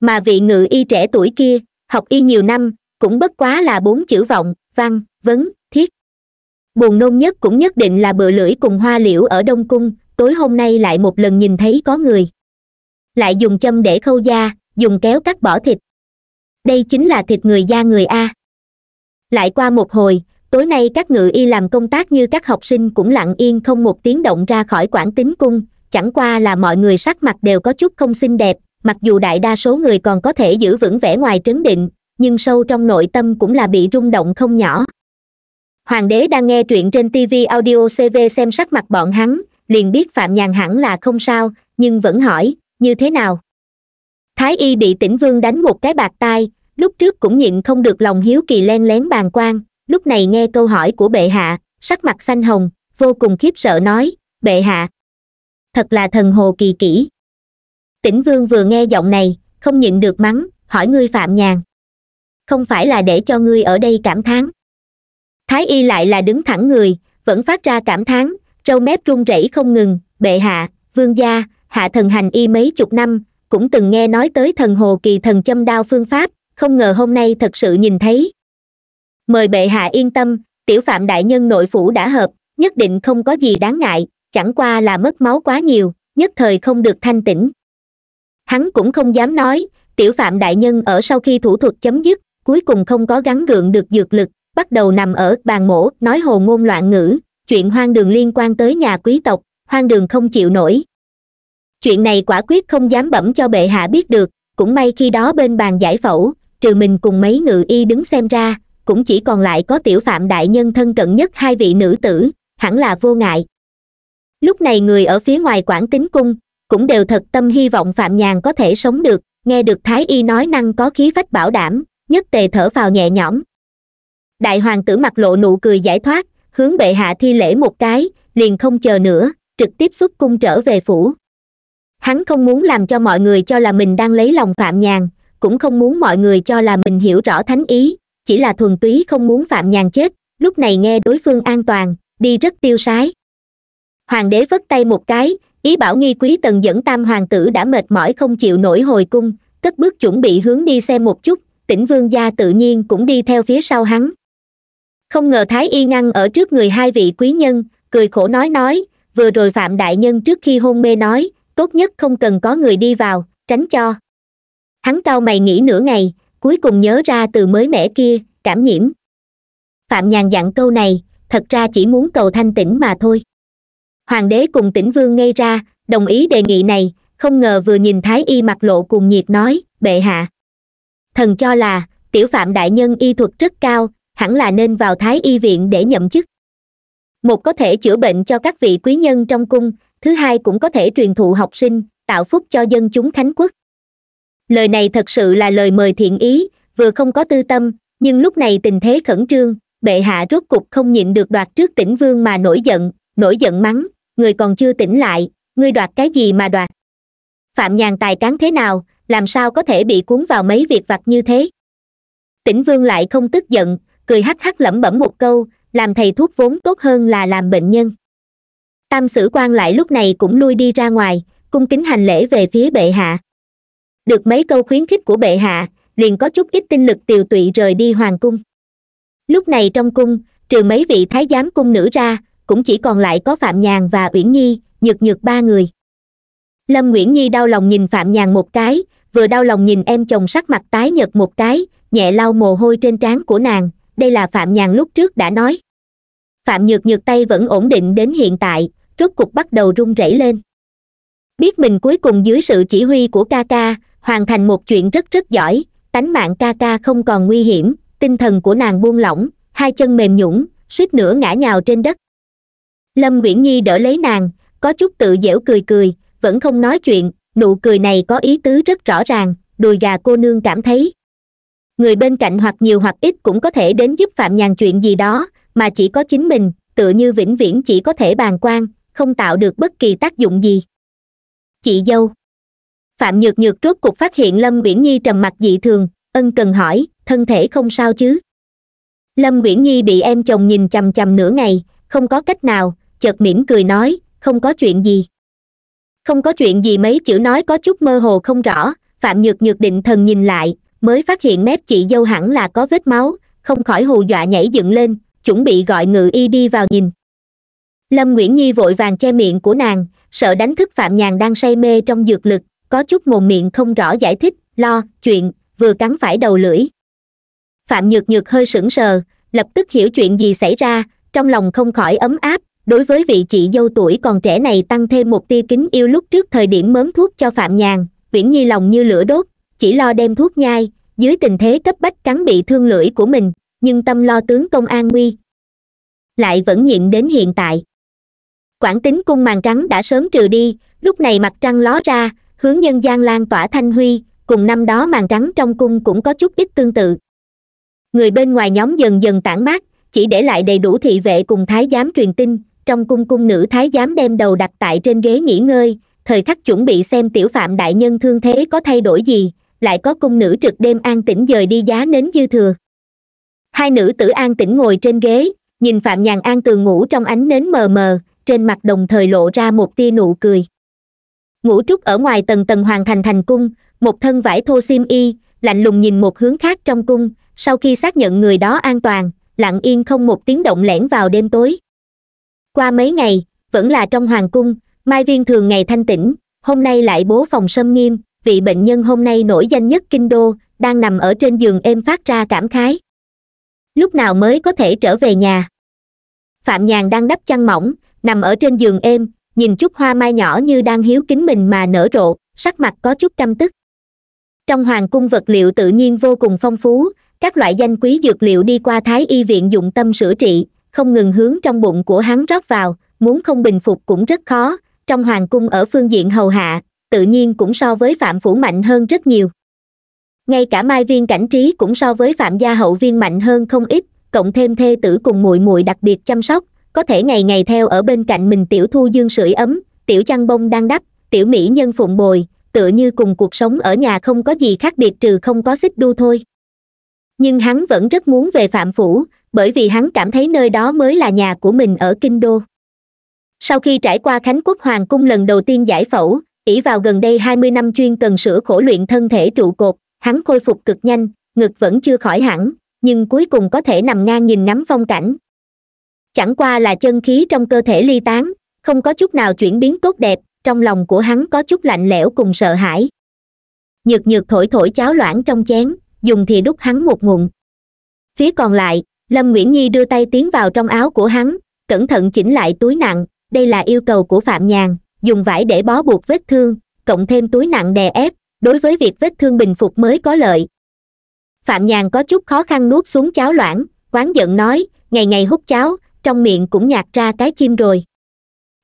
mà vị ngự y trẻ tuổi kia học y nhiều năm cũng bất quá là bốn chữ vọng văn vấn thiết buồn nôn nhất cũng nhất định là bựa lưỡi cùng hoa liễu ở đông cung tối hôm nay lại một lần nhìn thấy có người lại dùng châm để khâu da dùng kéo cắt bỏ thịt đây chính là thịt người da người a lại qua một hồi tối nay các ngự y làm công tác như các học sinh cũng lặng yên không một tiếng động ra khỏi quảng tính cung chẳng qua là mọi người sắc mặt đều có chút không xinh đẹp mặc dù đại đa số người còn có thể giữ vững vẻ ngoài trấn định nhưng sâu trong nội tâm cũng là bị rung động không nhỏ hoàng đế đang nghe truyện trên tv audio cv xem sắc mặt bọn hắn liền biết phạm nhàn hẳn là không sao nhưng vẫn hỏi như thế nào thái y bị tỉnh vương đánh một cái bạc tai lúc trước cũng nhịn không được lòng hiếu kỳ len lén bàn quan lúc này nghe câu hỏi của bệ hạ sắc mặt xanh hồng vô cùng khiếp sợ nói bệ hạ thật là thần hồ kỳ kỹ tỉnh vương vừa nghe giọng này không nhịn được mắng hỏi ngươi phạm nhàn không phải là để cho ngươi ở đây cảm thán thái y lại là đứng thẳng người vẫn phát ra cảm thán râu mép run rẩy không ngừng bệ hạ vương gia hạ thần hành y mấy chục năm cũng từng nghe nói tới thần hồ kỳ thần châm đao phương pháp không ngờ hôm nay thật sự nhìn thấy mời bệ hạ yên tâm tiểu phạm đại nhân nội phủ đã hợp nhất định không có gì đáng ngại chẳng qua là mất máu quá nhiều nhất thời không được thanh tĩnh hắn cũng không dám nói tiểu phạm đại nhân ở sau khi thủ thuật chấm dứt cuối cùng không có gắn gượng được dược lực bắt đầu nằm ở bàn mổ nói hồ ngôn loạn ngữ chuyện hoang đường liên quan tới nhà quý tộc hoang đường không chịu nổi chuyện này quả quyết không dám bẩm cho bệ hạ biết được cũng may khi đó bên bàn giải phẫu trừ mình cùng mấy ngự y đứng xem ra cũng chỉ còn lại có tiểu phạm đại nhân thân cận nhất hai vị nữ tử hẳn là vô ngại lúc này người ở phía ngoài quản tính cung cũng đều thật tâm hy vọng phạm nhàn có thể sống được nghe được thái y nói năng có khí phách bảo đảm nhất tề thở vào nhẹ nhõm đại hoàng tử mặt lộ nụ cười giải thoát hướng bệ hạ thi lễ một cái liền không chờ nữa trực tiếp xuất cung trở về phủ hắn không muốn làm cho mọi người cho là mình đang lấy lòng phạm nhàn cũng không muốn mọi người cho là mình hiểu rõ thánh ý chỉ là thuần túy không muốn phạm nhàn chết lúc này nghe đối phương an toàn đi rất tiêu sái hoàng đế vất tay một cái ý bảo nghi quý tần dẫn tam hoàng tử đã mệt mỏi không chịu nổi hồi cung cất bước chuẩn bị hướng đi xem một chút tỉnh vương gia tự nhiên cũng đi theo phía sau hắn không ngờ thái y ngăn ở trước người hai vị quý nhân cười khổ nói nói vừa rồi phạm đại nhân trước khi hôn mê nói tốt nhất không cần có người đi vào tránh cho hắn cao mày nghĩ nửa ngày cuối cùng nhớ ra từ mới mẻ kia cảm nhiễm phạm nhàn dặn câu này thật ra chỉ muốn cầu thanh tĩnh mà thôi hoàng đế cùng tĩnh vương ngay ra đồng ý đề nghị này không ngờ vừa nhìn thái y mặt lộ cùng nhiệt nói bệ hạ thần cho là tiểu phạm đại nhân y thuật rất cao hẳn là nên vào thái y viện để nhậm chức một có thể chữa bệnh cho các vị quý nhân trong cung thứ hai cũng có thể truyền thụ học sinh tạo phúc cho dân chúng khánh quốc lời này thật sự là lời mời thiện ý vừa không có tư tâm nhưng lúc này tình thế khẩn trương bệ hạ rốt cục không nhịn được đoạt trước tỉnh vương mà nổi giận nổi giận mắng người còn chưa tỉnh lại ngươi đoạt cái gì mà đoạt phạm nhàn tài cán thế nào làm sao có thể bị cuốn vào mấy việc vặt như thế tĩnh vương lại không tức giận cười hắc hắc lẩm bẩm một câu làm thầy thuốc vốn tốt hơn là làm bệnh nhân tam sử quan lại lúc này cũng lui đi ra ngoài cung kính hành lễ về phía bệ hạ được mấy câu khuyến khích của bệ hạ liền có chút ít tinh lực tiều tụy rời đi hoàng cung lúc này trong cung trừ mấy vị thái giám cung nữ ra cũng chỉ còn lại có phạm nhàn và uyển nhi nhược nhược ba người lâm uyển nhi đau lòng nhìn phạm nhàn một cái vừa đau lòng nhìn em chồng sắc mặt tái nhợt một cái nhẹ lau mồ hôi trên trán của nàng đây là phạm nhàn lúc trước đã nói phạm nhược nhược tay vẫn ổn định đến hiện tại rốt cục bắt đầu run rẩy lên biết mình cuối cùng dưới sự chỉ huy của ca ca hoàn thành một chuyện rất rất giỏi tánh mạng ca ca không còn nguy hiểm tinh thần của nàng buông lỏng hai chân mềm nhũng suýt nữa ngã nhào trên đất lâm uyển nhi đỡ lấy nàng có chút tự dẻo cười cười vẫn không nói chuyện nụ cười này có ý tứ rất rõ ràng đùi gà cô nương cảm thấy người bên cạnh hoặc nhiều hoặc ít cũng có thể đến giúp phạm nhàn chuyện gì đó mà chỉ có chính mình tựa như vĩnh viễn chỉ có thể bàn quan không tạo được bất kỳ tác dụng gì chị dâu phạm nhược nhược rốt cuộc phát hiện lâm uyển nhi trầm mặc dị thường ân cần hỏi thân thể không sao chứ lâm uyển nhi bị em chồng nhìn chằm chằm nửa ngày không có cách nào chợt mỉm cười nói không có chuyện gì không có chuyện gì mấy chữ nói có chút mơ hồ không rõ phạm nhược nhược định thần nhìn lại mới phát hiện mép chị dâu hẳn là có vết máu không khỏi hù dọa nhảy dựng lên chuẩn bị gọi ngự y đi vào nhìn lâm nguyễn nhi vội vàng che miệng của nàng sợ đánh thức phạm nhàn đang say mê trong dược lực có chút mồm miệng không rõ giải thích lo chuyện vừa cắn phải đầu lưỡi phạm nhược nhược hơi sững sờ lập tức hiểu chuyện gì xảy ra trong lòng không khỏi ấm áp đối với vị chị dâu tuổi còn trẻ này tăng thêm một tia kính yêu lúc trước thời điểm mớm thuốc cho phạm nhàn viễn nhi lòng như lửa đốt chỉ lo đem thuốc nhai dưới tình thế cấp bách cắn bị thương lưỡi của mình nhưng tâm lo tướng công an nguy lại vẫn nhịn đến hiện tại quản tính cung màn trắng đã sớm trừ đi lúc này mặt trăng ló ra hướng nhân gian lan tỏa thanh huy cùng năm đó màn trắng trong cung cũng có chút ít tương tự người bên ngoài nhóm dần dần tản mát chỉ để lại đầy đủ thị vệ cùng thái giám truyền tin trong cung cung nữ thái giám đem đầu đặt tại trên ghế nghỉ ngơi thời khắc chuẩn bị xem tiểu phạm đại nhân thương thế có thay đổi gì lại có cung nữ trực đêm an tĩnh dời đi giá nến dư thừa hai nữ tử an tĩnh ngồi trên ghế nhìn phạm nhàn an tường ngủ trong ánh nến mờ mờ trên mặt đồng thời lộ ra một tia nụ cười ngủ trúc ở ngoài tầng tầng hoàng thành thành cung một thân vải thô xiêm y lạnh lùng nhìn một hướng khác trong cung sau khi xác nhận người đó an toàn lặng yên không một tiếng động lẻn vào đêm tối qua mấy ngày vẫn là trong hoàng cung mai viên thường ngày thanh tĩnh hôm nay lại bố phòng sâm nghiêm vị bệnh nhân hôm nay nổi danh nhất kinh đô đang nằm ở trên giường êm phát ra cảm khái lúc nào mới có thể trở về nhà phạm nhàn đang đắp chăn mỏng nằm ở trên giường êm nhìn chút hoa mai nhỏ như đang hiếu kính mình mà nở rộ sắc mặt có chút căm tức trong hoàng cung vật liệu tự nhiên vô cùng phong phú các loại danh quý dược liệu đi qua thái y viện dụng tâm sửa trị không ngừng hướng trong bụng của hắn rót vào muốn không bình phục cũng rất khó trong hoàng cung ở phương diện hầu hạ tự nhiên cũng so với phạm phủ mạnh hơn rất nhiều ngay cả mai viên cảnh trí cũng so với phạm gia hậu viên mạnh hơn không ít cộng thêm thê tử cùng muội muội đặc biệt chăm sóc có thể ngày ngày theo ở bên cạnh mình tiểu thu dương sưởi ấm tiểu chăn bông đang đắp tiểu mỹ nhân phụng bồi tựa như cùng cuộc sống ở nhà không có gì khác biệt trừ không có xích đu thôi nhưng hắn vẫn rất muốn về phạm phủ bởi vì hắn cảm thấy nơi đó mới là nhà của mình ở kinh đô sau khi trải qua khánh quốc hoàng cung lần đầu tiên giải phẫu ỷ vào gần đây hai mươi năm chuyên cần sửa khổ luyện thân thể trụ cột hắn khôi phục cực nhanh ngực vẫn chưa khỏi hẳn nhưng cuối cùng có thể nằm ngang nhìn ngắm phong cảnh chẳng qua là chân khí trong cơ thể ly tán không có chút nào chuyển biến tốt đẹp trong lòng của hắn có chút lạnh lẽo cùng sợ hãi nhược nhược thổi thổi cháo loãng trong chén dùng thì đút hắn một ngụm phía còn lại lâm nguyễn nhi đưa tay tiến vào trong áo của hắn cẩn thận chỉnh lại túi nặng đây là yêu cầu của phạm nhàn dùng vải để bó buộc vết thương cộng thêm túi nặng đè ép đối với việc vết thương bình phục mới có lợi phạm nhàn có chút khó khăn nuốt xuống cháo loãng oán giận nói ngày ngày hút cháo trong miệng cũng nhạt ra cái chim rồi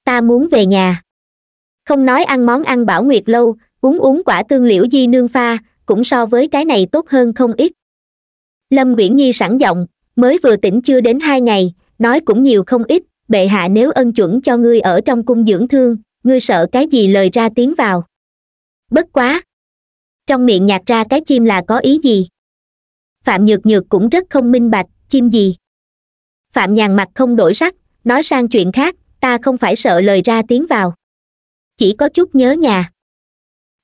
ta muốn về nhà không nói ăn món ăn bảo nguyệt lâu uống uống quả tương liễu di nương pha cũng so với cái này tốt hơn không ít lâm nguyễn nhi sẵn giọng mới vừa tỉnh chưa đến hai ngày nói cũng nhiều không ít bệ hạ nếu ân chuẩn cho ngươi ở trong cung dưỡng thương ngươi sợ cái gì lời ra tiếng vào bất quá trong miệng nhạc ra cái chim là có ý gì phạm nhược nhược cũng rất không minh bạch chim gì phạm nhàn mặt không đổi sắc nói sang chuyện khác ta không phải sợ lời ra tiếng vào chỉ có chút nhớ nhà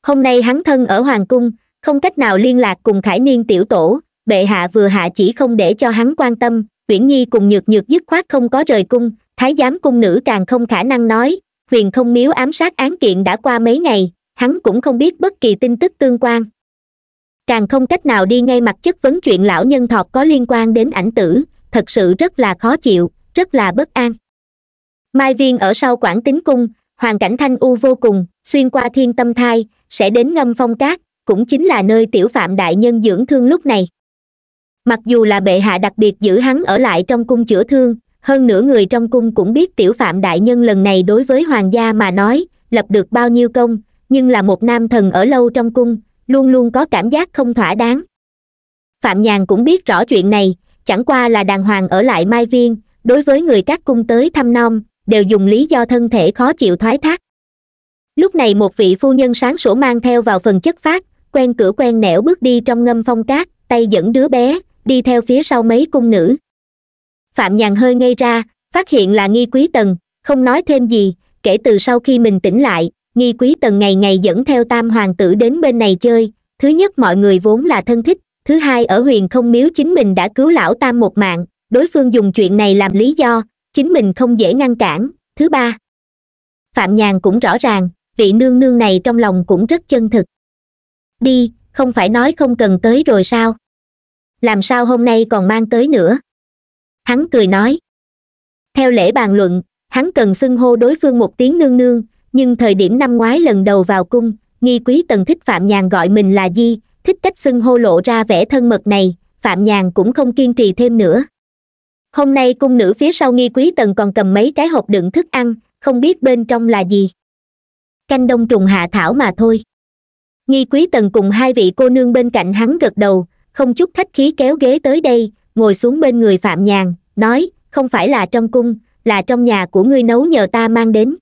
hôm nay hắn thân ở hoàng cung không cách nào liên lạc cùng khải niên tiểu tổ bệ hạ vừa hạ chỉ không để cho hắn quan tâm uyển nhi cùng nhược nhược dứt khoát không có rời cung thái giám cung nữ càng không khả năng nói huyền không miếu ám sát án kiện đã qua mấy ngày hắn cũng không biết bất kỳ tin tức tương quan càng không cách nào đi ngay mặt chất vấn chuyện lão nhân thọt có liên quan đến ảnh tử thật sự rất là khó chịu rất là bất an mai viên ở sau quảng tính cung hoàn cảnh thanh u vô cùng xuyên qua thiên tâm thai sẽ đến ngâm phong cát cũng chính là nơi tiểu phạm đại nhân dưỡng thương lúc này mặc dù là bệ hạ đặc biệt giữ hắn ở lại trong cung chữa thương hơn nữa người trong cung cũng biết tiểu phạm đại nhân lần này đối với hoàng gia mà nói lập được bao nhiêu công nhưng là một nam thần ở lâu trong cung luôn luôn có cảm giác không thỏa đáng phạm nhàn cũng biết rõ chuyện này chẳng qua là đàng hoàng ở lại mai viên đối với người các cung tới thăm nom đều dùng lý do thân thể khó chịu thoái thác lúc này một vị phu nhân sáng sủa mang theo vào phần chất phát quen cửa quen nẻo bước đi trong ngâm phong cát tay dẫn đứa bé đi theo phía sau mấy cung nữ phạm nhàn hơi ngây ra phát hiện là nghi quý tần không nói thêm gì kể từ sau khi mình tỉnh lại nghi quý tần ngày ngày dẫn theo tam hoàng tử đến bên này chơi thứ nhất mọi người vốn là thân thích thứ hai ở huyền không miếu chính mình đã cứu lão tam một mạng đối phương dùng chuyện này làm lý do chính mình không dễ ngăn cản thứ ba phạm nhàn cũng rõ ràng vị nương nương này trong lòng cũng rất chân thực đi không phải nói không cần tới rồi sao làm sao hôm nay còn mang tới nữa hắn cười nói theo lễ bàn luận hắn cần xưng hô đối phương một tiếng nương nương nhưng thời điểm năm ngoái lần đầu vào cung nghi quý tần thích phạm nhàn gọi mình là di thích cách xưng hô lộ ra vẻ thân mật này phạm nhàn cũng không kiên trì thêm nữa hôm nay cung nữ phía sau nghi quý tần còn cầm mấy cái hộp đựng thức ăn không biết bên trong là gì canh đông trùng hạ thảo mà thôi nghi quý tần cùng hai vị cô nương bên cạnh hắn gật đầu không chút khách khí kéo ghế tới đây ngồi xuống bên người phạm nhàn nói không phải là trong cung là trong nhà của ngươi nấu nhờ ta mang đến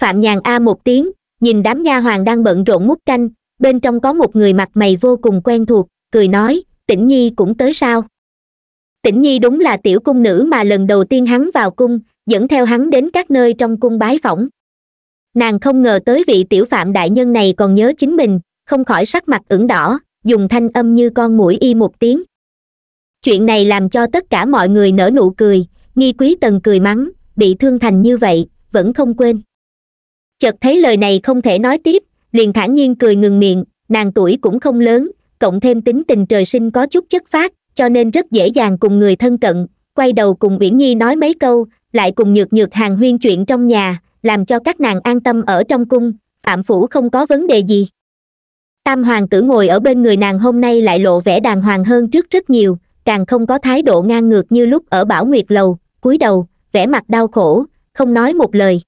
phạm nhàn a một tiếng nhìn đám nha hoàng đang bận rộn múc canh bên trong có một người mặt mày vô cùng quen thuộc cười nói tĩnh nhi cũng tới sao tĩnh nhi đúng là tiểu cung nữ mà lần đầu tiên hắn vào cung dẫn theo hắn đến các nơi trong cung bái phỏng nàng không ngờ tới vị tiểu phạm đại nhân này còn nhớ chính mình không khỏi sắc mặt ửng đỏ dùng thanh âm như con mũi y một tiếng chuyện này làm cho tất cả mọi người nở nụ cười nghi quý tần cười mắng bị thương thành như vậy vẫn không quên chợt thấy lời này không thể nói tiếp liền thản nhiên cười ngừng miệng nàng tuổi cũng không lớn cộng thêm tính tình trời sinh có chút chất phát cho nên rất dễ dàng cùng người thân cận quay đầu cùng uyển nhi nói mấy câu lại cùng nhược nhược hàng huyên chuyện trong nhà làm cho các nàng an tâm ở trong cung phạm phủ không có vấn đề gì tam hoàng tử ngồi ở bên người nàng hôm nay lại lộ vẻ đàng hoàng hơn trước rất nhiều càng không có thái độ ngang ngược như lúc ở bảo nguyệt lầu cúi đầu vẻ mặt đau khổ không nói một lời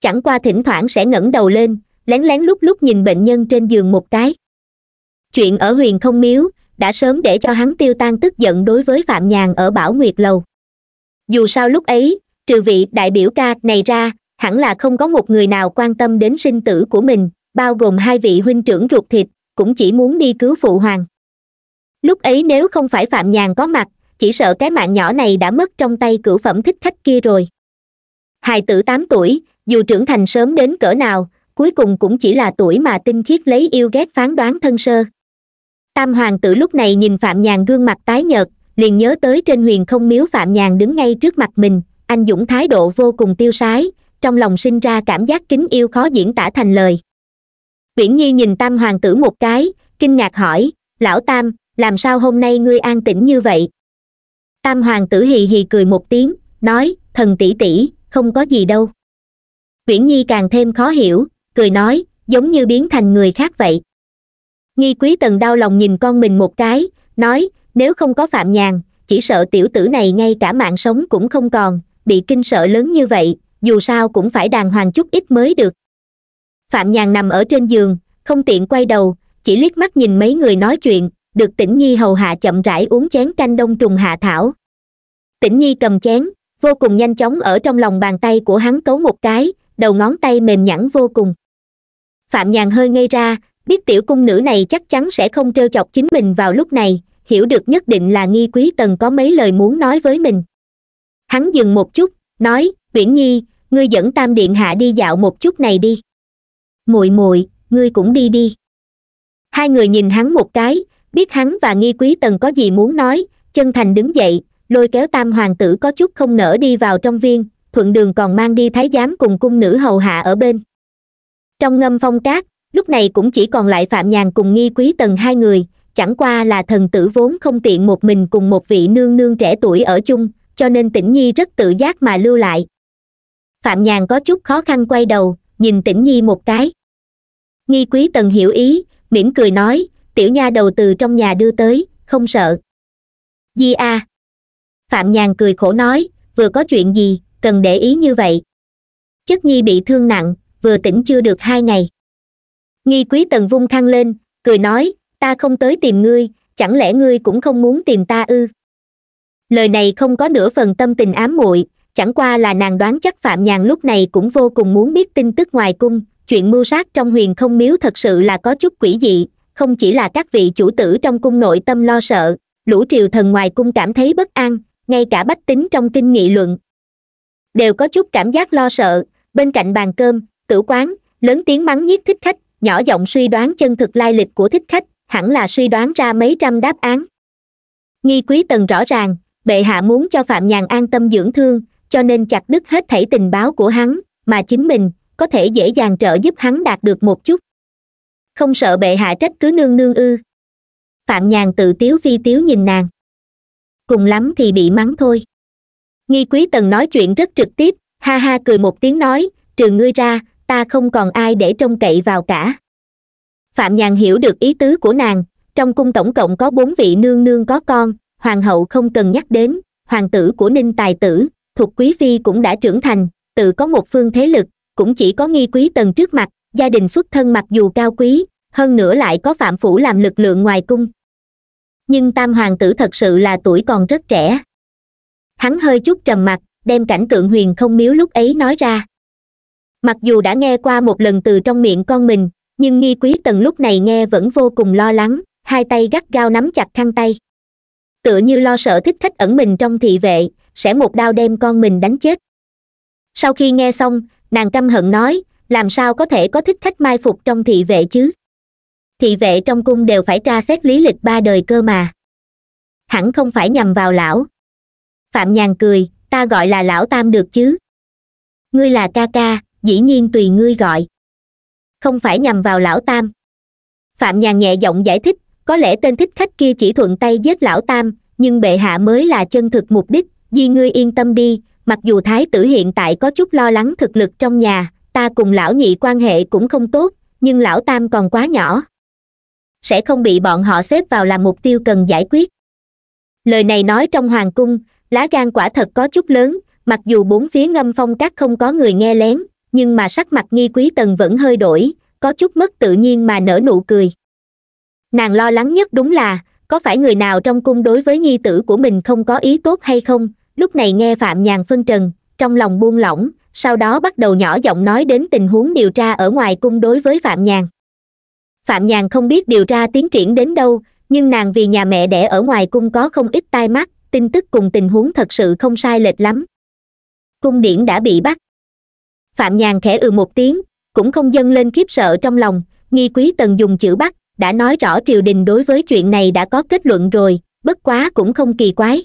chẳng qua thỉnh thoảng sẽ ngẩng đầu lên lén lén lúc lúc nhìn bệnh nhân trên giường một cái chuyện ở huyền không miếu đã sớm để cho hắn tiêu tan tức giận đối với phạm nhàn ở bảo nguyệt lầu dù sao lúc ấy trừ vị đại biểu ca này ra hẳn là không có một người nào quan tâm đến sinh tử của mình bao gồm hai vị huynh trưởng ruột thịt cũng chỉ muốn đi cứu phụ hoàng lúc ấy nếu không phải phạm nhàn có mặt chỉ sợ cái mạng nhỏ này đã mất trong tay cửu phẩm thích khách kia rồi hài tử tám tuổi dù trưởng thành sớm đến cỡ nào cuối cùng cũng chỉ là tuổi mà tinh khiết lấy yêu ghét phán đoán thân sơ tam hoàng tử lúc này nhìn phạm nhàn gương mặt tái nhợt liền nhớ tới trên huyền không miếu phạm nhàn đứng ngay trước mặt mình anh dũng thái độ vô cùng tiêu sái trong lòng sinh ra cảm giác kính yêu khó diễn tả thành lời Viễn nhi nhìn tam hoàng tử một cái kinh ngạc hỏi lão tam làm sao hôm nay ngươi an tĩnh như vậy tam hoàng tử hì hì cười một tiếng nói thần tỷ tỷ không có gì đâu Viễn nhi càng thêm khó hiểu cười nói giống như biến thành người khác vậy nghi quý tần đau lòng nhìn con mình một cái nói nếu không có phạm nhàn chỉ sợ tiểu tử này ngay cả mạng sống cũng không còn bị kinh sợ lớn như vậy dù sao cũng phải đàng hoàng chút ít mới được phạm nhàn nằm ở trên giường không tiện quay đầu chỉ liếc mắt nhìn mấy người nói chuyện được tĩnh nhi hầu hạ chậm rãi uống chén canh đông trùng hạ thảo tĩnh nhi cầm chén vô cùng nhanh chóng ở trong lòng bàn tay của hắn cấu một cái đầu ngón tay mềm nhẵn vô cùng phạm nhàn hơi ngây ra biết tiểu cung nữ này chắc chắn sẽ không t chọc chính mình vào lúc này hiểu được nhất định là nghi quý tần có mấy lời muốn nói với mình hắn dừng một chút nói uyển nhi ngươi dẫn tam điện hạ đi dạo một chút này đi muội muội ngươi cũng đi đi hai người nhìn hắn một cái biết hắn và nghi quý tần có gì muốn nói chân thành đứng dậy lôi kéo tam hoàng tử có chút không nỡ đi vào trong viên thuận đường còn mang đi thái giám cùng cung nữ hầu hạ ở bên trong ngâm phong cát lúc này cũng chỉ còn lại phạm nhàn cùng nghi quý tần hai người chẳng qua là thần tử vốn không tiện một mình cùng một vị nương nương trẻ tuổi ở chung cho nên tĩnh nhi rất tự giác mà lưu lại phạm nhàn có chút khó khăn quay đầu nhìn tĩnh nhi một cái nghi quý tần hiểu ý mỉm cười nói tiểu nha đầu từ trong nhà đưa tới không sợ di a à. phạm nhàn cười khổ nói vừa có chuyện gì cần để ý như vậy chất nhi bị thương nặng vừa tỉnh chưa được hai ngày nghi quý tần vung khăn lên cười nói ta không tới tìm ngươi chẳng lẽ ngươi cũng không muốn tìm ta ư lời này không có nửa phần tâm tình ám muội chẳng qua là nàng đoán chắc phạm nhàn lúc này cũng vô cùng muốn biết tin tức ngoài cung chuyện mưu sát trong huyền không miếu thật sự là có chút quỷ dị không chỉ là các vị chủ tử trong cung nội tâm lo sợ lũ triều thần ngoài cung cảm thấy bất an ngay cả bách tính trong kinh nghị luận đều có chút cảm giác lo sợ bên cạnh bàn cơm tử quán lớn tiếng mắng nhiếc thích khách nhỏ giọng suy đoán chân thực lai lịch của thích khách hẳn là suy đoán ra mấy trăm đáp án nghi quý tần rõ ràng bệ hạ muốn cho phạm nhàn an tâm dưỡng thương cho nên chặt đứt hết thảy tình báo của hắn mà chính mình có thể dễ dàng trợ giúp hắn đạt được một chút không sợ bệ hạ trách cứ nương nương ư phạm nhàn tự tiếu phi tiếu nhìn nàng cùng lắm thì bị mắng thôi nghi quý tần nói chuyện rất trực tiếp ha ha cười một tiếng nói trừ ngươi ra ta không còn ai để trông cậy vào cả phạm nhàn hiểu được ý tứ của nàng trong cung tổng cộng có bốn vị nương nương có con hoàng hậu không cần nhắc đến hoàng tử của ninh tài tử thục quý phi cũng đã trưởng thành tự có một phương thế lực cũng chỉ có nghi quý tần trước mặt gia đình xuất thân mặc dù cao quý hơn nữa lại có phạm phủ làm lực lượng ngoài cung nhưng tam hoàng tử thật sự là tuổi còn rất trẻ hắn hơi chút trầm mặt, đem cảnh tượng huyền không miếu lúc ấy nói ra mặc dù đã nghe qua một lần từ trong miệng con mình nhưng nghi quý tần lúc này nghe vẫn vô cùng lo lắng hai tay gắt gao nắm chặt khăn tay tựa như lo sợ thích khách ẩn mình trong thị vệ sẽ một đao đem con mình đánh chết sau khi nghe xong nàng căm hận nói làm sao có thể có thích khách mai phục trong thị vệ chứ thị vệ trong cung đều phải tra xét lý lịch ba đời cơ mà hẳn không phải nhằm vào lão phạm nhàn cười ta gọi là lão tam được chứ ngươi là ca ca dĩ nhiên tùy ngươi gọi không phải nhằm vào lão tam phạm nhàn nhẹ giọng giải thích có lẽ tên thích khách kia chỉ thuận tay giết lão tam nhưng bệ hạ mới là chân thực mục đích di ngươi yên tâm đi mặc dù thái tử hiện tại có chút lo lắng thực lực trong nhà ta cùng lão nhị quan hệ cũng không tốt nhưng lão tam còn quá nhỏ sẽ không bị bọn họ xếp vào làm mục tiêu cần giải quyết lời này nói trong hoàng cung lá gan quả thật có chút lớn mặc dù bốn phía ngâm phong các không có người nghe lén nhưng mà sắc mặt nghi quý tần vẫn hơi đổi có chút mất tự nhiên mà nở nụ cười nàng lo lắng nhất đúng là có phải người nào trong cung đối với nhi tử của mình không có ý tốt hay không lúc này nghe phạm nhàn phân trần trong lòng buông lỏng sau đó bắt đầu nhỏ giọng nói đến tình huống điều tra ở ngoài cung đối với phạm nhàn phạm nhàn không biết điều tra tiến triển đến đâu nhưng nàng vì nhà mẹ đẻ ở ngoài cung có không ít tai mắt tin tức cùng tình huống thật sự không sai lệch lắm cung điển đã bị bắt phạm nhàn khẽ ừ một tiếng cũng không dâng lên khiếp sợ trong lòng nghi quý tần dùng chữ bắt đã nói rõ triều đình đối với chuyện này đã có kết luận rồi bất quá cũng không kỳ quái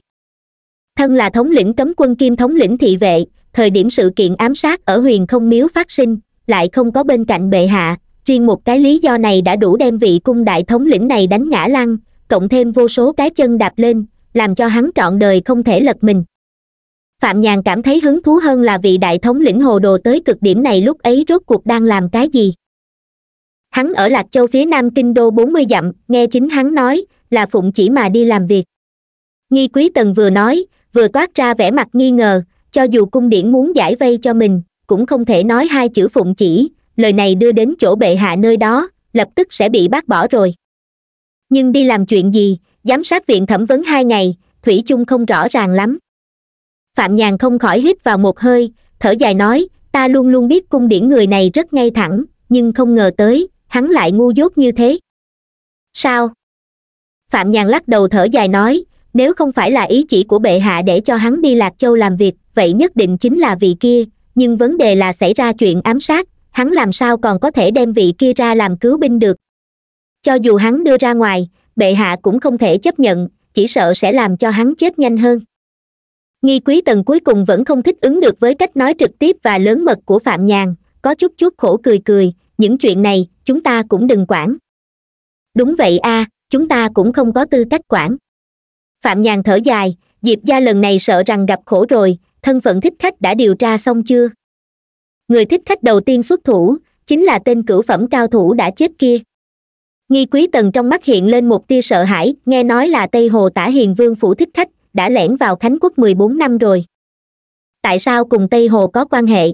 thân là thống lĩnh cấm quân kim thống lĩnh thị vệ thời điểm sự kiện ám sát ở huyền không miếu phát sinh lại không có bên cạnh bệ hạ riêng một cái lý do này đã đủ đem vị cung đại thống lĩnh này đánh ngã lăn cộng thêm vô số cái chân đạp lên làm cho hắn trọn đời không thể lật mình phạm nhàn cảm thấy hứng thú hơn là vị đại thống lĩnh hồ đồ tới cực điểm này lúc ấy rốt cuộc đang làm cái gì hắn ở lạc châu phía nam kinh đô bốn mươi dặm nghe chính hắn nói là phụng chỉ mà đi làm việc nghi quý tần vừa nói vừa toát ra vẻ mặt nghi ngờ cho dù cung điển muốn giải vây cho mình cũng không thể nói hai chữ phụng chỉ lời này đưa đến chỗ bệ hạ nơi đó lập tức sẽ bị bác bỏ rồi nhưng đi làm chuyện gì giám sát viện thẩm vấn hai ngày thủy chung không rõ ràng lắm phạm nhàn không khỏi hít vào một hơi thở dài nói ta luôn luôn biết cung điển người này rất ngay thẳng nhưng không ngờ tới hắn lại ngu dốt như thế sao phạm nhàn lắc đầu thở dài nói nếu không phải là ý chỉ của bệ hạ để cho hắn đi lạc châu làm việc vậy nhất định chính là vị kia nhưng vấn đề là xảy ra chuyện ám sát hắn làm sao còn có thể đem vị kia ra làm cứu binh được cho dù hắn đưa ra ngoài bệ hạ cũng không thể chấp nhận chỉ sợ sẽ làm cho hắn chết nhanh hơn nghi quý tần cuối cùng vẫn không thích ứng được với cách nói trực tiếp và lớn mật của phạm nhàn có chút chút khổ cười cười những chuyện này chúng ta cũng đừng quản đúng vậy a à, chúng ta cũng không có tư cách quản phạm nhàn thở dài diệp gia lần này sợ rằng gặp khổ rồi thân phận thích khách đã điều tra xong chưa người thích khách đầu tiên xuất thủ chính là tên cửu phẩm cao thủ đã chết kia nghi quý tần trong mắt hiện lên một tia sợ hãi nghe nói là tây hồ tả hiền vương phủ thích khách đã lẻn vào khánh quốc mười bốn năm rồi tại sao cùng tây hồ có quan hệ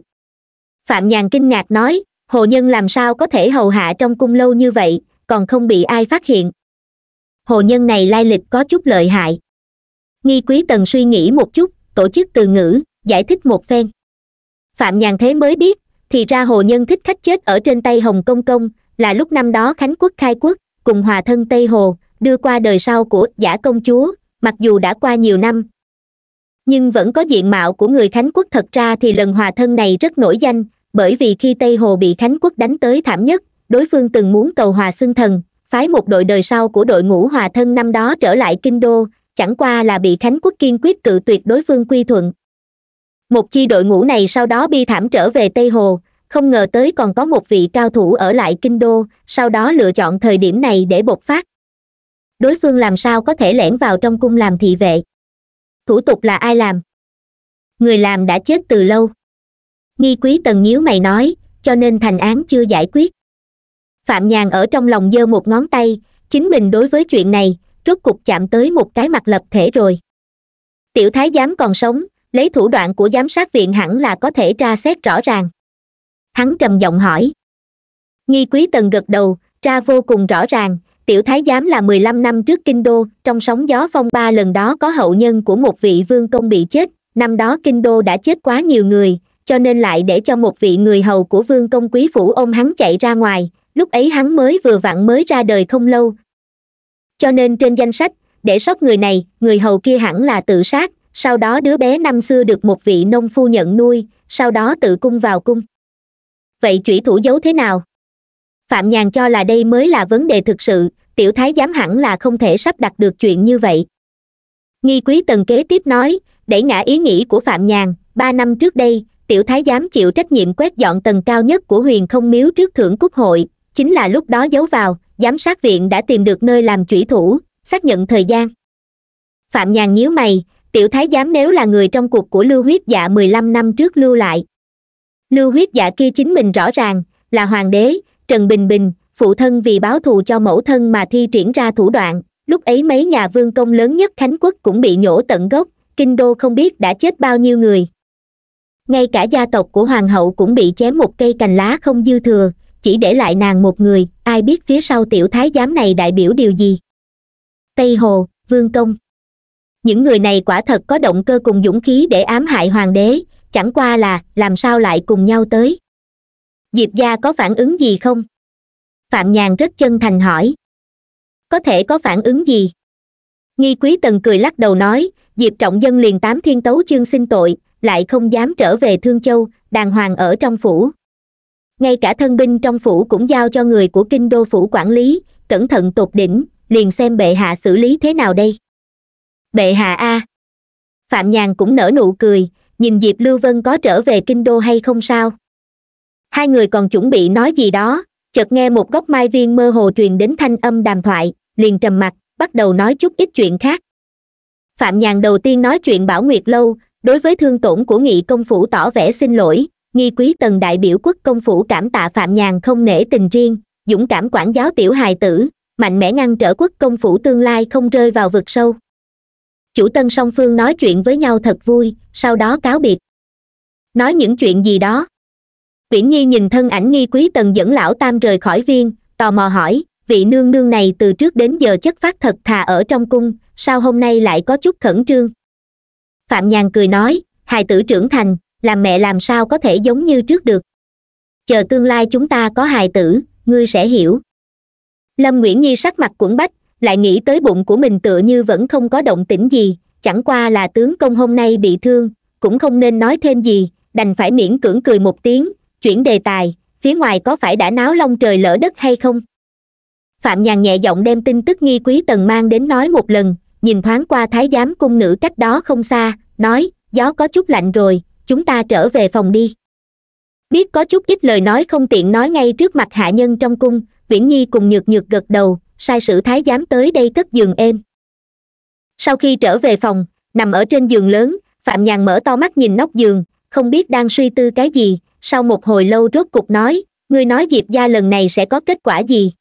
phạm nhàn kinh ngạc nói hồ nhân làm sao có thể hầu hạ trong cung lâu như vậy còn không bị ai phát hiện hồ nhân này lai lịch có chút lợi hại nghi quý tần suy nghĩ một chút tổ chức từ ngữ giải thích một phen phạm nhàn thế mới biết thì ra hồ nhân thích khách chết ở trên tay hồng công công là lúc năm đó khánh quốc khai quốc cùng hòa thân tây hồ đưa qua đời sau của giả công chúa mặc dù đã qua nhiều năm nhưng vẫn có diện mạo của người khánh quốc thật ra thì lần hòa thân này rất nổi danh bởi vì khi tây hồ bị khánh quốc đánh tới thảm nhất đối phương từng muốn cầu hòa xưng thần phái một đội đời sau của đội ngũ hòa thân năm đó trở lại kinh đô chẳng qua là bị khánh quốc kiên quyết cự tuyệt đối phương quy thuận một chi đội ngũ này sau đó bi thảm trở về tây hồ không ngờ tới còn có một vị cao thủ ở lại kinh đô sau đó lựa chọn thời điểm này để bộc phát đối phương làm sao có thể lẻn vào trong cung làm thị vệ thủ tục là ai làm người làm đã chết từ lâu nghi quý tần nhíu mày nói cho nên thành án chưa giải quyết phạm nhàn ở trong lòng giơ một ngón tay chính mình đối với chuyện này rốt cục chạm tới một cái mặt lập thể rồi tiểu thái giám còn sống lấy thủ đoạn của giám sát viện hẳn là có thể tra xét rõ ràng hắn trầm giọng hỏi nghi quý tần gật đầu ra vô cùng rõ ràng tiểu thái giám là mười lăm năm trước kinh đô trong sóng gió phong ba lần đó có hậu nhân của một vị vương công bị chết năm đó kinh đô đã chết quá nhiều người cho nên lại để cho một vị người hầu của vương công quý phủ ôm hắn chạy ra ngoài lúc ấy hắn mới vừa vặn mới ra đời không lâu cho nên trên danh sách để sót người này người hầu kia hẳn là tự sát sau đó đứa bé năm xưa được một vị nông phu nhận nuôi sau đó tự cung vào cung vậy chủy thủ giấu thế nào phạm nhàn cho là đây mới là vấn đề thực sự tiểu thái giám hẳn là không thể sắp đặt được chuyện như vậy nghi quý tần kế tiếp nói để ngã ý nghĩ của phạm nhàn ba năm trước đây tiểu thái giám chịu trách nhiệm quét dọn tầng cao nhất của huyền không miếu trước thưởng quốc hội chính là lúc đó giấu vào giám sát viện đã tìm được nơi làm chủy thủ xác nhận thời gian phạm nhàn nhíu mày tiểu thái giám nếu là người trong cuộc của lưu huyết dạ mười lăm năm trước lưu lại lưu huyết dạ kia chính mình rõ ràng là hoàng đế trần bình bình phụ thân vì báo thù cho mẫu thân mà thi triển ra thủ đoạn lúc ấy mấy nhà vương công lớn nhất khánh quốc cũng bị nhổ tận gốc kinh đô không biết đã chết bao nhiêu người ngay cả gia tộc của hoàng hậu cũng bị chém một cây cành lá không dư thừa chỉ để lại nàng một người ai biết phía sau tiểu thái giám này đại biểu điều gì tây hồ vương công những người này quả thật có động cơ cùng dũng khí để ám hại hoàng đế chẳng qua là làm sao lại cùng nhau tới diệp gia có phản ứng gì không phạm nhàn rất chân thành hỏi có thể có phản ứng gì nghi quý tần cười lắc đầu nói diệp trọng dân liền tám thiên tấu chương xin tội lại không dám trở về thương châu đàng hoàng ở trong phủ ngay cả thân binh trong phủ cũng giao cho người của kinh đô phủ quản lý cẩn thận tột đỉnh liền xem bệ hạ xử lý thế nào đây bệ hạ a phạm nhàn cũng nở nụ cười nhìn diệp lưu vân có trở về kinh đô hay không sao hai người còn chuẩn bị nói gì đó chợt nghe một góc mai viên mơ hồ truyền đến thanh âm đàm thoại liền trầm mặc bắt đầu nói chút ít chuyện khác phạm nhàn đầu tiên nói chuyện bảo nguyệt lâu đối với thương tổn của nghị công phủ tỏ vẻ xin lỗi nghi quý tần đại biểu quốc công phủ cảm tạ phạm nhàn không nể tình riêng dũng cảm quản giáo tiểu hài tử mạnh mẽ ngăn trở quốc công phủ tương lai không rơi vào vực sâu chủ tân song phương nói chuyện với nhau thật vui sau đó cáo biệt nói những chuyện gì đó uyển nhi nhìn thân ảnh nghi quý tần dẫn lão tam rời khỏi viên tò mò hỏi vị nương nương này từ trước đến giờ chất phát thật thà ở trong cung sao hôm nay lại có chút khẩn trương phạm nhàn cười nói hài tử trưởng thành làm mẹ làm sao có thể giống như trước được chờ tương lai chúng ta có hài tử ngươi sẽ hiểu lâm nguyễn nhi sắc mặt quẩn bách lại nghĩ tới bụng của mình tựa như vẫn không có động tĩnh gì chẳng qua là tướng công hôm nay bị thương cũng không nên nói thêm gì đành phải miễn cưỡng cười một tiếng chuyển đề tài phía ngoài có phải đã náo long trời lỡ đất hay không phạm nhàn nhẹ giọng đem tin tức nghi quý tần mang đến nói một lần nhìn thoáng qua thái giám cung nữ cách đó không xa nói gió có chút lạnh rồi chúng ta trở về phòng đi biết có chút ít lời nói không tiện nói ngay trước mặt hạ nhân trong cung viễn nhi cùng nhược nhược gật đầu sai sử thái giám tới đây cất giường êm sau khi trở về phòng nằm ở trên giường lớn phạm nhàn mở to mắt nhìn nóc giường không biết đang suy tư cái gì sau một hồi lâu rốt cục nói ngươi nói diệp gia lần này sẽ có kết quả gì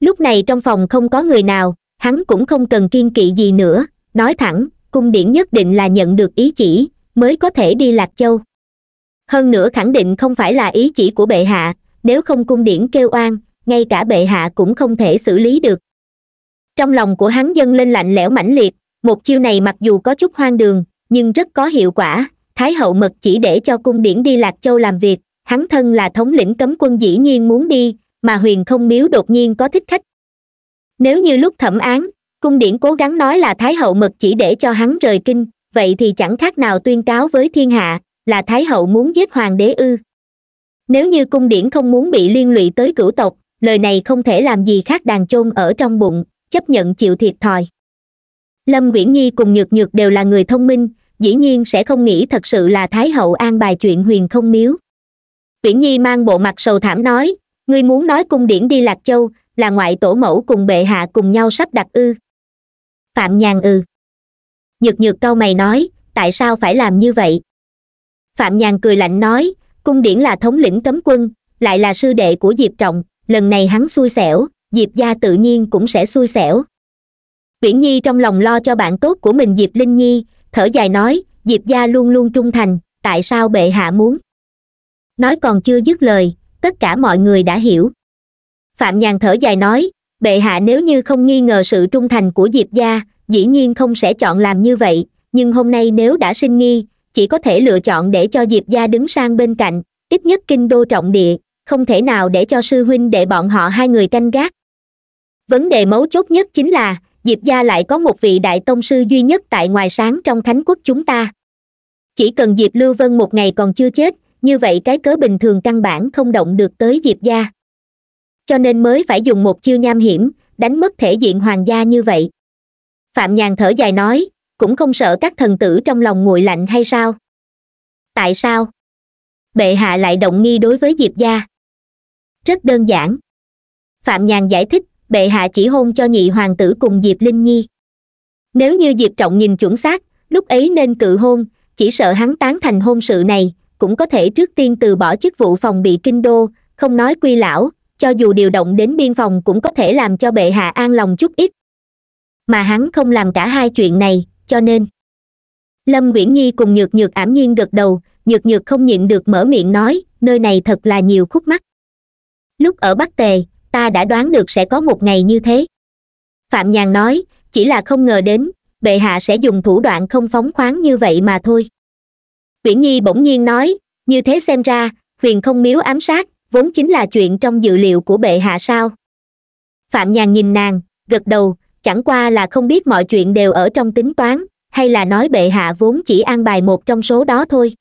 lúc này trong phòng không có người nào hắn cũng không cần kiên kỵ gì nữa nói thẳng cung điển nhất định là nhận được ý chỉ mới có thể đi lạc châu hơn nữa khẳng định không phải là ý chỉ của bệ hạ nếu không cung điển kêu oan ngay cả bệ hạ cũng không thể xử lý được trong lòng của hắn dâng lên lạnh lẽo mãnh liệt một chiêu này mặc dù có chút hoang đường nhưng rất có hiệu quả thái hậu mật chỉ để cho cung điển đi lạc châu làm việc hắn thân là thống lĩnh cấm quân dĩ nhiên muốn đi mà huyền không miếu đột nhiên có thích khách nếu như lúc thẩm án cung điển cố gắng nói là thái hậu mật chỉ để cho hắn rời kinh vậy thì chẳng khác nào tuyên cáo với thiên hạ là thái hậu muốn giết hoàng đế ư nếu như cung điển không muốn bị liên lụy tới cửu tộc lời này không thể làm gì khác đàn chôn ở trong bụng chấp nhận chịu thiệt thòi lâm uyển nhi cùng nhược nhược đều là người thông minh dĩ nhiên sẽ không nghĩ thật sự là thái hậu an bài chuyện huyền không miếu uyển nhi mang bộ mặt sầu thảm nói ngươi muốn nói cung điển đi lạc châu là ngoại tổ mẫu cùng bệ hạ cùng nhau sắp đặt ư phạm nhàn ừ nhược nhược cau mày nói tại sao phải làm như vậy phạm nhàn cười lạnh nói cung điển là thống lĩnh cấm quân lại là sư đệ của diệp trọng lần này hắn xui xẻo diệp gia tự nhiên cũng sẽ xui xẻo viễn nhi trong lòng lo cho bạn tốt của mình diệp linh nhi thở dài nói diệp gia luôn luôn trung thành tại sao bệ hạ muốn nói còn chưa dứt lời tất cả mọi người đã hiểu phạm nhàn thở dài nói bệ hạ nếu như không nghi ngờ sự trung thành của diệp gia dĩ nhiên không sẽ chọn làm như vậy nhưng hôm nay nếu đã sinh nghi chỉ có thể lựa chọn để cho diệp gia đứng sang bên cạnh ít nhất kinh đô trọng địa không thể nào để cho sư huynh để bọn họ hai người canh gác vấn đề mấu chốt nhất chính là diệp gia lại có một vị đại tông sư duy nhất tại ngoài sáng trong khánh quốc chúng ta chỉ cần diệp lưu vân một ngày còn chưa chết như vậy cái cớ bình thường căn bản không động được tới diệp gia cho nên mới phải dùng một chiêu nham hiểm đánh mất thể diện hoàng gia như vậy phạm nhàn thở dài nói cũng không sợ các thần tử trong lòng nguội lạnh hay sao tại sao bệ hạ lại động nghi đối với diệp gia rất đơn giản phạm nhàn giải thích bệ hạ chỉ hôn cho nhị hoàng tử cùng diệp linh nhi nếu như diệp trọng nhìn chuẩn xác lúc ấy nên cự hôn chỉ sợ hắn tán thành hôn sự này cũng có thể trước tiên từ bỏ chức vụ phòng bị kinh đô không nói quy lão cho dù điều động đến biên phòng cũng có thể làm cho bệ hạ an lòng chút ít mà hắn không làm cả hai chuyện này cho nên lâm uyển nhi cùng nhược nhược ảm nhiên gật đầu nhược nhược không nhịn được mở miệng nói nơi này thật là nhiều khúc mắc lúc ở bắc tề ta đã đoán được sẽ có một ngày như thế phạm nhàn nói chỉ là không ngờ đến bệ hạ sẽ dùng thủ đoạn không phóng khoáng như vậy mà thôi uyển nhi bỗng nhiên nói như thế xem ra huyền không miếu ám sát vốn chính là chuyện trong dự liệu của bệ hạ sao phạm nhàn nhìn nàng gật đầu chẳng qua là không biết mọi chuyện đều ở trong tính toán hay là nói bệ hạ vốn chỉ an bài một trong số đó thôi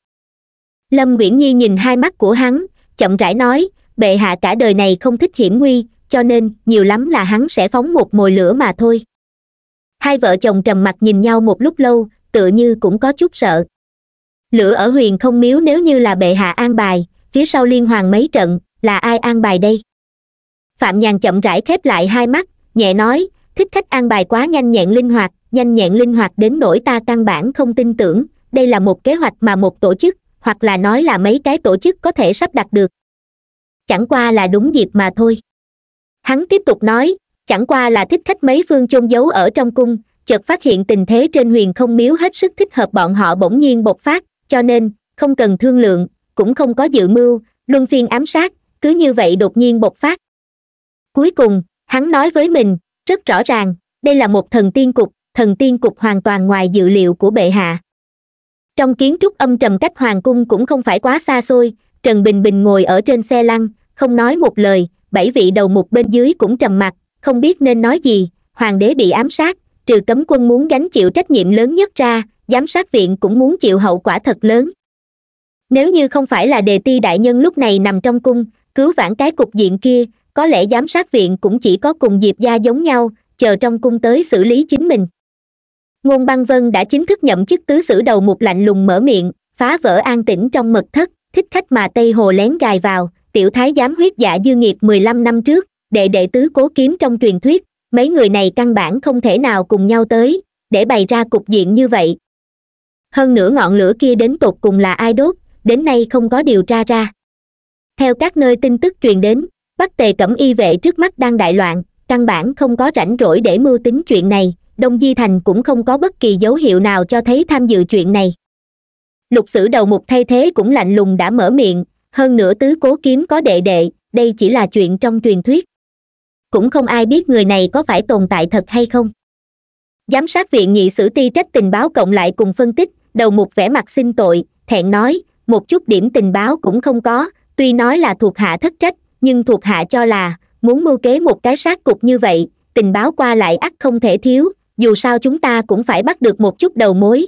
lâm uyển nhi nhìn hai mắt của hắn chậm rãi nói bệ hạ cả đời này không thích hiểm nguy cho nên nhiều lắm là hắn sẽ phóng một mồi lửa mà thôi hai vợ chồng trầm mặc nhìn nhau một lúc lâu tựa như cũng có chút sợ lửa ở huyền không miếu nếu như là bệ hạ an bài phía sau liên hoàng mấy trận là ai an bài đây phạm nhàn chậm rãi khép lại hai mắt nhẹ nói thích khách an bài quá nhanh nhẹn linh hoạt nhanh nhẹn linh hoạt đến nỗi ta căn bản không tin tưởng đây là một kế hoạch mà một tổ chức hoặc là nói là mấy cái tổ chức có thể sắp đặt được chẳng qua là đúng dịp mà thôi hắn tiếp tục nói chẳng qua là thích khách mấy phương chôn giấu ở trong cung chợt phát hiện tình thế trên huyền không miếu hết sức thích hợp bọn họ bỗng nhiên bộc phát cho nên không cần thương lượng cũng không có dự mưu luân phiên ám sát cứ như vậy đột nhiên bộc phát cuối cùng hắn nói với mình rất rõ ràng đây là một thần tiên cục thần tiên cục hoàn toàn ngoài dự liệu của bệ hạ trong kiến trúc âm trầm cách hoàng cung cũng không phải quá xa xôi trần bình bình ngồi ở trên xe lăn không nói một lời bảy vị đầu mục bên dưới cũng trầm mặc không biết nên nói gì hoàng đế bị ám sát trừ cấm quân muốn gánh chịu trách nhiệm lớn nhất ra giám sát viện cũng muốn chịu hậu quả thật lớn nếu như không phải là đề ti đại nhân lúc này nằm trong cung cứu vãn cái cục diện kia có lẽ giám sát viện cũng chỉ có cùng diệp gia giống nhau chờ trong cung tới xử lý chính mình ngôn băng vân đã chính thức nhậm chức tứ sử đầu một lạnh lùng mở miệng phá vỡ an tĩnh trong mật thất thích khách mà tây hồ lén gài vào tiểu thái giám huyết giả dư nghiệt mười lăm năm trước đệ đệ tứ cố kiếm trong truyền thuyết mấy người này căn bản không thể nào cùng nhau tới để bày ra cục diện như vậy hơn nữa ngọn lửa kia đến tột cùng là ai đốt đến nay không có điều tra ra theo các nơi tin tức truyền đến bắc tề cẩm y vệ trước mắt đang đại loạn căn bản không có rảnh rỗi để mưu tính chuyện này đông di thành cũng không có bất kỳ dấu hiệu nào cho thấy tham dự chuyện này lục sử đầu mục thay thế cũng lạnh lùng đã mở miệng hơn nữa tứ cố kiếm có đệ đệ đây chỉ là chuyện trong truyền thuyết cũng không ai biết người này có phải tồn tại thật hay không giám sát viện nhị sử ti trách tình báo cộng lại cùng phân tích đầu mục vẻ mặt xin tội thẹn nói một chút điểm tình báo cũng không có tuy nói là thuộc hạ thất trách nhưng thuộc hạ cho là muốn mưu kế một cái sát cục như vậy tình báo qua lại ắt không thể thiếu dù sao chúng ta cũng phải bắt được một chút đầu mối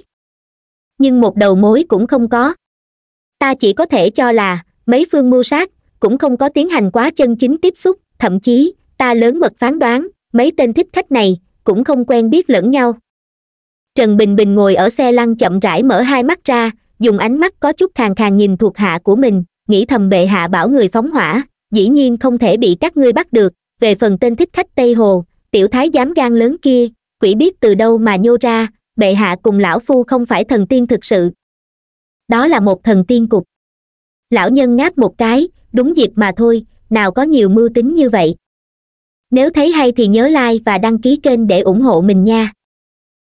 nhưng một đầu mối cũng không có ta chỉ có thể cho là mấy phương mưu sát cũng không có tiến hành quá chân chính tiếp xúc thậm chí ta lớn mật phán đoán mấy tên thích khách này cũng không quen biết lẫn nhau trần bình bình ngồi ở xe lăn chậm rãi mở hai mắt ra dùng ánh mắt có chút khàn khàn nhìn thuộc hạ của mình nghĩ thầm bệ hạ bảo người phóng hỏa dĩ nhiên không thể bị các ngươi bắt được về phần tên thích khách tây hồ tiểu thái giám gan lớn kia quỷ biết từ đâu mà nhô ra bệ hạ cùng lão phu không phải thần tiên thực sự đó là một thần tiên cục lão nhân ngáp một cái đúng dịp mà thôi nào có nhiều mưu tính như vậy nếu thấy hay thì nhớ like và đăng ký kênh để ủng hộ mình nha